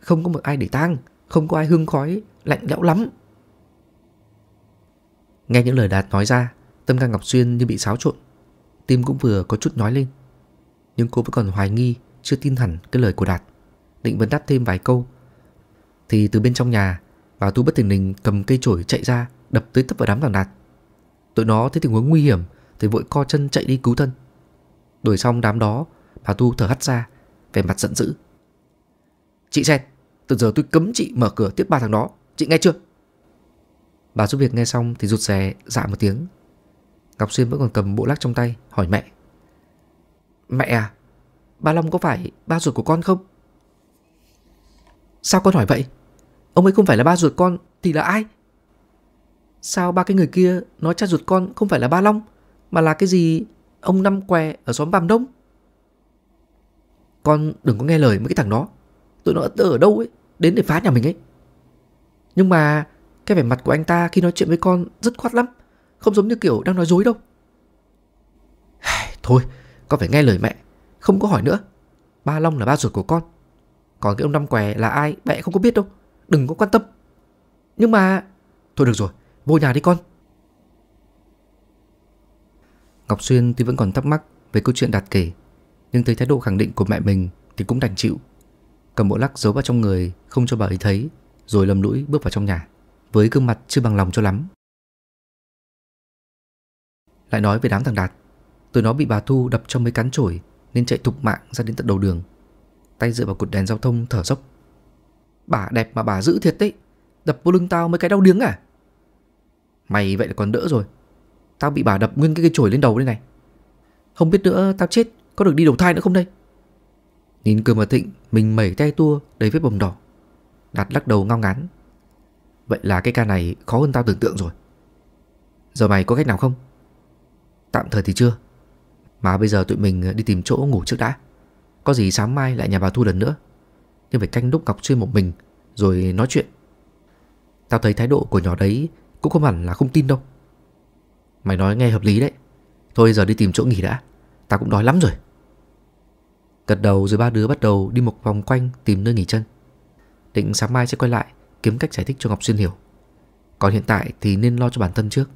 không có một ai để tang không có ai hương khói lạnh lẽo lắm nghe những lời đạt nói ra tâm can ngọc xuyên như bị xáo trộn tim cũng vừa có chút nói lên nhưng cô vẫn còn hoài nghi chưa tin hẳn cái lời của đạt định vấn đáp thêm vài câu thì từ bên trong nhà bà tú bất thình lình cầm cây chổi chạy ra đập tới tấp vào đám thằng đạt Tụi nó thấy tình huống nguy hiểm Thì vội co chân chạy đi cứu thân Đuổi xong đám đó Bà Tu thở hắt ra Về mặt giận dữ Chị Sen Từ giờ tôi cấm chị mở cửa tiếp ba thằng đó Chị nghe chưa Bà giúp việc nghe xong thì rụt rè dạ một tiếng Ngọc Xuyên vẫn còn cầm bộ lắc trong tay Hỏi mẹ Mẹ à Ba Long có phải ba ruột của con không Sao con hỏi vậy Ông ấy không phải là ba ruột con Thì là ai Sao ba cái người kia nói cha ruột con không phải là ba Long Mà là cái gì ông Năm Què ở xóm Bàm Đông Con đừng có nghe lời mấy cái thằng đó Tụi nó ở đâu ấy Đến để phá nhà mình ấy Nhưng mà cái vẻ mặt của anh ta khi nói chuyện với con rất khoát lắm Không giống như kiểu đang nói dối đâu Thôi con phải nghe lời mẹ Không có hỏi nữa Ba Long là ba ruột của con Còn cái ông Năm Què là ai mẹ không có biết đâu Đừng có quan tâm Nhưng mà Thôi được rồi Vô nhà đi con Ngọc Xuyên thì vẫn còn thắc mắc Về câu chuyện Đạt kể Nhưng thấy thái độ khẳng định của mẹ mình Thì cũng đành chịu Cầm bộ lắc giấu vào trong người Không cho bà ấy thấy Rồi lầm lũi bước vào trong nhà Với gương mặt chưa bằng lòng cho lắm Lại nói về đám thằng Đạt Tụi nó bị bà Thu đập cho mấy cán chổi Nên chạy thục mạng ra đến tận đầu đường Tay dựa vào cột đèn giao thông thở dốc Bà đẹp mà bà giữ thiệt đấy Đập vô lưng tao mấy cái đau điếng à Mày vậy là còn đỡ rồi Tao bị bà đập nguyên cái cây chổi lên đầu đây này Không biết nữa tao chết Có được đi đầu thai nữa không đây Nhìn cười mà thịnh Mình mẩy tay tua đầy vết bầm đỏ đặt lắc đầu ngao ngán Vậy là cái ca này khó hơn tao tưởng tượng rồi Giờ mày có cách nào không Tạm thời thì chưa Mà bây giờ tụi mình đi tìm chỗ ngủ trước đã Có gì sáng mai lại nhà bà Thu lần nữa Nhưng phải canh đúc cọc Xuyên một mình Rồi nói chuyện Tao thấy thái độ của nhỏ đấy cũng không hẳn là không tin đâu Mày nói nghe hợp lý đấy Thôi giờ đi tìm chỗ nghỉ đã Tao cũng đói lắm rồi Gật đầu rồi ba đứa bắt đầu đi một vòng quanh tìm nơi nghỉ chân Định sáng mai sẽ quay lại Kiếm cách giải thích cho Ngọc Xuyên hiểu Còn hiện tại thì nên lo cho bản thân trước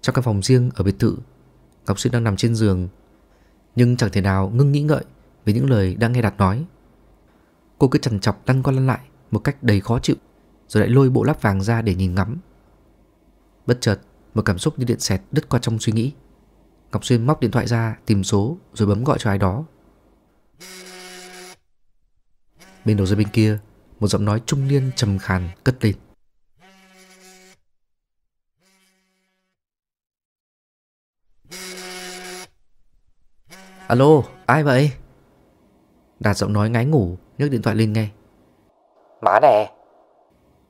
Trong căn phòng riêng ở biệt thự Ngọc Xuyên đang nằm trên giường Nhưng chẳng thể nào ngưng nghĩ ngợi Về những lời đang nghe Đạt nói Cô cứ chằn chọc lăn qua lăn lại Một cách đầy khó chịu rồi lại lôi bộ lắp vàng ra để nhìn ngắm. Bất chợt, một cảm xúc như điện xẹt đứt qua trong suy nghĩ. Ngọc Xuyên móc điện thoại ra, tìm số rồi bấm gọi cho ai đó. Bên đầu dây bên kia, một giọng nói trung niên trầm khàn cất lên. Alo, ai vậy? Đạt giọng nói ngái ngủ, nhấc điện thoại lên nghe. Má nè,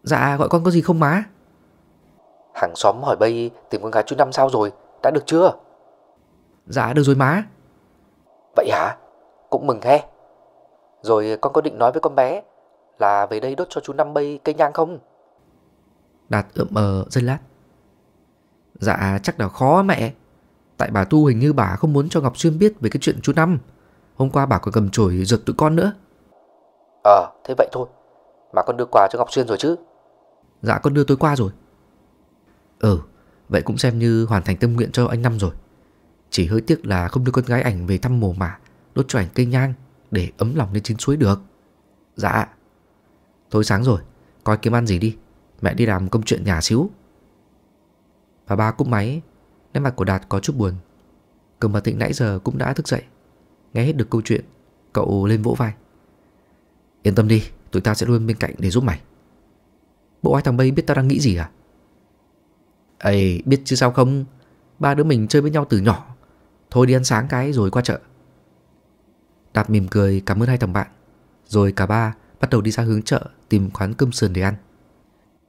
Dạ gọi con có gì không má Hàng xóm hỏi bây tìm con gái chú Năm sao rồi Đã được chưa Dạ được rồi má Vậy hả Cũng mừng he Rồi con có định nói với con bé Là về đây đốt cho chú Năm bây cây nhang không Đạt ượm ờ giây lát Dạ chắc là khó mẹ Tại bà Tu hình như bà không muốn cho Ngọc Xuyên biết về cái chuyện chú Năm Hôm qua bà còn cầm chổi giật tụi con nữa Ờ à, thế vậy thôi Mà con đưa quà cho Ngọc Xuyên rồi chứ Dạ con đưa tôi qua rồi Ừ Vậy cũng xem như hoàn thành tâm nguyện cho anh Năm rồi Chỉ hơi tiếc là không đưa con gái ảnh về thăm mồ mả Đốt cho ảnh cây nhang Để ấm lòng lên chín suối được Dạ Thôi sáng rồi Coi kiếm ăn gì đi Mẹ đi làm công chuyện nhà xíu Bà ba cúp máy Nét mặt của Đạt có chút buồn Cầm bà Thịnh nãy giờ cũng đã thức dậy Nghe hết được câu chuyện Cậu lên vỗ vai Yên tâm đi Tụi ta sẽ luôn bên cạnh để giúp mày Bộ hai thằng bay biết tao đang nghĩ gì à ấy biết chứ sao không Ba đứa mình chơi với nhau từ nhỏ Thôi đi ăn sáng cái rồi qua chợ Đạt mỉm cười cảm ơn hai thằng bạn Rồi cả ba bắt đầu đi ra hướng chợ Tìm quán cơm sườn để ăn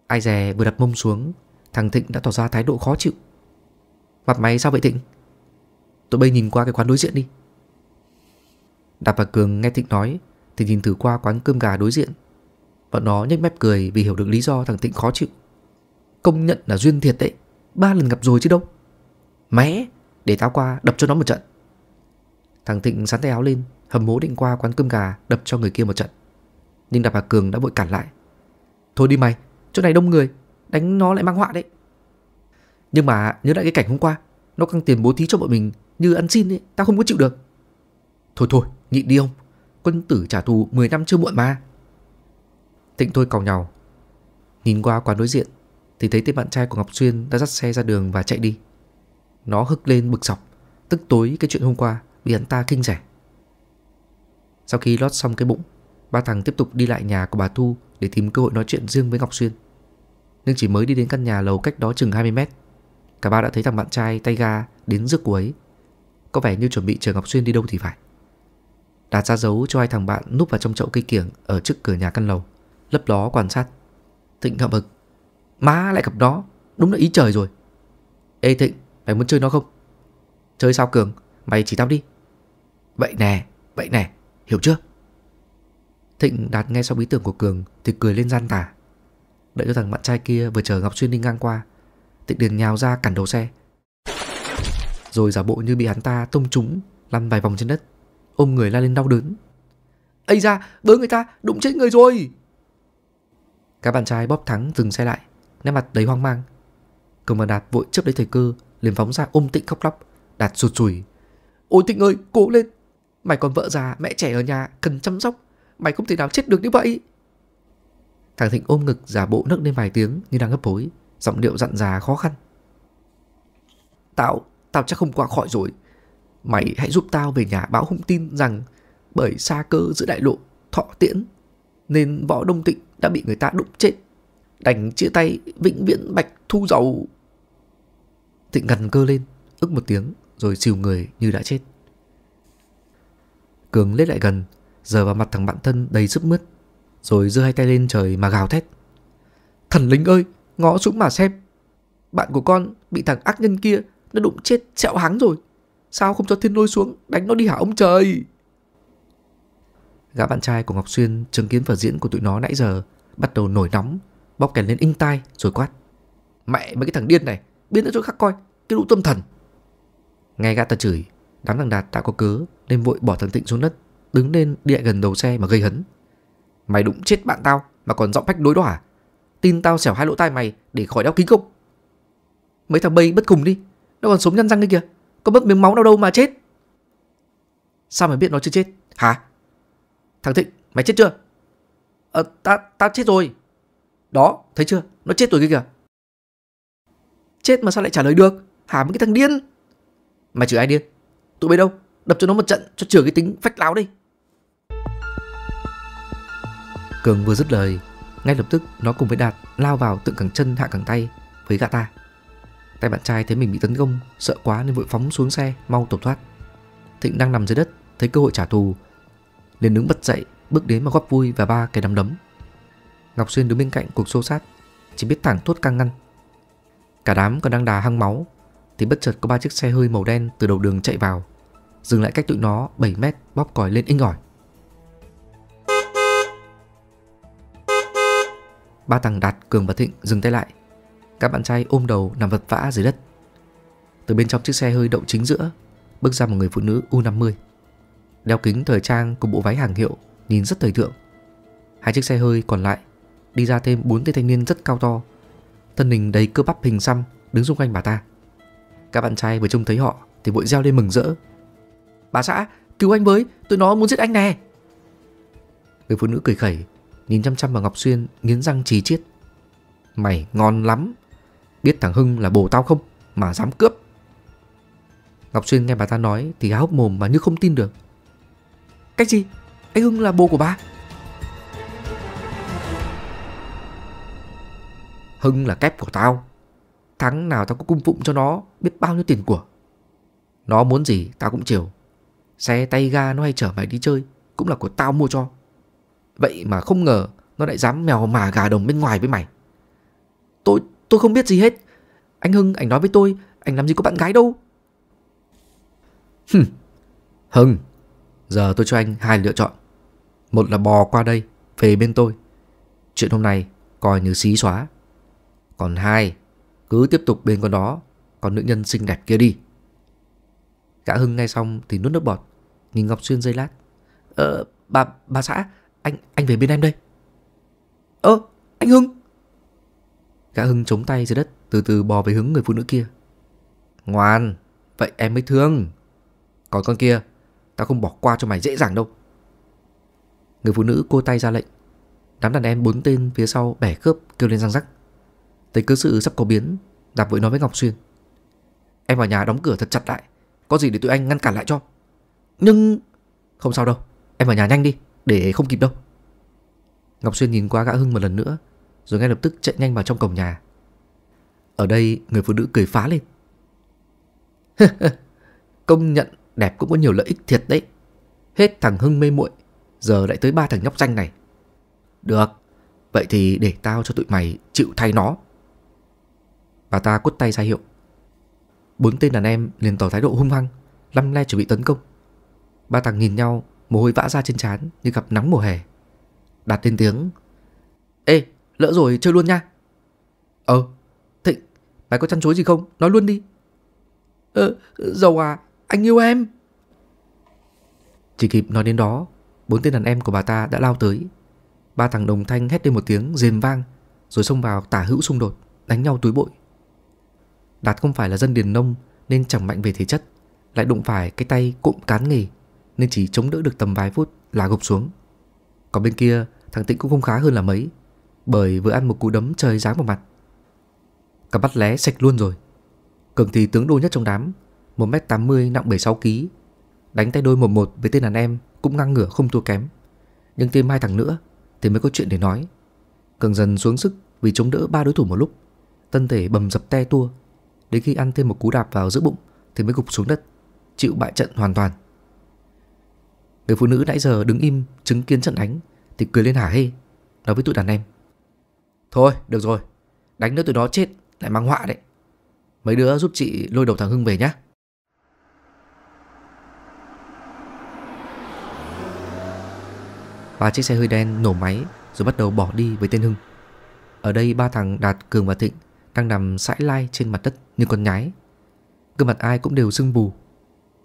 Ai dè vừa đặt mông xuống Thằng Thịnh đã tỏ ra thái độ khó chịu Mặt mày sao vậy Thịnh Tụi bay nhìn qua cái quán đối diện đi Đạt và Cường nghe Thịnh nói Thì nhìn thử qua quán cơm gà đối diện và nó nhếch mép cười vì hiểu được lý do thằng Tịnh khó chịu Công nhận là duyên thiệt đấy Ba lần gặp rồi chứ đâu Mẹ Để tao qua đập cho nó một trận Thằng Thịnh sắn tay áo lên Hầm mố định qua quán cơm gà đập cho người kia một trận Nhưng Đạp Hà Cường đã vội cản lại Thôi đi mày Chỗ này đông người Đánh nó lại mang họa đấy Nhưng mà nhớ lại cái cảnh hôm qua Nó căng tiền bố thí cho bọn mình Như ăn xin ấy Tao không có chịu được Thôi thôi nhịn đi ông Quân tử trả thù 10 năm chưa muộn mà tịnh thôi cầu nhau Nhìn qua quán đối diện Thì thấy tên bạn trai của Ngọc Xuyên đã dắt xe ra đường và chạy đi Nó hức lên bực sọc Tức tối cái chuyện hôm qua bị hắn ta kinh rẻ Sau khi lót xong cái bụng Ba thằng tiếp tục đi lại nhà của bà Thu Để tìm cơ hội nói chuyện riêng với Ngọc Xuyên Nhưng chỉ mới đi đến căn nhà lầu cách đó chừng 20 mét Cả ba đã thấy thằng bạn trai tay ga Đến rước cô ấy Có vẻ như chuẩn bị chờ Ngọc Xuyên đi đâu thì phải Đạt ra dấu cho hai thằng bạn núp vào trong chậu cây kiểng Ở trước cửa nhà căn lầu lấp ló quan sát. Thịnh hậm hực. Má lại gặp nó, đúng là ý trời rồi. Ê Thịnh, mày muốn chơi nó không? Chơi sao Cường, mày chỉ tao đi. Vậy nè, vậy nè, hiểu chưa? Thịnh đạt nghe xong ý tưởng của Cường thì cười lên gian tả. Đợi cho thằng bạn trai kia vừa chờ Ngọc Xuyên đi ngang qua. Thịnh liền nhào ra cản đầu xe. Rồi giả bộ như bị hắn ta tông trúng, lăn vài vòng trên đất, ôm người la lên đau đớn. Ây ra bớ người ta, đụng chết người rồi! Các bạn trai bóp thắng dừng xe lại Nét mặt đầy hoang mang Cầm bàn đạt vội trước lấy thời cơ liền phóng ra ôm Tịnh khóc lóc Đạt sụt sùi Ôi Tịnh ơi cố lên Mày còn vợ già mẹ trẻ ở nhà cần chăm sóc Mày không thể nào chết được như vậy Thằng Thịnh ôm ngực giả bộ nức lên vài tiếng Như đang gấp bối Giọng điệu dặn già khó khăn Tao, tao chắc không qua khỏi rồi Mày hãy giúp tao về nhà báo hung tin rằng Bởi xa cơ giữa đại lộ Thọ tiễn Nên võ đông tịnh đã bị người ta đụng chết đành chia tay vĩnh viễn bạch thu dầu thịnh ngần cơ lên ức một tiếng rồi xìu người như đã chết cường lết lại gần giờ vào mặt thằng bạn thân đầy sức mướt rồi giơ hai tay lên trời mà gào thét thần lính ơi ngó xuống mà xem bạn của con bị thằng ác nhân kia nó đụng chết sẹo hắng rồi sao không cho thiên lôi xuống đánh nó đi hả ông trời gã bạn trai của Ngọc Xuyên chứng kiến vở diễn của tụi nó nãy giờ bắt đầu nổi nóng, bóc kèn lên inh tai rồi quát. Mẹ mấy cái thằng điên này, biến ra chỗ khác coi, cái lũ tâm thần. Nghe gã ta chửi, đám thằng Đạt đã có cớ nên vội bỏ thằng Tịnh xuống đất, đứng lên địa gần đầu xe mà gây hấn. Mày đụng chết bạn tao mà còn giọng phách đối đó à? Tin tao xẻo hai lỗ tai mày để khỏi đau kính cục Mấy thằng bầy bất cùng đi, nó còn sống nhăn răng kia kìa, có bớt miếng máu nào đâu mà chết. Sao mày biết nó chưa chết? Hả? Thằng Thịnh, mày chết chưa? Ờ, ta, ta chết rồi. Đó, thấy chưa? Nó chết rồi kia kìa. Chết mà sao lại trả lời được? Hả mấy cái thằng điên? Mày chửi ai điên? Tụi bây đâu? Đập cho nó một trận cho chửi cái tính phách láo đi. Cường vừa dứt lời, ngay lập tức nó cùng với Đạt lao vào tượng cẳng chân hạ cẳng tay với gã ta. Tay bạn trai thấy mình bị tấn công, sợ quá nên vội phóng xuống xe, mau tẩu thoát. Thịnh đang nằm dưới đất, thấy cơ hội trả thù, liền đứng bật dậy, bước đến mà góp vui và ba cái đấm đấm. Ngọc Xuyên đứng bên cạnh cuộc xô sát, chỉ biết thẳng thốt căng ngăn. Cả đám còn đang đà hăng máu, thì bất chợt có ba chiếc xe hơi màu đen từ đầu đường chạy vào, dừng lại cách tụi nó 7 mét bóp còi lên inh ỏi. Ba thằng Đạt, Cường và Thịnh dừng tay lại. Các bạn trai ôm đầu nằm vật vã dưới đất. Từ bên trong chiếc xe hơi đậu chính giữa, bước ra một người phụ nữ U50 đeo kính thời trang cùng bộ váy hàng hiệu nhìn rất thời thượng. Hai chiếc xe hơi còn lại đi ra thêm bốn tên thanh niên rất cao to, thân hình đầy cơ bắp hình xăm đứng xung quanh bà ta. Các bạn trai vừa trông thấy họ thì vội reo lên mừng rỡ. "Bà xã, cứu anh với, tụi nó muốn giết anh nè." Người phụ nữ cười khẩy, nhìn chăm chăm vào Ngọc Xuyên, nghiến răng chì chiết. "Mày ngon lắm, biết thằng Hưng là bồ tao không mà dám cướp." Ngọc Xuyên nghe bà ta nói thì há hốc mồm mà như không tin được. Cái gì? Anh Hưng là bố của ba. Hưng là kép của tao Tháng nào tao có cung phụng cho nó Biết bao nhiêu tiền của Nó muốn gì tao cũng chiều Xe tay ga nó hay chở mày đi chơi Cũng là của tao mua cho Vậy mà không ngờ Nó lại dám mèo mà gà đồng bên ngoài với mày Tôi tôi không biết gì hết Anh Hưng anh nói với tôi Anh làm gì có bạn gái đâu Hưng Hưng Giờ tôi cho anh hai lựa chọn Một là bò qua đây Về bên tôi Chuyện hôm nay coi như xí xóa Còn hai Cứ tiếp tục bên con đó Còn nữ nhân xinh đẹp kia đi cả Hưng nghe xong thì nuốt nước bọt Nhìn Ngọc Xuyên dây lát Ờ bà, bà xã Anh anh về bên em đây Ơ ờ, anh Hưng cả Hưng chống tay dưới đất Từ từ bò về hướng người phụ nữ kia Ngoan Vậy em mới thương Còn con kia Tao không bỏ qua cho mày dễ dàng đâu Người phụ nữ cô tay ra lệnh Đám đàn em bốn tên phía sau bẻ khớp kêu lên răng rắc Thấy cơ sự sắp có biến Đạp vội nói với Ngọc Xuyên Em vào nhà đóng cửa thật chặt lại Có gì để tụi anh ngăn cản lại cho Nhưng Không sao đâu Em vào nhà nhanh đi Để không kịp đâu Ngọc Xuyên nhìn qua gã Hưng một lần nữa Rồi ngay lập tức chạy nhanh vào trong cổng nhà Ở đây người phụ nữ cười phá lên Công nhận đẹp cũng có nhiều lợi ích thiệt đấy. Hết thằng Hưng mê muội, giờ lại tới ba thằng nhóc danh này. Được, vậy thì để tao cho tụi mày chịu thay nó. Bà ta quất tay ra hiệu. Bốn tên đàn em liền tỏ thái độ hung hăng, lăm le chuẩn bị tấn công. Ba thằng nhìn nhau, mồ hôi vã ra trên trán như gặp nắng mùa hè. Đạt lên tiếng. Ê, lỡ rồi chơi luôn nha. Ờ, Thịnh, mày có chăn chối gì không? Nói luôn đi. Ờ, giàu à, anh yêu em Chỉ kịp nói đến đó Bốn tên đàn em của bà ta đã lao tới Ba thằng đồng thanh hét lên một tiếng rền vang Rồi xông vào tả hữu xung đột Đánh nhau túi bụi Đạt không phải là dân điền nông Nên chẳng mạnh về thể chất Lại đụng phải cái tay cụm cán nghề Nên chỉ chống đỡ được tầm vài phút là gục xuống Còn bên kia thằng Tịnh cũng không khá hơn là mấy Bởi vừa ăn một cú đấm trời giáng vào mặt Cả bắt lé sạch luôn rồi Cường thì tướng đô nhất trong đám 1m80 nặng 76kg Đánh tay đôi 1-1 với tên đàn em cũng ngang ngửa không thua kém Nhưng thêm hai thằng nữa thì mới có chuyện để nói Cường dần xuống sức vì chống đỡ ba đối thủ một lúc Tân thể bầm dập te tua Đến khi ăn thêm một cú đạp vào giữa bụng thì mới gục xuống đất Chịu bại trận hoàn toàn Người phụ nữ nãy giờ đứng im chứng kiến trận đánh Thì cười lên hả hê Nói với tụi đàn em Thôi được rồi Đánh nữa tụi đó chết lại mang họa đấy Mấy đứa giúp chị lôi đầu thằng Hưng về nhá và chiếc xe hơi đen nổ máy rồi bắt đầu bỏ đi với tên Hưng. Ở đây ba thằng Đạt, Cường và Thịnh đang nằm sãi lai trên mặt đất như con nhái. Gương mặt ai cũng đều sưng bù,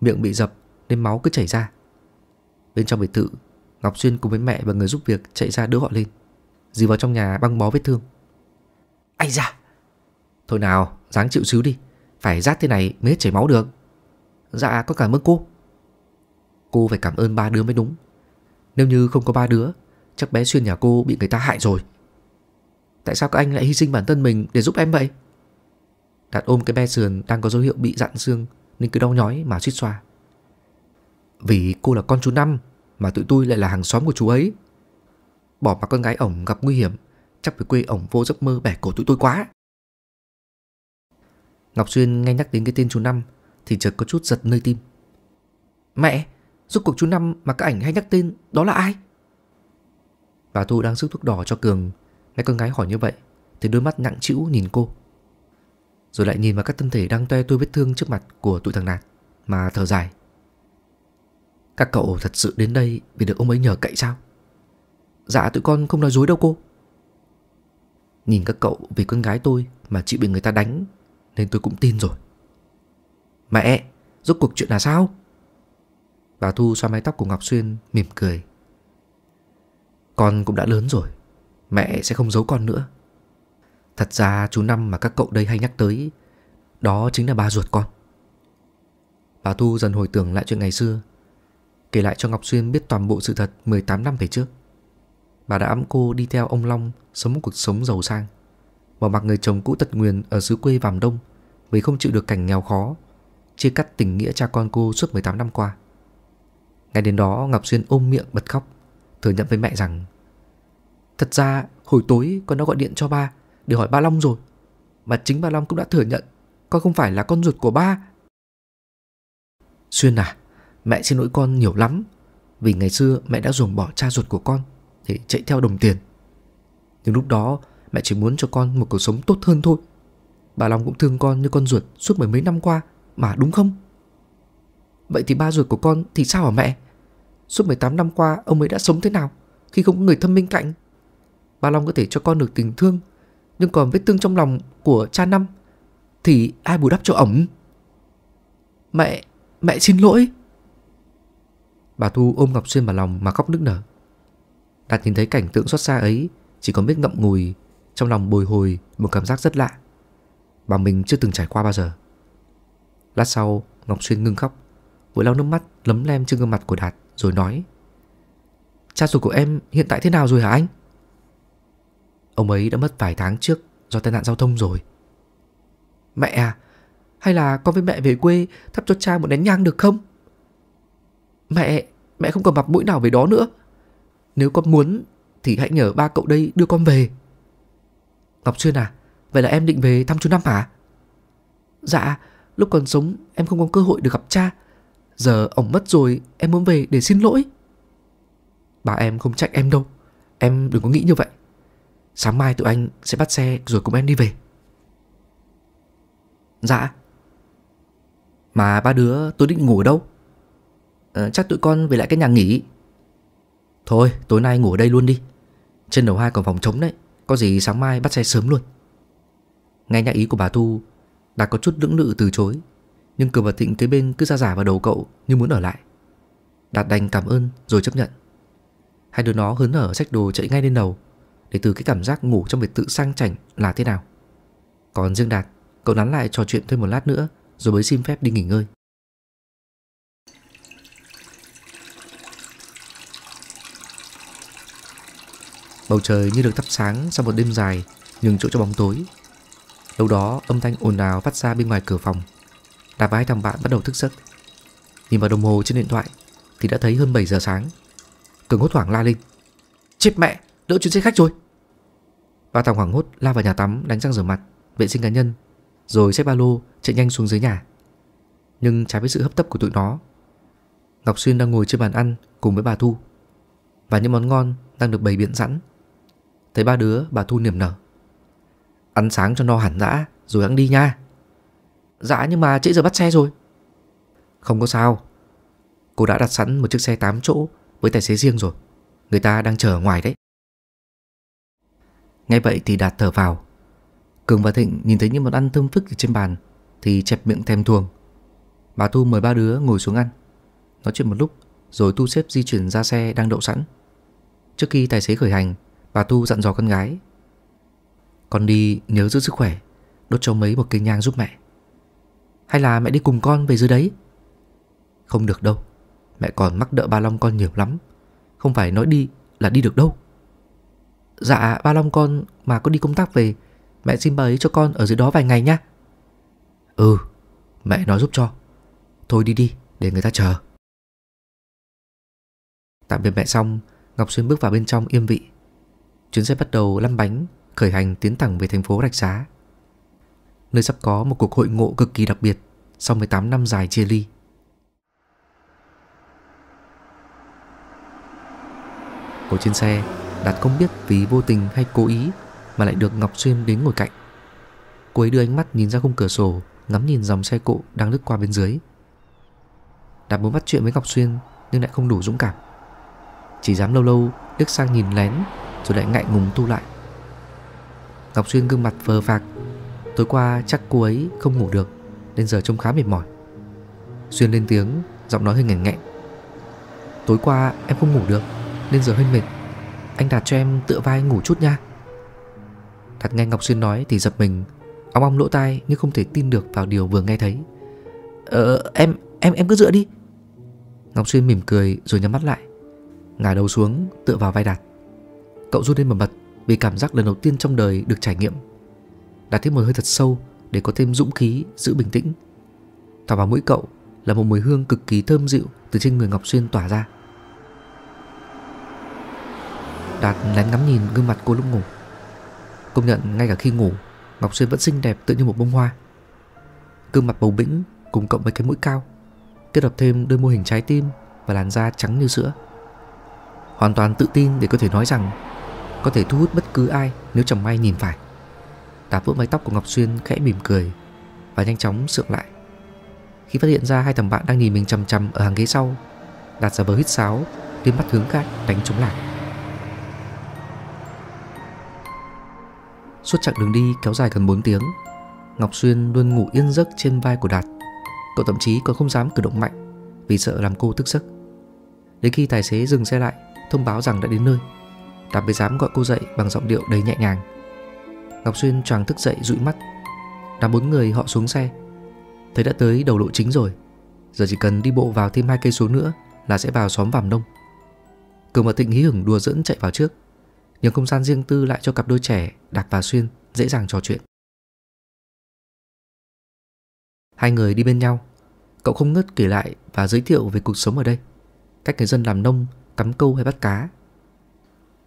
miệng bị dập nên máu cứ chảy ra. Bên trong biệt thự, Ngọc Xuyên cùng với mẹ và người giúp việc chạy ra đỡ họ lên. Dì vào trong nhà băng bó vết thương. Anh ra! Thôi nào, dáng chịu xíu đi. Phải rát thế này mới hết chảy máu được. Dạ, có cảm ơn cô. Cô phải cảm ơn ba đứa mới đúng. Nếu như không có ba đứa Chắc bé Xuyên nhà cô bị người ta hại rồi Tại sao các anh lại hy sinh bản thân mình để giúp em vậy? Đạt ôm cái be sườn đang có dấu hiệu bị dạn xương Nên cứ đau nhói mà suýt xoa Vì cô là con chú Năm Mà tụi tôi lại là hàng xóm của chú ấy Bỏ mặc con gái ổng gặp nguy hiểm Chắc phải quê ổng vô giấc mơ bẻ cổ tụi tôi quá Ngọc Xuyên nghe nhắc đến cái tên chú Năm Thì chợt có chút giật nơi tim Mẹ Rốt cuộc chú Năm mà các ảnh hay nhắc tên Đó là ai Bà Thu đang sức thuốc đỏ cho Cường Nghe con gái hỏi như vậy Thì đôi mắt nặng trĩu nhìn cô Rồi lại nhìn vào các thân thể đang toe tôi vết thương trước mặt của tụi thằng Nạt Mà thở dài Các cậu thật sự đến đây vì được ông ấy nhờ cậy sao Dạ tụi con không nói dối đâu cô Nhìn các cậu vì con gái tôi mà chị bị người ta đánh Nên tôi cũng tin rồi Mẹ, rốt cuộc chuyện là sao? Bà Thu xoa mái tóc của Ngọc Xuyên mỉm cười Con cũng đã lớn rồi Mẹ sẽ không giấu con nữa Thật ra chú Năm mà các cậu đây hay nhắc tới Đó chính là ba ruột con Bà Thu dần hồi tưởng lại chuyện ngày xưa Kể lại cho Ngọc Xuyên biết toàn bộ sự thật 18 năm về trước Bà đã ẵm cô đi theo ông Long Sống một cuộc sống giàu sang Bỏ mặc người chồng cũ tật nguyền ở xứ quê Vàm Đông Vì không chịu được cảnh nghèo khó Chia cắt tình nghĩa cha con cô suốt 18 năm qua ngay đến đó Ngọc Xuyên ôm miệng bật khóc Thừa nhận với mẹ rằng Thật ra hồi tối con đã gọi điện cho ba Để hỏi ba Long rồi Mà chính ba Long cũng đã thừa nhận Con không phải là con ruột của ba Xuyên à Mẹ xin lỗi con nhiều lắm Vì ngày xưa mẹ đã ruồng bỏ cha ruột của con Để chạy theo đồng tiền Nhưng lúc đó mẹ chỉ muốn cho con một cuộc sống tốt hơn thôi Bà Long cũng thương con như con ruột suốt mười mấy năm qua Mà đúng không Vậy thì ba ruột của con thì sao hả mẹ? Suốt 18 năm qua ông ấy đã sống thế nào khi không có người thân bên cạnh? Ba Long có thể cho con được tình thương nhưng còn vết thương trong lòng của cha Năm thì ai bù đắp cho ổng? Mẹ, mẹ xin lỗi. Bà Thu ôm Ngọc Xuyên vào lòng mà khóc nức nở. Đạt nhìn thấy cảnh tượng xót xa ấy chỉ còn biết ngậm ngùi, trong lòng bồi hồi một cảm giác rất lạ. Bà mình chưa từng trải qua bao giờ. Lát sau, Ngọc Xuyên ngưng khóc. Vội lau nước mắt lấm lem trên gương mặt của Đạt Rồi nói Cha ruột của em hiện tại thế nào rồi hả anh Ông ấy đã mất vài tháng trước Do tai nạn giao thông rồi Mẹ à Hay là con với mẹ về quê Thắp cho cha một nén nhang được không Mẹ Mẹ không còn mặt mũi nào về đó nữa Nếu con muốn Thì hãy nhờ ba cậu đây đưa con về Ngọc Xuyên à Vậy là em định về thăm chú Năm hả Dạ Lúc còn sống em không có cơ hội được gặp cha Giờ ông mất rồi em muốn về để xin lỗi Bà em không trách em đâu Em đừng có nghĩ như vậy Sáng mai tụi anh sẽ bắt xe rồi cùng em đi về Dạ Mà ba đứa tôi định ngủ ở đâu à, Chắc tụi con về lại cái nhà nghỉ Thôi tối nay ngủ ở đây luôn đi Trên đầu hai còn phòng trống đấy Có gì sáng mai bắt xe sớm luôn Nghe nhà ý của bà Thu Đã có chút lưỡng lự từ chối nhưng cửa và thịnh cái bên cứ ra giả vào đầu cậu Như muốn ở lại Đạt đành cảm ơn rồi chấp nhận Hai đứa nó hớn hở xách đồ chạy ngay lên đầu Để từ cái cảm giác ngủ trong biệt tự sang chảnh là thế nào Còn riêng Đạt Cậu nắn lại trò chuyện thêm một lát nữa Rồi mới xin phép đi nghỉ ngơi Bầu trời như được thắp sáng sau một đêm dài Nhường chỗ cho bóng tối Đâu đó âm thanh ồn ào phát ra bên ngoài cửa phòng là vài thằng bạn bắt đầu thức giấc Nhìn vào đồng hồ trên điện thoại Thì đã thấy hơn 7 giờ sáng Cường hốt hoảng la lên Chết mẹ, đỡ chuyến xe khách rồi Ba thằng hoảng hốt la vào nhà tắm đánh răng rửa mặt Vệ sinh cá nhân Rồi xếp ba lô chạy nhanh xuống dưới nhà Nhưng trái với sự hấp tấp của tụi nó Ngọc Xuyên đang ngồi trên bàn ăn Cùng với bà Thu Và những món ngon đang được bày biện sẵn Thấy ba đứa bà Thu niềm nở Ăn sáng cho no hẳn đã Rồi ăn đi nha Dạ nhưng mà trễ giờ bắt xe rồi Không có sao Cô đã đặt sẵn một chiếc xe 8 chỗ Với tài xế riêng rồi Người ta đang chờ ở ngoài đấy Ngay vậy thì Đạt thở vào Cường và Thịnh nhìn thấy những món ăn thơm phức ở trên bàn Thì chẹp miệng thèm thuồng Bà Thu mời ba đứa ngồi xuống ăn Nói chuyện một lúc Rồi Thu xếp di chuyển ra xe đang đậu sẵn Trước khi tài xế khởi hành Bà Thu dặn dò con gái Con đi nhớ giữ sức khỏe Đốt cho mấy một cây nhang giúp mẹ hay là mẹ đi cùng con về dưới đấy Không được đâu Mẹ còn mắc nợ ba Long con nhiều lắm Không phải nói đi là đi được đâu Dạ ba Long con mà có đi công tác về Mẹ xin bà ấy cho con ở dưới đó vài ngày nhá Ừ Mẹ nói giúp cho Thôi đi đi để người ta chờ Tạm biệt mẹ xong Ngọc Xuyên bước vào bên trong yên vị Chuyến xe bắt đầu lăn bánh Khởi hành tiến thẳng về thành phố Rạch Giá nơi sắp có một cuộc hội ngộ cực kỳ đặc biệt sau 18 năm dài chia ly. Ngồi trên xe, Đạt không biết vì vô tình hay cố ý mà lại được Ngọc Xuyên đến ngồi cạnh. Cô ấy đưa ánh mắt nhìn ra khung cửa sổ, ngắm nhìn dòng xe cộ đang lướt qua bên dưới. Đạt muốn bắt chuyện với Ngọc Xuyên nhưng lại không đủ dũng cảm. Chỉ dám lâu lâu liếc sang nhìn lén rồi lại ngại ngùng thu lại. Ngọc Xuyên gương mặt vờ phạc Tối qua chắc cô ấy không ngủ được Nên giờ trông khá mệt mỏi Xuyên lên tiếng Giọng nói hơi ngảnh nghẹn Tối qua em không ngủ được Nên giờ hơi mệt Anh Đạt cho em tựa vai ngủ chút nha Đạt nghe Ngọc Xuyên nói thì giật mình Ông ong lỗ tai nhưng không thể tin được vào điều vừa nghe thấy Ờ em em em cứ dựa đi Ngọc Xuyên mỉm cười rồi nhắm mắt lại Ngả đầu xuống tựa vào vai Đạt Cậu run lên bầm bật Vì cảm giác lần đầu tiên trong đời được trải nghiệm Đạt thêm một hơi thật sâu để có thêm dũng khí giữ bình tĩnh. Thả vào mũi cậu là một mùi hương cực kỳ thơm dịu từ trên người Ngọc Xuyên tỏa ra. Đạt lén ngắm nhìn gương mặt cô lúc ngủ. Công nhận ngay cả khi ngủ, Ngọc Xuyên vẫn xinh đẹp tự như một bông hoa. Gương mặt bầu bĩnh cùng cộng với cái mũi cao, kết hợp thêm đôi mô hình trái tim và làn da trắng như sữa. Hoàn toàn tự tin để có thể nói rằng có thể thu hút bất cứ ai nếu chẳng may nhìn phải. Tá vuốt mái tóc của Ngọc Xuyên khẽ mỉm cười Và nhanh chóng sượng lại Khi phát hiện ra hai thằng bạn đang nhìn mình chằm chằm ở hàng ghế sau Đạt ra bờ hít sáo Liên mắt hướng cạnh đánh chúng lại Suốt chặng đường đi kéo dài gần 4 tiếng Ngọc Xuyên luôn ngủ yên giấc trên vai của Đạt Cậu thậm chí còn không dám cử động mạnh Vì sợ làm cô tức giấc Đến khi tài xế dừng xe lại Thông báo rằng đã đến nơi Đạt mới dám gọi cô dậy bằng giọng điệu đầy nhẹ nhàng Ngọc Xuyên choàng thức dậy dụi mắt Đám bốn người họ xuống xe Thấy đã tới đầu lộ chính rồi Giờ chỉ cần đi bộ vào thêm hai cây số nữa Là sẽ vào xóm Vàm Đông Cường và Tịnh hí hửng đùa dẫn chạy vào trước Nhường không gian riêng tư lại cho cặp đôi trẻ Đạt và Xuyên dễ dàng trò chuyện Hai người đi bên nhau Cậu không ngớt kể lại và giới thiệu về cuộc sống ở đây Cách người dân làm nông, cắm câu hay bắt cá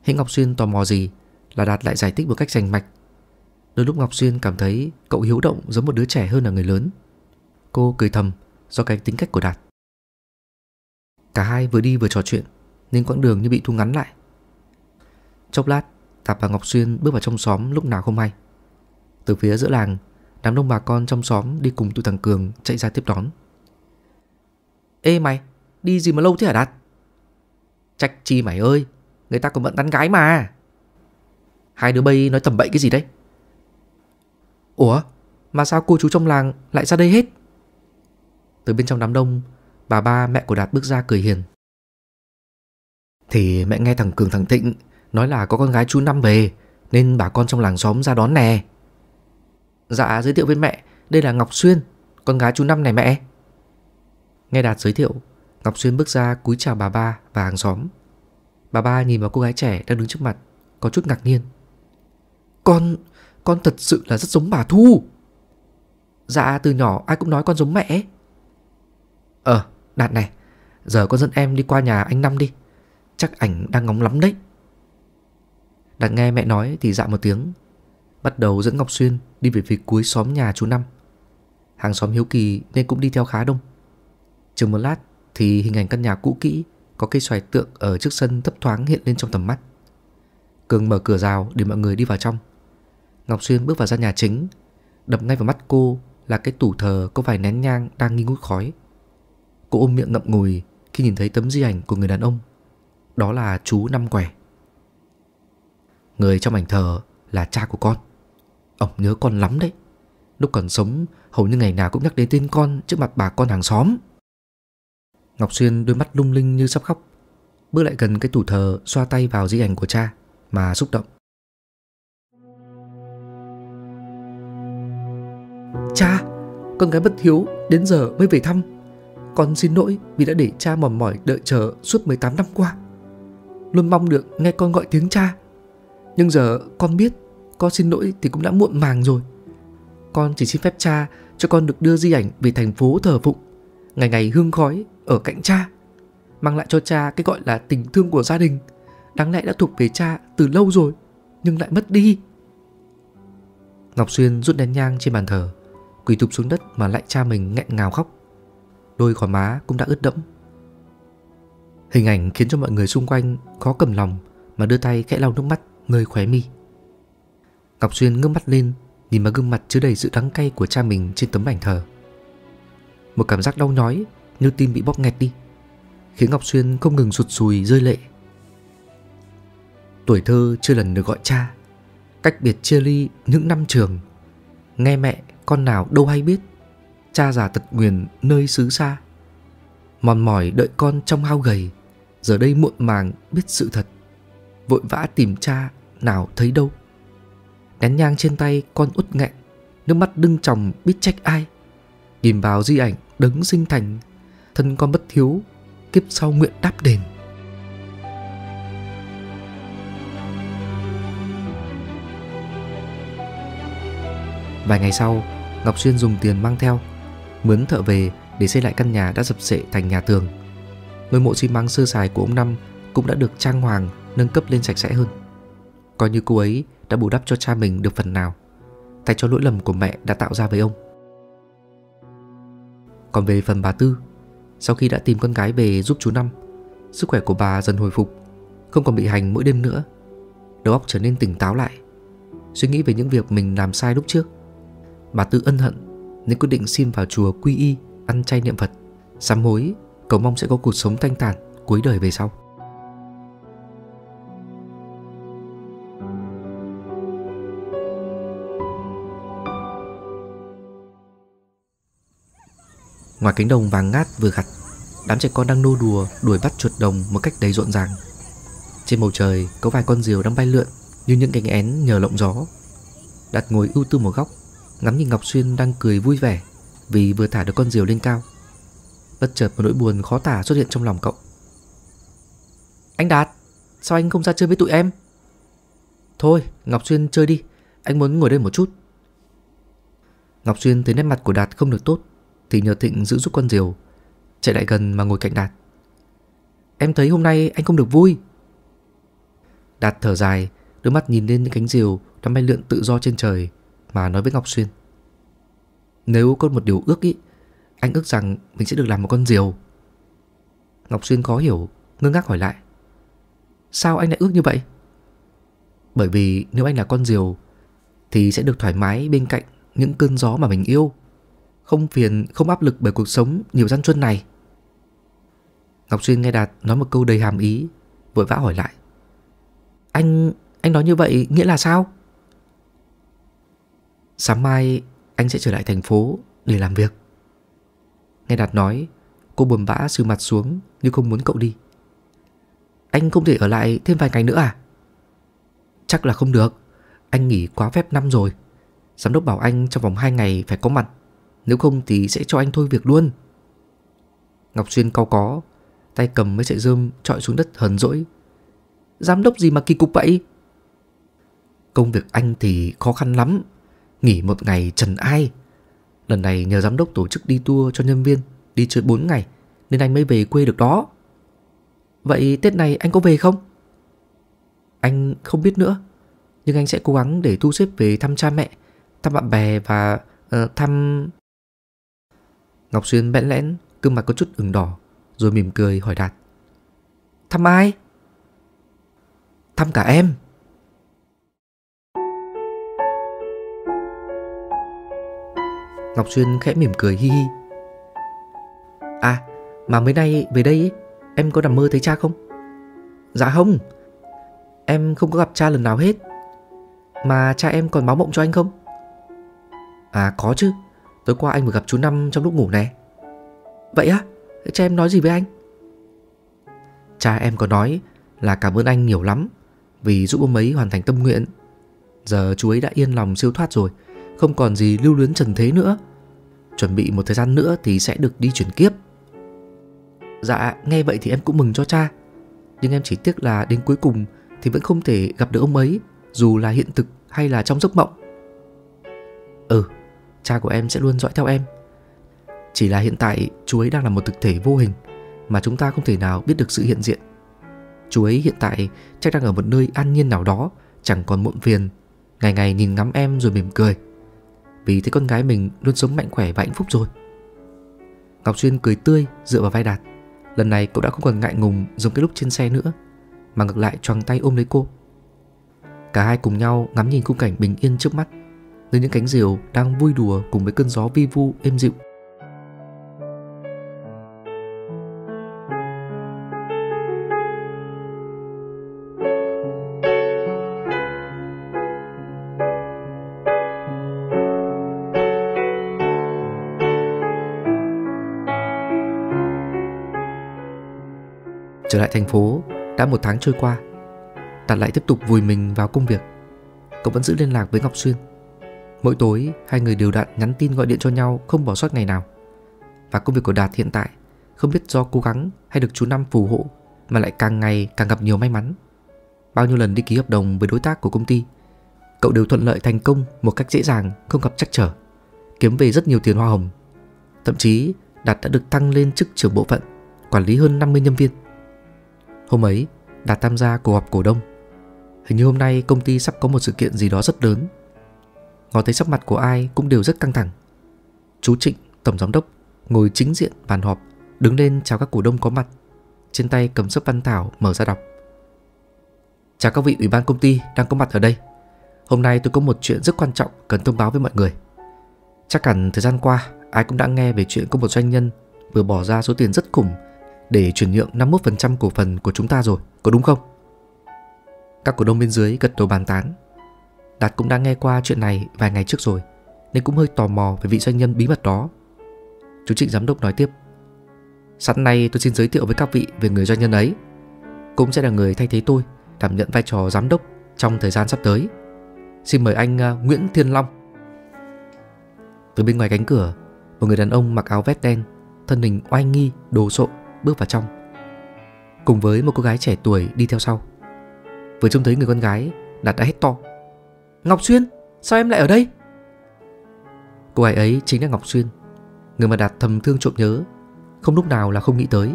Hãy Ngọc Xuyên tò mò gì Là Đạt lại giải thích một cách rành mạch Đôi lúc Ngọc Xuyên cảm thấy cậu hiếu động giống một đứa trẻ hơn là người lớn. Cô cười thầm do cái tính cách của Đạt. Cả hai vừa đi vừa trò chuyện nên quãng đường như bị thu ngắn lại. Chốc lát, Tạp và Ngọc Xuyên bước vào trong xóm lúc nào không hay. Từ phía giữa làng, đám đông bà con trong xóm đi cùng tụi thằng Cường chạy ra tiếp đón. Ê mày, đi gì mà lâu thế hả Đạt? Trách chi mày ơi, người ta còn bận tán gái mà. Hai đứa bay nói tầm bậy cái gì đấy? Ủa, mà sao cô chú trong làng lại ra đây hết? Từ bên trong đám đông, bà ba mẹ của Đạt bước ra cười hiền. Thì mẹ nghe thằng Cường thằng Thịnh nói là có con gái chú Năm về, nên bà con trong làng xóm ra đón nè. Dạ giới thiệu với mẹ, đây là Ngọc Xuyên, con gái chú Năm này mẹ. Nghe Đạt giới thiệu, Ngọc Xuyên bước ra cúi chào bà ba và hàng xóm. Bà ba nhìn vào cô gái trẻ đang đứng trước mặt, có chút ngạc nhiên. Con, con thật sự là rất giống bà Thu. Dạ từ nhỏ ai cũng nói con giống mẹ. Ờ, Đạt này, giờ con dẫn em đi qua nhà anh Năm đi. Chắc ảnh đang ngóng lắm đấy. Đạt nghe mẹ nói thì dạ một tiếng, bắt đầu dẫn Ngọc Xuyên đi về phía cuối xóm nhà chú Năm. Hàng xóm hiếu kỳ nên cũng đi theo khá đông. Chừng một lát thì hình ảnh căn nhà cũ kỹ có cây xoài tượng ở trước sân thấp thoáng hiện lên trong tầm mắt. Cường mở cửa rào để mọi người đi vào trong – Ngọc Xuyên bước vào gian nhà chính Đập ngay vào mắt cô là cái tủ thờ có vài nén nhang đang nghi ngút khói Cô ôm miệng ngậm ngùi khi nhìn thấy tấm di ảnh của người đàn ông Đó là chú Năm Quẻ Người trong ảnh thờ là cha của con Ông nhớ con lắm đấy Lúc còn sống hầu như ngày nào cũng nhắc đến tên con trước mặt bà con hàng xóm Ngọc Xuyên đôi mắt lung linh như sắp khóc Bước lại gần cái tủ thờ xoa tay vào di ảnh của cha Mà xúc động Cha, con gái bất hiếu đến giờ mới về thăm. Con xin lỗi vì đã để cha mòn mỏi đợi chờ suốt 18 năm qua. Luôn mong được nghe con gọi tiếng cha. Nhưng giờ con biết con xin lỗi thì cũng đã muộn màng rồi. Con chỉ xin phép cha cho con được đưa di ảnh về thành phố thờ phụng, ngày ngày hương khói ở cạnh cha, mang lại cho cha cái gọi là tình thương của gia đình, đáng lẽ đã thuộc về cha từ lâu rồi, nhưng lại mất đi. Ngọc Xuyên rút nén nhang trên bàn thờ, quỳ thụp xuống đất mà lại cha mình nghẹn ngào khóc. Đôi gò má cũng đã ướt đẫm. Hình ảnh khiến cho mọi người xung quanh khó cầm lòng mà đưa tay khẽ lau nước mắt nơi khóe mi. Ngọc xuyên ngước mắt lên nhìn vào gương mặt chứa đầy sự đắng cay của cha mình trên tấm ảnh thờ. Một cảm giác đau nhói như tim bị bóp nghẹt đi, khiến Ngọc Xuyên không ngừng sụt sùi rơi lệ. Tuổi thơ chưa lần được gọi cha, cách biệt chia ly những năm trường, nghe mẹ con nào đâu hay biết cha già tật nguyền nơi xứ xa mòn mỏi đợi con trong hao gầy giờ đây muộn màng biết sự thật vội vã tìm cha nào thấy đâu nén nhang trên tay con út nghẹn nước mắt đưng tròng biết trách ai nhìn vào di ảnh đấng sinh thành thân con bất thiếu kiếp sau nguyện đáp đền vài ngày sau Ngọc Xuyên dùng tiền mang theo, mướn thợ về để xây lại căn nhà đã sập sệ thành nhà tường. Ngôi mộ xi măng sơ sài của ông Năm cũng đã được trang hoàng nâng cấp lên sạch sẽ hơn. Coi như cô ấy đã bù đắp cho cha mình được phần nào, thay cho lỗi lầm của mẹ đã tạo ra với ông. Còn về phần bà Tư, sau khi đã tìm con gái về giúp chú Năm, sức khỏe của bà dần hồi phục, không còn bị hành mỗi đêm nữa. Đầu óc trở nên tỉnh táo lại, suy nghĩ về những việc mình làm sai lúc trước Bà tự ân hận nên quyết định xin vào chùa quy y, ăn chay niệm Phật, sám hối, cầu mong sẽ có cuộc sống thanh tản cuối đời về sau. Ngoài cánh đồng vàng ngát vừa gặt, đám trẻ con đang nô đùa đuổi bắt chuột đồng một cách đầy rộn ràng. Trên bầu trời có vài con diều đang bay lượn như những cánh én nhờ lộng gió. đặt ngồi ưu tư một góc Ngắm nhìn Ngọc Xuyên đang cười vui vẻ Vì vừa thả được con diều lên cao Bất chợt một nỗi buồn khó tả xuất hiện trong lòng cậu Anh Đạt Sao anh không ra chơi với tụi em Thôi Ngọc Xuyên chơi đi Anh muốn ngồi đây một chút Ngọc Xuyên thấy nét mặt của Đạt không được tốt Thì nhờ Thịnh giữ giúp con diều Chạy lại gần mà ngồi cạnh Đạt Em thấy hôm nay anh không được vui Đạt thở dài Đôi mắt nhìn lên những cánh diều Đang bay lượn tự do trên trời mà nói với Ngọc Xuyên. Nếu có một điều ước ý, anh ước rằng mình sẽ được làm một con diều. Ngọc Xuyên khó hiểu, ngơ ngác hỏi lại. Sao anh lại ước như vậy? Bởi vì nếu anh là con diều thì sẽ được thoải mái bên cạnh những cơn gió mà mình yêu, không phiền, không áp lực bởi cuộc sống nhiều gian truân này. Ngọc Xuyên nghe Đạt nói một câu đầy hàm ý, vội vã hỏi lại. Anh, anh nói như vậy nghĩa là sao? Sáng mai anh sẽ trở lại thành phố để làm việc Nghe Đạt nói Cô buồn bã sừ mặt xuống Như không muốn cậu đi Anh không thể ở lại thêm vài ngày nữa à Chắc là không được Anh nghỉ quá phép năm rồi Giám đốc bảo anh trong vòng 2 ngày phải có mặt Nếu không thì sẽ cho anh thôi việc luôn Ngọc Xuyên cau có Tay cầm mấy sợi rơm trọi xuống đất hờn dỗi Giám đốc gì mà kỳ cục vậy Công việc anh thì khó khăn lắm nghỉ một ngày trần ai. Lần này nhờ giám đốc tổ chức đi tour cho nhân viên, đi chơi bốn ngày, nên anh mới về quê được đó. Vậy Tết này anh có về không? Anh không biết nữa, nhưng anh sẽ cố gắng để thu xếp về thăm cha mẹ, thăm bạn bè và uh, thăm... Ngọc Xuyên bẽn lẽn, gương mặt có chút ửng đỏ, rồi mỉm cười hỏi Đạt. Thăm ai? Thăm cả em. Ngọc Xuyên khẽ mỉm cười hi hi À mà mới nay về đây em có nằm mơ thấy cha không? Dạ không Em không có gặp cha lần nào hết Mà cha em còn báo mộng cho anh không? À có chứ Tối qua anh vừa gặp chú Năm trong lúc ngủ nè. Vậy á? Cha em nói gì với anh? Cha em có nói là cảm ơn anh nhiều lắm Vì giúp ông ấy hoàn thành tâm nguyện Giờ chú ấy đã yên lòng siêu thoát rồi không còn gì lưu luyến trần thế nữa. Chuẩn bị một thời gian nữa thì sẽ được đi chuyển kiếp. Dạ, nghe vậy thì em cũng mừng cho cha. Nhưng em chỉ tiếc là đến cuối cùng thì vẫn không thể gặp được ông ấy, dù là hiện thực hay là trong giấc mộng. Ừ, cha của em sẽ luôn dõi theo em. Chỉ là hiện tại chú ấy đang là một thực thể vô hình mà chúng ta không thể nào biết được sự hiện diện. Chú ấy hiện tại chắc đang ở một nơi an nhiên nào đó, chẳng còn muộn phiền, ngày ngày nhìn ngắm em rồi mỉm cười. Vì thấy con gái mình luôn sống mạnh khỏe và hạnh phúc rồi Ngọc Xuyên cười tươi dựa vào vai Đạt Lần này cậu đã không còn ngại ngùng giống cái lúc trên xe nữa Mà ngược lại choàng tay ôm lấy cô Cả hai cùng nhau ngắm nhìn khung cảnh bình yên trước mắt Nơi những cánh diều đang vui đùa cùng với cơn gió vi vu êm dịu thành phố đã một tháng trôi qua Đạt lại tiếp tục vùi mình vào công việc Cậu vẫn giữ liên lạc với Ngọc Xuyên Mỗi tối hai người đều đặn nhắn tin gọi điện cho nhau không bỏ sót ngày nào Và công việc của Đạt hiện tại không biết do cố gắng hay được chú Năm phù hộ Mà lại càng ngày càng gặp nhiều may mắn Bao nhiêu lần đi ký hợp đồng với đối tác của công ty Cậu đều thuận lợi thành công một cách dễ dàng không gặp trắc trở Kiếm về rất nhiều tiền hoa hồng Thậm chí Đạt đã được tăng lên chức trưởng bộ phận Quản lý hơn 50 nhân viên Hôm ấy, Đạt tham gia cuộc họp cổ đông. Hình như hôm nay công ty sắp có một sự kiện gì đó rất lớn. Ngó thấy sắc mặt của ai cũng đều rất căng thẳng. Chú Trịnh, tổng giám đốc, ngồi chính diện bàn họp, đứng lên chào các cổ đông có mặt. Trên tay cầm sấp văn thảo mở ra đọc. Chào các vị ủy ban công ty đang có mặt ở đây. Hôm nay tôi có một chuyện rất quan trọng cần thông báo với mọi người. Chắc hẳn thời gian qua ai cũng đã nghe về chuyện có một doanh nhân vừa bỏ ra số tiền rất khủng để chuyển nhượng 51% cổ phần của chúng ta rồi, có đúng không? Các cổ đông bên dưới gật đầu bàn tán. Đạt cũng đã nghe qua chuyện này vài ngày trước rồi, nên cũng hơi tò mò về vị doanh nhân bí mật đó. Chủ Trịnh Giám đốc nói tiếp. Sẵn nay tôi xin giới thiệu với các vị về người doanh nhân ấy. Cũng sẽ là người thay thế tôi đảm nhận vai trò giám đốc trong thời gian sắp tới. Xin mời anh à, Nguyễn Thiên Long. Từ bên ngoài cánh cửa, một người đàn ông mặc áo vest đen, thân hình oai nghi, đồ sộ bước vào trong Cùng với một cô gái trẻ tuổi đi theo sau Vừa trông thấy người con gái Đạt đã hét to Ngọc Xuyên sao em lại ở đây Cô gái ấy chính là Ngọc Xuyên Người mà Đạt thầm thương trộm nhớ Không lúc nào là không nghĩ tới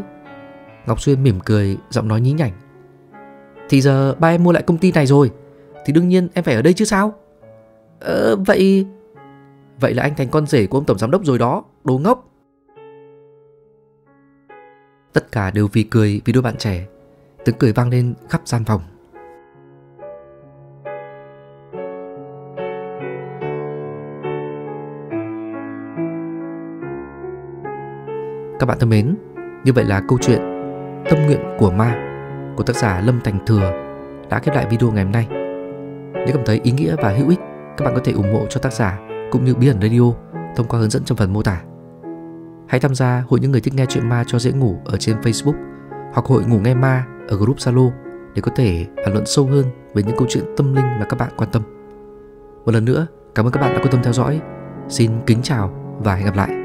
Ngọc Xuyên mỉm cười giọng nói nhí nhảnh Thì giờ ba em mua lại công ty này rồi Thì đương nhiên em phải ở đây chứ sao Ờ vậy Vậy là anh thành con rể của ông tổng giám đốc rồi đó Đồ ngốc Tất cả đều vì cười vì đôi bạn trẻ Tiếng cười vang lên khắp gian phòng Các bạn thân mến, như vậy là câu chuyện Tâm nguyện của ma của tác giả Lâm Thành Thừa đã khép lại video ngày hôm nay. Nếu cảm thấy ý nghĩa và hữu ích, các bạn có thể ủng hộ cho tác giả cũng như Bí ẩn Radio thông qua hướng dẫn trong phần mô tả. Hãy tham gia hội những người thích nghe chuyện ma cho dễ ngủ ở trên Facebook hoặc hội ngủ nghe ma ở group Zalo để có thể bàn luận sâu hơn về những câu chuyện tâm linh mà các bạn quan tâm. Một lần nữa, cảm ơn các bạn đã quan tâm theo dõi. Xin kính chào và hẹn gặp lại.